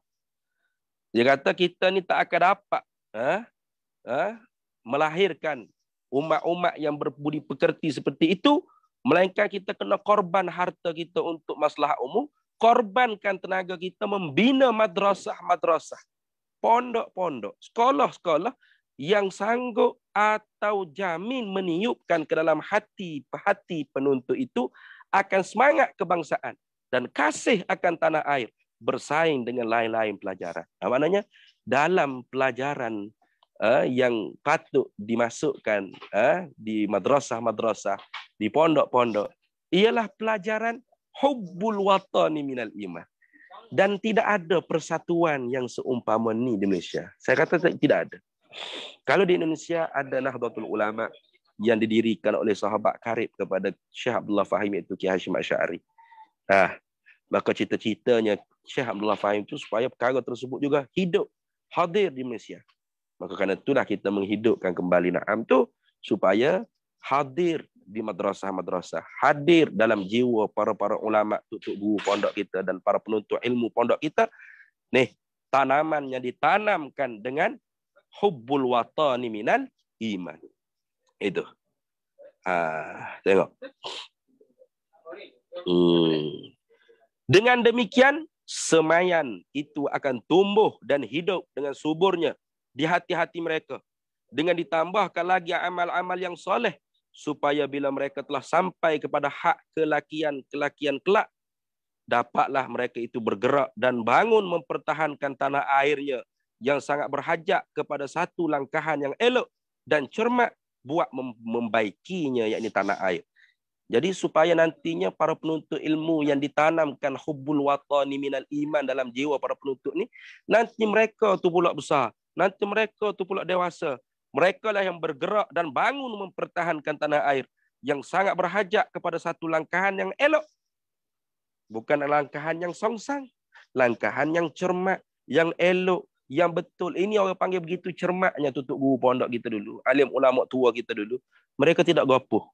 Dia kata kita ni tak akan dapat ha? Ha? melahirkan umat-umat yang berbudi pekerti seperti itu. Melainkan kita kena korban harta kita untuk masalah umum. Korbankan tenaga kita membina madrasah-madrasah. Pondok-pondok. Sekolah-sekolah yang sanggup atau jamin meniupkan ke dalam hati-hati penuntut itu akan semangat kebangsaan dan kasih akan tanah air bersaing dengan lain-lain pelajaran. Nah, ha, maknanya dalam pelajaran uh, yang patut dimasukkan uh, di madrasah-madrasah, di pondok-pondok, ialah pelajaran hubbul watani minal imah Dan tidak ada persatuan yang seumpama ni di Malaysia. Saya kata tidak ada. Kalau di Indonesia ada Nahdlatul Ulama, yang didirikan oleh sahabat karib kepada Syekh Abdullah Fahim iaitu Kiai Hashim Asy'ari. Ah, maka cita-citanya Syekh Abdullah Fahim itu supaya perkara tersebut juga hidup hadir di Malaysia. Maka kerana itulah kita menghidupkan kembali Naam tu supaya hadir di madrasah-madrasah, hadir dalam jiwa para-para ulama, tutup guru pondok kita dan para penuntut ilmu pondok kita. Nih, tanaman yang ditanamkan dengan hubbul watani minal iman. Itu. Ah, tengok. Hmm. Dengan demikian, semayan itu akan tumbuh dan hidup dengan suburnya di hati-hati mereka. Dengan ditambahkan lagi amal-amal yang soleh. Supaya bila mereka telah sampai kepada hak kelakian-kelakian kelak. Dapatlah mereka itu bergerak dan bangun mempertahankan tanah airnya. Yang sangat berhajat kepada satu langkahan yang elok dan cermat buat mem- membaikinya yakni tanah air. Jadi supaya nantinya para penuntut ilmu yang ditanamkan hubbul watani minal iman dalam jiwa para penuntut ni nanti mereka tu pula besar, nanti mereka tu pula dewasa. Mereka lah yang bergerak dan bangun mempertahankan tanah air yang sangat berhajat kepada satu langkahan yang elok. Bukan langkahan yang songsang, langkahan yang cermat, yang elok, yang betul ini orang panggil begitu cermatnya tutup guru pondok kita dulu alim ulama tua kita dulu mereka tidak gopoh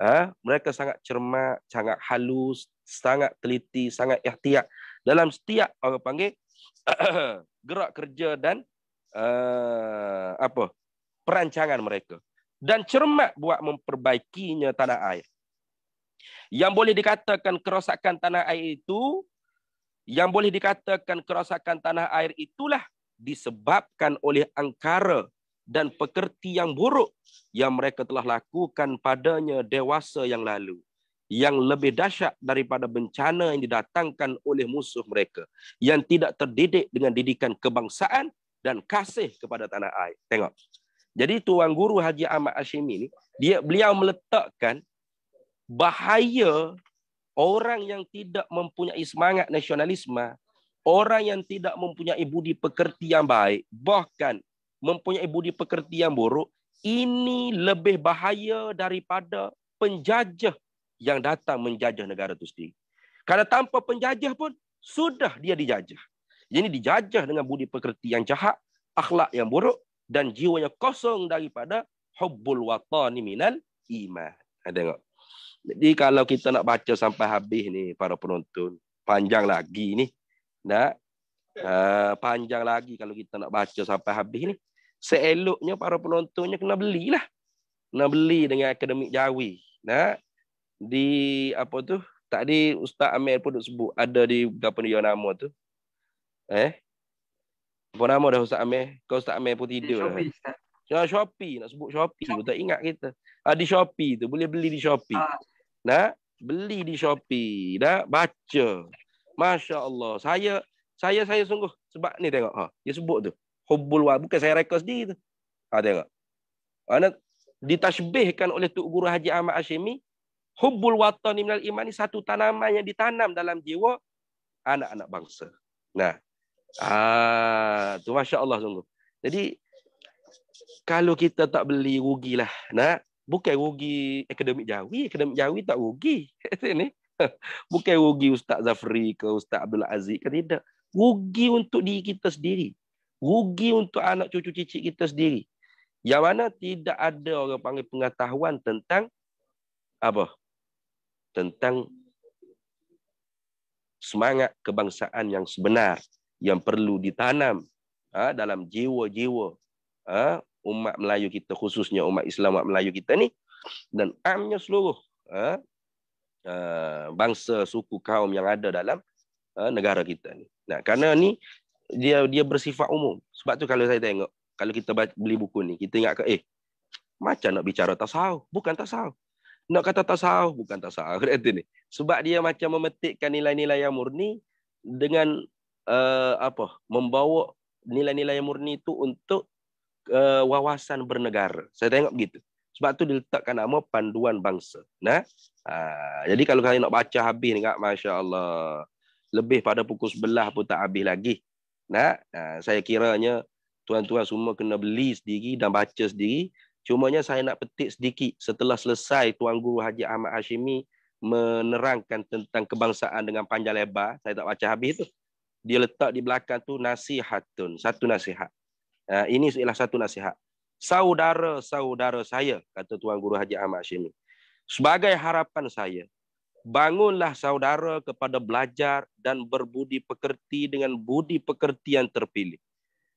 ha? mereka sangat cermat sangat halus sangat teliti sangat ihtiyat dalam setiap orang panggil gerak kerja dan uh, apa perancangan mereka dan cermat buat memperbaikinya tanah air yang boleh dikatakan kerosakan tanah air itu yang boleh dikatakan kerosakan tanah air itulah disebabkan oleh angkara dan pekerti yang buruk yang mereka telah lakukan padanya dewasa yang lalu yang lebih dahsyat daripada bencana yang didatangkan oleh musuh mereka yang tidak terdidik dengan didikan kebangsaan dan kasih kepada tanah air. Tengok. Jadi tuan guru Haji Ahmad Ashimi ini dia beliau meletakkan bahaya orang yang tidak mempunyai semangat nasionalisme, orang yang tidak mempunyai budi pekerti yang baik, bahkan mempunyai budi pekerti yang buruk, ini lebih bahaya daripada penjajah yang datang menjajah negara itu sendiri. Karena tanpa penjajah pun, sudah dia dijajah. Jadi dijajah dengan budi pekerti yang jahat, akhlak yang buruk, dan jiwanya kosong daripada hubbul watani minal iman. Ada tengok. Jadi kalau kita nak baca sampai habis ni para penonton, panjang lagi ni. Nak uh, panjang lagi kalau kita nak baca sampai habis ni. Seeloknya para penontonnya kena belilah. Kena beli dengan Akademik Jawi. Nak di apa tu? Tadi Ustaz Amir pun sebut ada di apa dia nama tu. Eh? Apa nama dah Ustaz Amir? Kau Ustaz Amir pun tidur. Shopee, Ustaz. Ya, Shopee nak sebut Shopee, Shopee. tak ingat kita. Ah, di Shopee tu boleh beli di Shopee. Ah. Nah, beli di Shopee, nak baca. Masya Allah. Saya, saya, saya sungguh. Sebab ni tengok. Ha, dia sebut tu. Hubbul wa. Bukan saya rekod sendiri tu. Ha, tengok. Anak ditashbihkan oleh Tuk Guru Haji Ahmad Hashimi. Hubbul watani minal iman ni satu tanaman yang ditanam dalam jiwa anak-anak bangsa. Nah. Ah, tu masya-Allah sungguh. Jadi kalau kita tak beli rugilah, nak bukan rugi akademik jawi akademik jawi tak rugi ni bukan rugi ustaz zafri ke ustaz abdul aziz ke tidak rugi untuk diri kita sendiri rugi untuk anak cucu cicit kita sendiri yang mana tidak ada orang panggil pengetahuan tentang apa tentang semangat kebangsaan yang sebenar yang perlu ditanam ha, dalam jiwa-jiwa ha, umat Melayu kita khususnya umat Islam umat Melayu kita ni dan amnya seluruh uh, uh, bangsa suku kaum yang ada dalam uh, negara kita ni. Nah, karena ni dia dia bersifat umum. Sebab tu kalau saya tengok kalau kita beli buku ni kita ingat ke eh macam nak bicara tasawuf, bukan tasawuf. Nak kata tasawuf, bukan tasawuf kata ni. Sebab dia macam memetikkan nilai-nilai yang murni dengan uh, apa? membawa nilai-nilai yang murni itu untuk uh, wawasan bernegara. Saya tengok begitu. Sebab tu diletakkan nama panduan bangsa. Nah. Uh, jadi kalau kalian nak baca habis ni kak, Masya Allah. Lebih pada pukul sebelah pun tak habis lagi. Nah, uh, saya kiranya tuan-tuan semua kena beli sendiri dan baca sendiri. Cumanya saya nak petik sedikit setelah selesai Tuan Guru Haji Ahmad Hashimi menerangkan tentang kebangsaan dengan panjang lebar. Saya tak baca habis tu. Dia letak di belakang tu nasihatun. Satu nasihat. Ah, ini ialah satu nasihat. Saudara-saudara saya, kata Tuan Guru Haji Ahmad Syemi. Sebagai harapan saya, bangunlah saudara kepada belajar dan berbudi pekerti dengan budi pekerti yang terpilih.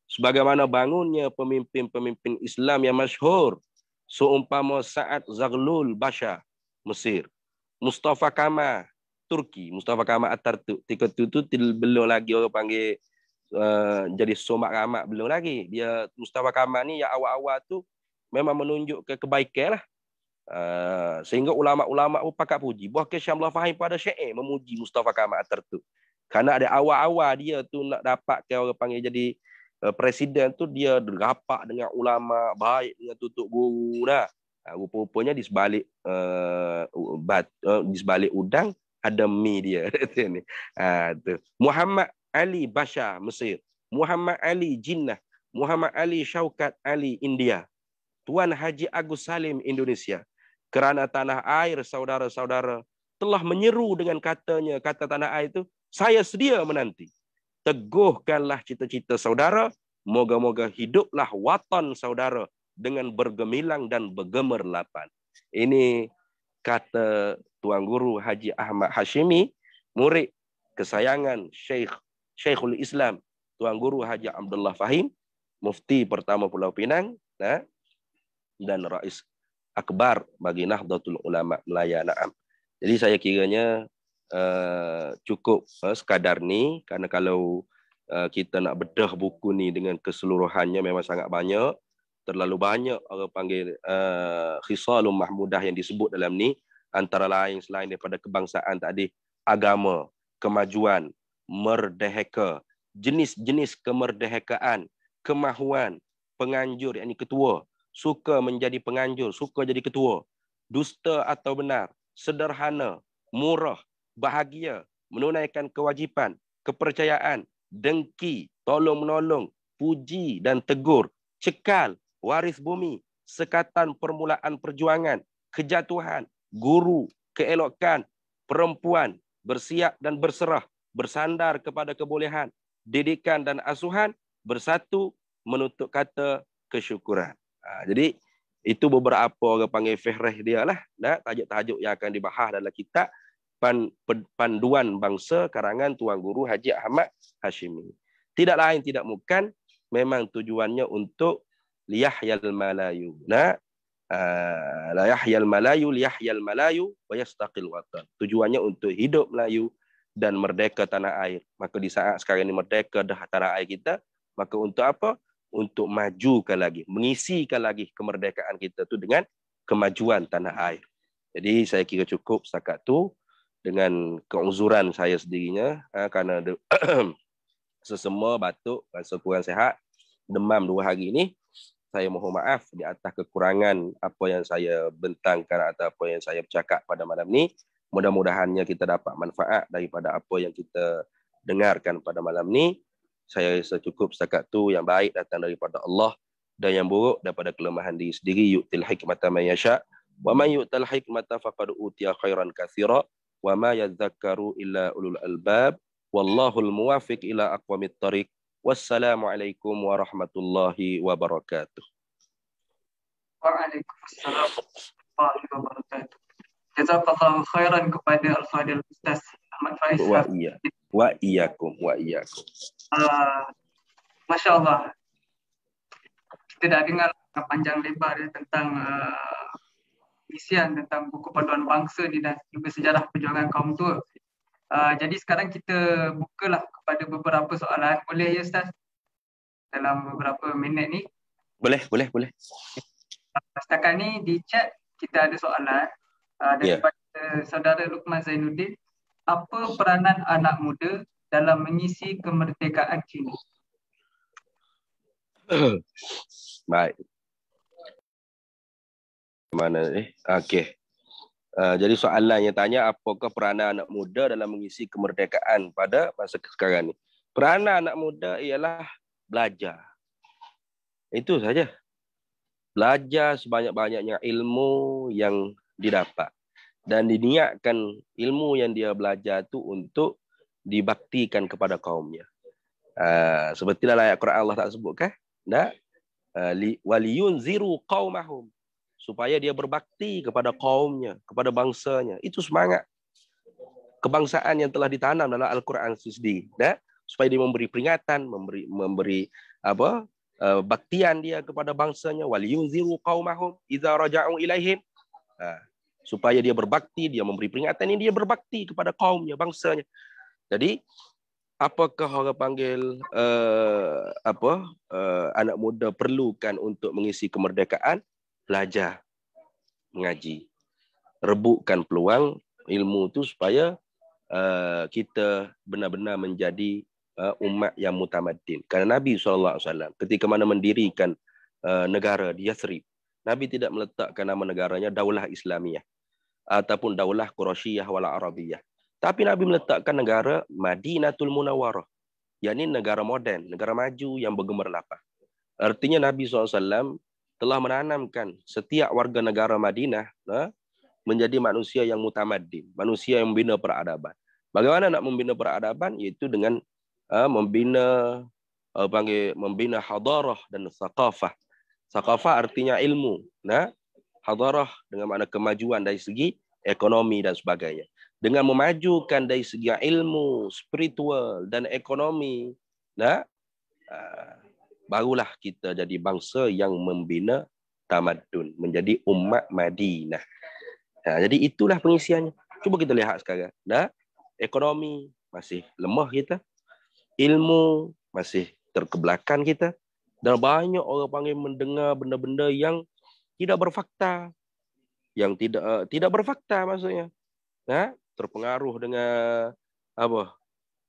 Sebagaimana bangunnya pemimpin-pemimpin Islam yang masyhur seumpama Sa'ad Zaglul, Bashar, Mesir. Mustafa Kama, Turki. Mustafa Kama Atartuk. Ketika itu, belum lagi orang panggil Eh, jadi somak ramak belum lagi. Dia Mustafa Kamal ni yang awal-awal tu memang menunjuk ke kebaikan lah. Uh, sehingga ulama-ulama pun pakat puji. Bahkan Syamlah Fahim pada ada memuji Mustafa Kamal tertu. Karena ada awal-awal dia tu nak dapat ke orang panggil jadi uh, presiden tu dia rapat dengan ulama baik dengan tutup guru dah. Uh, rupa-rupanya di sebalik uh, bat, uh, di sebalik udang ada mi dia. uh, tu. Muhammad Ali Basha Mesir, Muhammad Ali Jinnah, Muhammad Ali Syaukat Ali India, Tuan Haji Agus Salim Indonesia. Kerana tanah air saudara-saudara telah menyeru dengan katanya kata tanah air itu, saya sedia menanti. Teguhkanlah cita-cita saudara, moga-moga hiduplah watan saudara dengan bergemilang dan bergemerlapan. Ini kata Tuan Guru Haji Ahmad Hashimi, murid kesayangan Sheikh Syekhul Islam Tuan Guru Haji Abdullah Fahim Mufti pertama Pulau Pinang dan Rais Akbar bagi Nahdlatul Ulama Melayu Naam. Jadi saya kiranya eh, cukup eh, sekadar ni karena kalau eh, kita nak bedah buku ni dengan keseluruhannya memang sangat banyak terlalu banyak orang panggil uh, khisalum mahmudah yang disebut dalam ni antara lain selain daripada kebangsaan tadi agama kemajuan merdeka. Jenis-jenis kemerdekaan, kemahuan, penganjur, yang ini ketua, suka menjadi penganjur, suka jadi ketua, dusta atau benar, sederhana, murah, bahagia, menunaikan kewajipan, kepercayaan, dengki, tolong-menolong, puji dan tegur, cekal, waris bumi, sekatan permulaan perjuangan, kejatuhan, guru, keelokan, perempuan, bersiap dan berserah, bersandar kepada kebolehan, didikan dan asuhan, bersatu menutup kata kesyukuran. Ha, jadi itu beberapa orang panggil fihrah dia lah. Nah, tajuk-tajuk yang akan dibahas dalam kitab pan, panduan bangsa karangan Tuan Guru Haji Ahmad Hashimi. Tidak lain tidak bukan memang tujuannya untuk liyahyal malayu. Nah, Uh, ha, la yahyal malayu li yahyal malayu wa yastaqil watan tujuannya untuk hidup melayu dan merdeka tanah air. Maka di saat sekarang ini merdeka dah tanah air kita, maka untuk apa? Untuk majukan lagi, mengisikan lagi kemerdekaan kita tu dengan kemajuan tanah air. Jadi saya kira cukup setakat tu dengan keuzuran saya sendirinya ha, kerana de- sesema batuk rasa kurang sehat demam dua hari ini saya mohon maaf di atas kekurangan apa yang saya bentangkan atau apa yang saya bercakap pada malam ni. Mudah-mudahannya kita dapat manfaat daripada apa yang kita dengarkan pada malam ni. Saya rasa cukup setakat tu yang baik datang daripada Allah dan yang buruk daripada kelemahan diri sendiri. Yuktil hikmata man yasha. Wa man yuktil hikmata faqad utia khairan kathira. Wa ma yadzakaru illa ulul albab. Wallahu almuwafiq ila aqwamit tariq. Wassalamualaikum warahmatullahi wabarakatuh. Waalaikumsalam warahmatullahi wabarakatuh. Jazakallahu khairan kepada Al-Fadil Ustaz Ahmad Faiz. Wa iya. Wa iyakum wa iyakum. Uh, ah, Masya-Allah. Kita dah dengar panjang lebar dia tentang uh, isian tentang buku panduan bangsa ni dan juga sejarah perjuangan kaum tu. Uh, ah, jadi sekarang kita bukalah kepada beberapa soalan. Boleh ya Ustaz? Dalam beberapa minit ni. Boleh, boleh, boleh. Uh, setakat ni di chat kita ada soalan. Ah, ya. daripada yeah. saudara Lukman Zainuddin apa peranan anak muda dalam mengisi kemerdekaan kini baik mana ni okey Uh, jadi soalan yang tanya apakah peranan anak muda dalam mengisi kemerdekaan pada masa sekarang ni? Peranan anak muda ialah belajar. Itu saja. Belajar sebanyak-banyaknya ilmu yang didapat dan diniatkan ilmu yang dia belajar tu untuk dibaktikan kepada kaumnya. Uh, ah, seperti dalam ayat Quran Allah tak sebut sebutkan, nak ah, waliyun ziru kaumahum supaya dia berbakti kepada kaumnya, kepada bangsanya. Itu semangat kebangsaan yang telah ditanam dalam Al-Quran Sisdi. Nah, supaya dia memberi peringatan, memberi memberi apa? Uh, baktian dia kepada bangsanya waliyun ziru qaumahum Iza raja'u ilaihim. Uh, supaya dia berbakti, dia memberi peringatan ini dia berbakti kepada kaumnya, bangsanya. Jadi apakah orang panggil uh, apa uh, anak muda perlukan untuk mengisi kemerdekaan? Belajar, mengaji, rebukkan peluang ilmu itu supaya uh, kita benar-benar menjadi uh, umat yang mutamaddin. Karena Nabi SAW ketika mana mendirikan uh, negara di Yathrib, Nabi tidak meletakkan nama negaranya Daulah Islamiah ataupun daulah Quraisyah wal Arabiyah. Tapi Nabi meletakkan negara Madinatul Munawwarah. Yang ini negara moden, negara maju yang bergemerlapah. Artinya Nabi SAW telah menanamkan setiap warga negara Madinah ha, menjadi manusia yang mutamaddin, manusia yang membina peradaban. Bagaimana nak membina peradaban? Iaitu dengan ha, membina panggil membina hadarah dan saqafah. Saqafah artinya ilmu. Nah, ha hadarah dengan makna kemajuan dari segi ekonomi dan sebagainya. Dengan memajukan dari segi ilmu, spiritual dan ekonomi, nah, uh, barulah kita jadi bangsa yang membina tamadun, menjadi umat Madinah. Nah, jadi itulah pengisiannya. Cuba kita lihat sekarang. Nah, ekonomi masih lemah kita. Ilmu masih terkebelakan kita. Dan banyak orang panggil mendengar benda-benda yang tidak berfakta yang tidak uh, tidak berfakta maksudnya ya terpengaruh dengan apa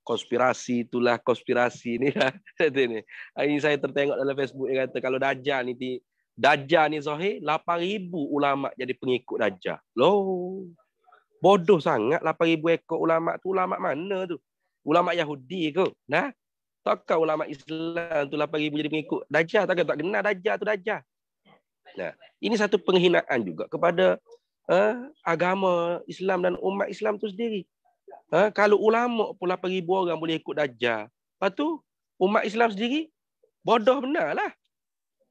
konspirasi itulah konspirasi ini ini ini saya tertengok dalam Facebook yang kata kalau dajal ni dajal ni Zahir 8000 ulama jadi pengikut dajal Lo bodoh sangat 8000 ekor ulama tu ulama mana tu ulama Yahudi ke nah Takkan ulama Islam tu 8000 jadi pengikut Dajjal takkan tak kenal Dajjal tu Dajjal. Nah, ini satu penghinaan juga kepada uh, agama Islam dan umat Islam itu sendiri. Uh, kalau ulama pula pergi orang boleh ikut dajjal. Lepas tu umat Islam sendiri bodoh benarlah.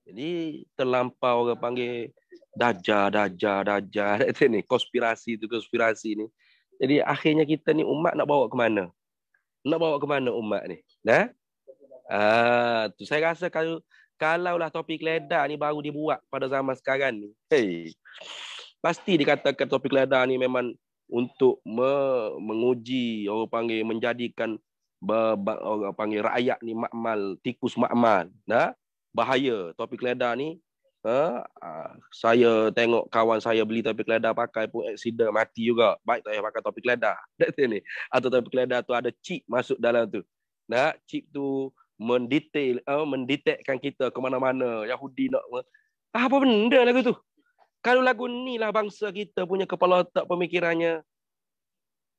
Jadi terlampau orang panggil dajjal, dajjal, dajjal. Itu ni konspirasi itu konspirasi ni. Jadi akhirnya kita ni umat nak bawa ke mana? Nak bawa ke mana umat ni? Nah. Uh, tu saya rasa kalau Kalaulah topik leda ni baru dibuat pada zaman sekarang ni. Hey. Pasti dikatakan topik leda ni memang untuk me- menguji orang panggil menjadikan orang panggil rakyat ni makmal, tikus makmal. Nah, bahaya topik leda ni. Uh, saya tengok kawan saya beli topik leda pakai pun accident mati juga. Baik tak payah pakai topik leda? Dekat sini. Atau topik leda tu ada chip masuk dalam tu. Nah, chip tu mendetail uh, eh, mendetekkan kita ke mana-mana Yahudi nak ah, apa benda lagu tu kalau lagu ni lah bangsa kita punya kepala otak pemikirannya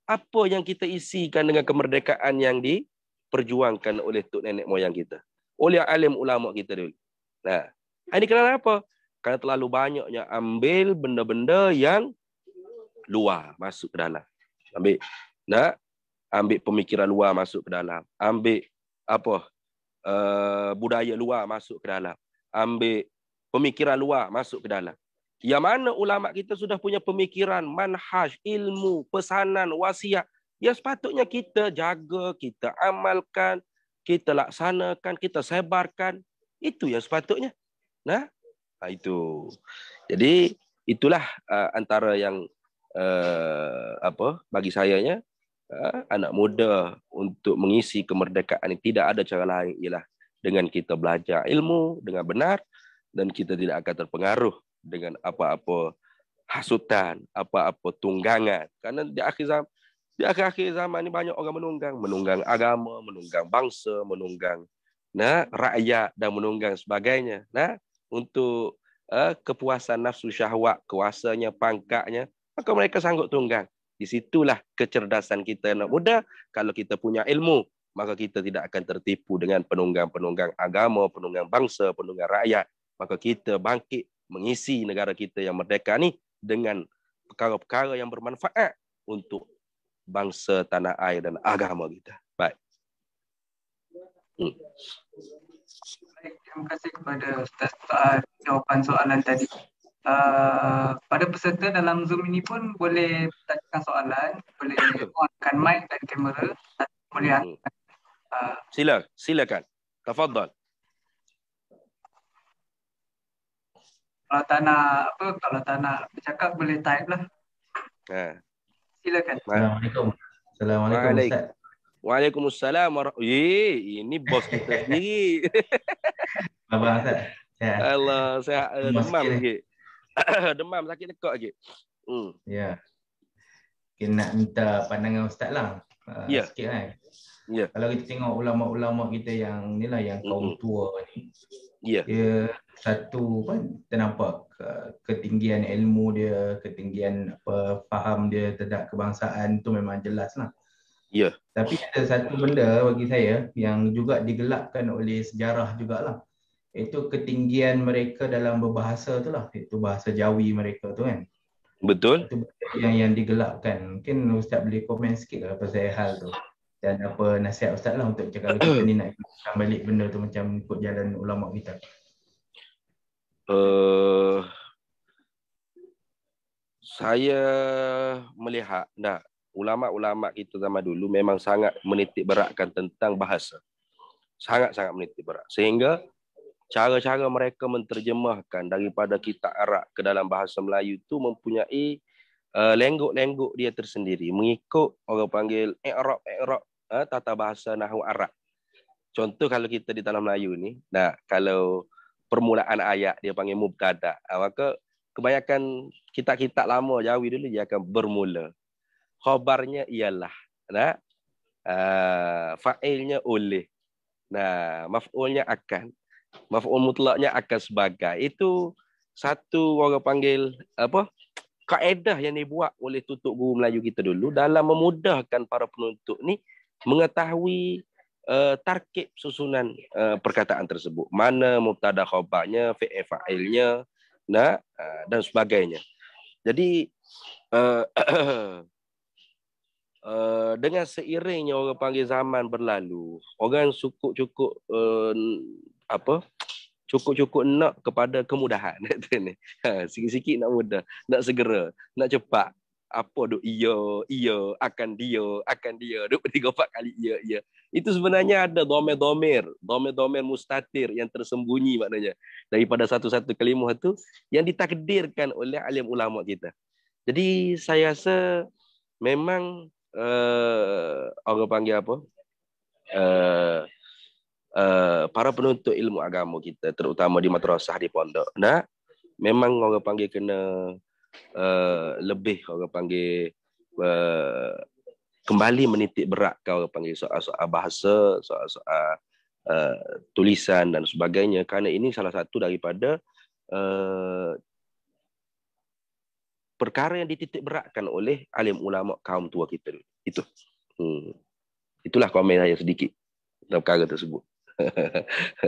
apa yang kita isikan dengan kemerdekaan yang diperjuangkan oleh tok nenek moyang kita oleh alim ulama kita dulu nah ah, ini kenapa apa kerana terlalu banyaknya ambil benda-benda yang luar masuk ke dalam ambil nah ambil pemikiran luar masuk ke dalam ambil apa Eh, budaya luar masuk ke dalam. Ambil pemikiran luar masuk ke dalam. Yang mana ulama kita sudah punya pemikiran, manhaj, ilmu, pesanan, wasiat. Ya sepatutnya kita jaga, kita amalkan, kita laksanakan, kita sebarkan. Itu yang sepatutnya. Nah, ha, itu. Jadi itulah uh, antara yang uh, apa bagi saya nya Ah, anak muda untuk mengisi kemerdekaan ini tidak ada cara lain ialah dengan kita belajar ilmu dengan benar dan kita tidak akan terpengaruh dengan apa-apa hasutan, apa-apa tunggangan. Karena di akhir zaman di akhir-akhir zaman ini banyak orang menunggang, menunggang agama, menunggang bangsa, menunggang nah rakyat dan menunggang sebagainya. Nah, untuk eh, kepuasan nafsu syahwat, kuasanya, pangkatnya, maka mereka sanggup tunggang. Di situlah kecerdasan kita anak muda. Kalau kita punya ilmu, maka kita tidak akan tertipu dengan penunggang-penunggang agama, penunggang bangsa, penunggang rakyat. Maka kita bangkit mengisi negara kita yang merdeka ni dengan perkara-perkara yang bermanfaat untuk bangsa, tanah air dan agama kita. Baik. Hmm. terima kasih kepada Ustaz Tuan jawapan soalan tadi uh, pada peserta dalam Zoom ini pun boleh tanyakan soalan, boleh onkan mic dan kamera, boleh hmm. uh, Sila, silakan. Tafadhal. Kalau tak nak apa, kalau tak nak bercakap boleh type lah. Ha. Silakan. Assalamualaikum. Assalamualaikum Ustaz. Waalaikumsalam. Ye, eh, ini bos kita sendiri. Apa Ustaz? Sehat. Allah sehat. Demam lagi. demam sakit tekak lagi. Hmm. Ya. Yeah. Okay, nak minta pandangan ustaz lah. Uh, ah, yeah. Sikit kan. Yeah. Kalau kita tengok ulama-ulama kita yang ni lah yang kaum mm-hmm. tua ni. Ya. Yeah. Dia satu kan kita nampak ah, ketinggian ilmu dia, ketinggian apa faham dia terhadap kebangsaan tu memang jelas lah. Ya. Yeah. Tapi ada satu benda bagi saya yang juga digelapkan oleh sejarah jugalah itu ketinggian mereka dalam berbahasa tu lah itu bahasa Jawi mereka tu kan betul itu yang yang digelapkan mungkin ustaz boleh komen sikit lah pasal hal tu dan apa nasihat ustaz lah untuk cakap kita ni nak balik benda tu macam ikut jalan ulama kita uh, saya melihat dah ulama-ulama kita zaman dulu memang sangat menitik beratkan tentang bahasa sangat-sangat menitik berat sehingga cara-cara mereka menterjemahkan daripada kitab Arab ke dalam bahasa Melayu tu mempunyai uh, lenggok-lenggok dia tersendiri mengikut orang panggil i'rab i'rab uh, tata bahasa nahwu Arab. Contoh kalau kita di Tanah Melayu ni, nah kalau permulaan ayat dia panggil mubtada. Uh, maka kebanyakan kitab-kitab lama Jawi dulu dia akan bermula. Khabarnya ialah nah uh, fa'ilnya oleh. Nah, maf'ulnya akan maf'ul mutlaknya akan sebagai itu satu orang panggil apa kaedah yang dibuat oleh tutup guru Melayu kita dulu dalam memudahkan para penuntut ni mengetahui uh, tarkib susunan uh, perkataan tersebut mana mubtada khabarnya fi'il fa'ilnya nah uh, dan sebagainya jadi uh, Uh, dengan seiringnya orang panggil zaman berlalu, orang cukup-cukup uh, apa cukup-cukup nak kepada kemudahan doktor ni ha, sikit-sikit nak mudah nak segera nak cepat apa duk iya iya akan dia akan dia duk tiga empat kali iya iya itu sebenarnya hmm. ada domer-domer domer-domer mustatir yang tersembunyi maknanya daripada satu-satu kalimah tu yang ditakdirkan oleh alim ulama kita jadi saya rasa memang uh, orang panggil apa uh, Eh, para penuntut ilmu agama kita terutama di madrasah di pondok nah memang orang panggil kena uh, lebih orang panggil uh, kembali menitik berat kau orang panggil soal-soal bahasa soal-soal uh, tulisan dan sebagainya kerana ini salah satu daripada uh, perkara yang dititik beratkan oleh alim ulama kaum tua kita itu hmm. itulah komen saya sedikit dalam perkara tersebut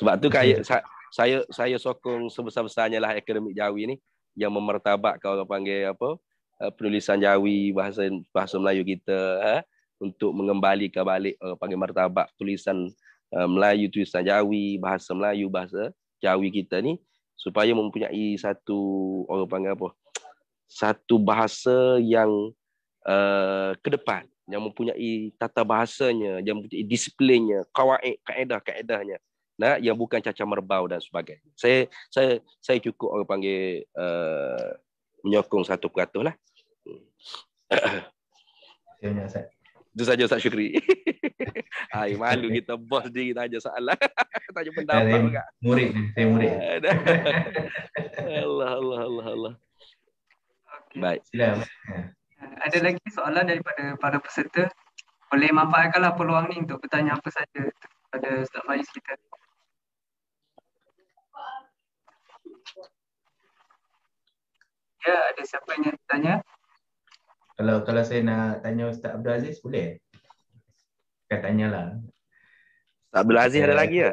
Sebab tu kaya, saya saya sokong sebesar-besarnya lah akademik Jawi ni yang memertabak kalau orang panggil apa eh, penulisan Jawi bahasa bahasa Melayu kita ha? untuk mengembalikan balik orang eh, panggil martabak tulisan Melayu tulisan Jawi bahasa Melayu bahasa Jawi kita ni supaya mempunyai satu orang panggil apa satu bahasa yang uh, ke depan yang mempunyai tata bahasanya, yang mempunyai disiplinnya, kawaid, kaedah, kaedahnya. Nah, yang bukan caca merbau dan sebagainya. Saya saya saya cukup orang panggil uh, menyokong satu peratus lah. Itu saja Ustaz Syukri. Ay, malu kita bos diri tanya soalan. Lah. tanya pendapat juga. Nah, murid, saya murid. Allah, Allah, Allah, Allah. Baik. Silakan. Ada lagi soalan daripada para peserta Boleh manfaatkanlah peluang ni untuk bertanya apa saja kepada Ustaz Faiz kita Ya ada siapa yang tanya? Kalau kalau saya nak tanya Ustaz Abdul Aziz boleh? Kita tanyalah Ustaz Abdul Aziz ada lagi ke? Ya?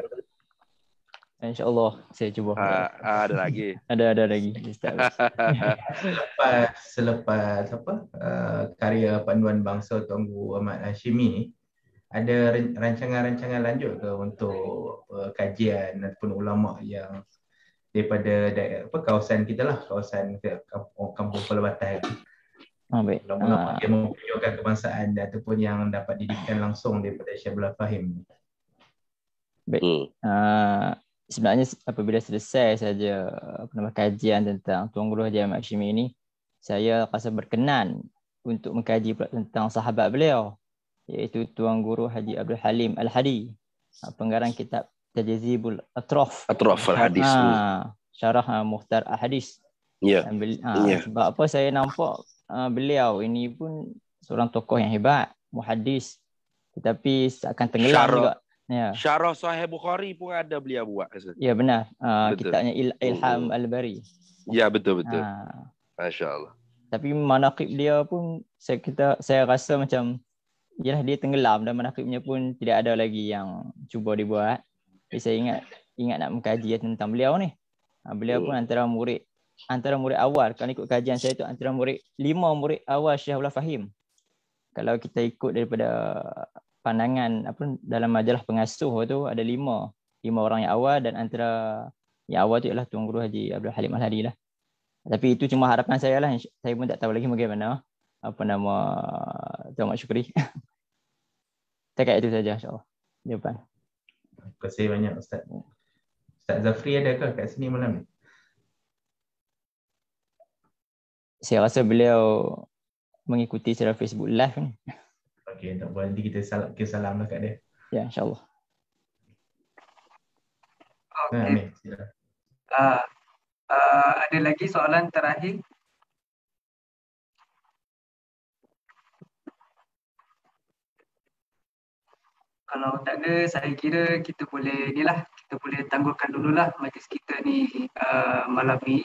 InsyaAllah saya cuba. Uh, uh, ada lagi. ada ada lagi. selepas selepas apa uh, karya panduan bangsa Tunggu Ahmad Hashimi ada rancangan-rancangan lanjut ke untuk uh, kajian ataupun ulama yang daripada daerah apa kawasan kita lah kawasan ke oh, kampung, kampung Pelabatan. Ambil. Ah, Ulama-ulama uh. yang mempunyai kebangsaan ataupun yang dapat didikan langsung daripada Syabla Fahim. Baik. Uh sebenarnya apabila selesai saja uh, apa kajian tentang Tuan Guru Haji Ahmad Hashimi ini, saya rasa berkenan untuk mengkaji pula tentang sahabat beliau iaitu Tuan Guru Haji Abdul Halim Al-Hadi uh, penggarang kitab Tajazibul Atrof. Atrof Al-Hadis ha, Syarah uh, Muhtar Al-Hadis yeah. ha, yeah. sebab apa saya nampak uh, beliau ini pun seorang tokoh yang hebat muhadis tetapi akan tenggelam Syarah. juga Ya. Syarah Sahih Bukhari pun ada beliau buat. Rasa. Ya benar. Uh, kitabnya Il- hmm, Ilham uh. Al-Bari. Ya betul betul. Ha. Masya-Allah. Tapi manaqib dia pun saya kita saya rasa macam ialah dia tenggelam dan manaqibnya pun tidak ada lagi yang cuba dibuat. Jadi saya ingat ingat nak mengkaji tentang beliau ni. Ah, beliau uh. pun antara murid antara murid awal kalau ikut kajian saya tu antara murid lima murid awal Syekh Abdul Fahim. Kalau kita ikut daripada pandangan apa dalam majalah pengasuh tu ada lima lima orang yang awal dan antara yang awal tu ialah Tuan Guru Haji Abdul Halim Al Hadi lah. Tapi itu cuma harapan saya lah. Saya pun tak tahu lagi bagaimana apa nama Tuan Mak Syukri. Tak itu saja insya-Allah. Jawapan. Terima kasih banyak Ustaz. Ustaz Zafri ada ke kat sini malam ni? Saya rasa beliau mengikuti secara Facebook live ni. Okay, tak apa. Nanti kita salam, kita salam lah kat dia. Ya, yeah, insyaAllah. Okay. Ha, uh, uh, ada lagi soalan terakhir? Kalau tak ada, saya kira kita boleh ni lah. Kita boleh tangguhkan dulu lah majlis kita ni uh, malam ni.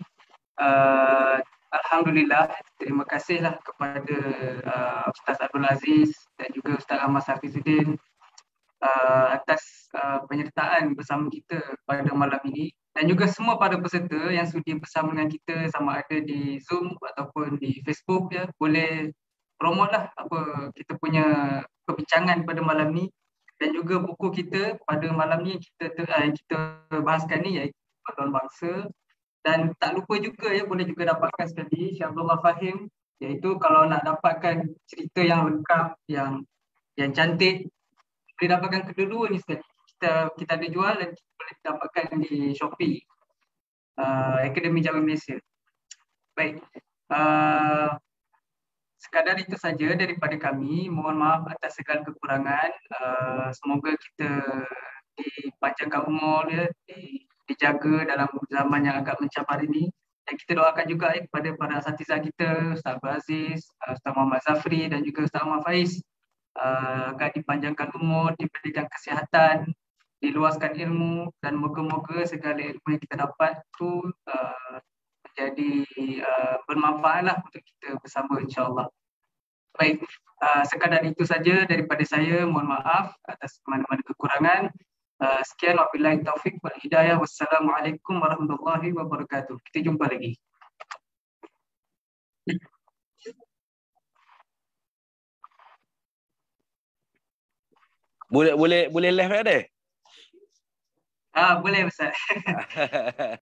Uh, Alhamdulillah, terima kasihlah kepada uh, Ustaz Abdul Aziz dan juga Ustaz Ahmad Safizuddin uh, atas uh, penyertaan bersama kita pada malam ini dan juga semua para peserta yang sudi bersama dengan kita sama ada di Zoom ataupun di Facebook ya boleh promote lah apa kita punya perbincangan pada malam ini dan juga buku kita pada malam ni kita uh, kita bahaskan ni iaitu Pertuan Bangsa dan tak lupa juga ya boleh juga dapatkan sekali Syah Abdullah Fahim iaitu kalau nak dapatkan cerita yang lengkap yang yang cantik boleh dapatkan kedua-dua ni sekali kita kita ada jual dan boleh dapatkan di Shopee uh, Akademi Jawa Malaysia baik uh, sekadar itu saja daripada kami mohon maaf atas segala kekurangan uh, semoga kita dipanjangkan umur ya, dijaga dalam zaman yang agak mencabar ini dan kita doakan juga eh, kepada para satiza kita, Ustaz Aziz, eh, Ustaz Muhammad Zafri dan juga Ustaz Muhammad Faiz. Uh, eh, agar dipanjangkan umur, diberikan kesihatan, diluaskan ilmu dan moga-moga segala ilmu yang kita dapat tu uh, menjadi uh, bermanfaatlah untuk kita bersama insyaAllah. Baik, uh, sekadar itu saja daripada saya. Mohon maaf atas mana-mana kekurangan. Eh, sekian wabillahi taufik wal hidayah wassalamualaikum warahmatullahi wabarakatuh kita jumpa lagi boleh boleh boleh live ada ah boleh besar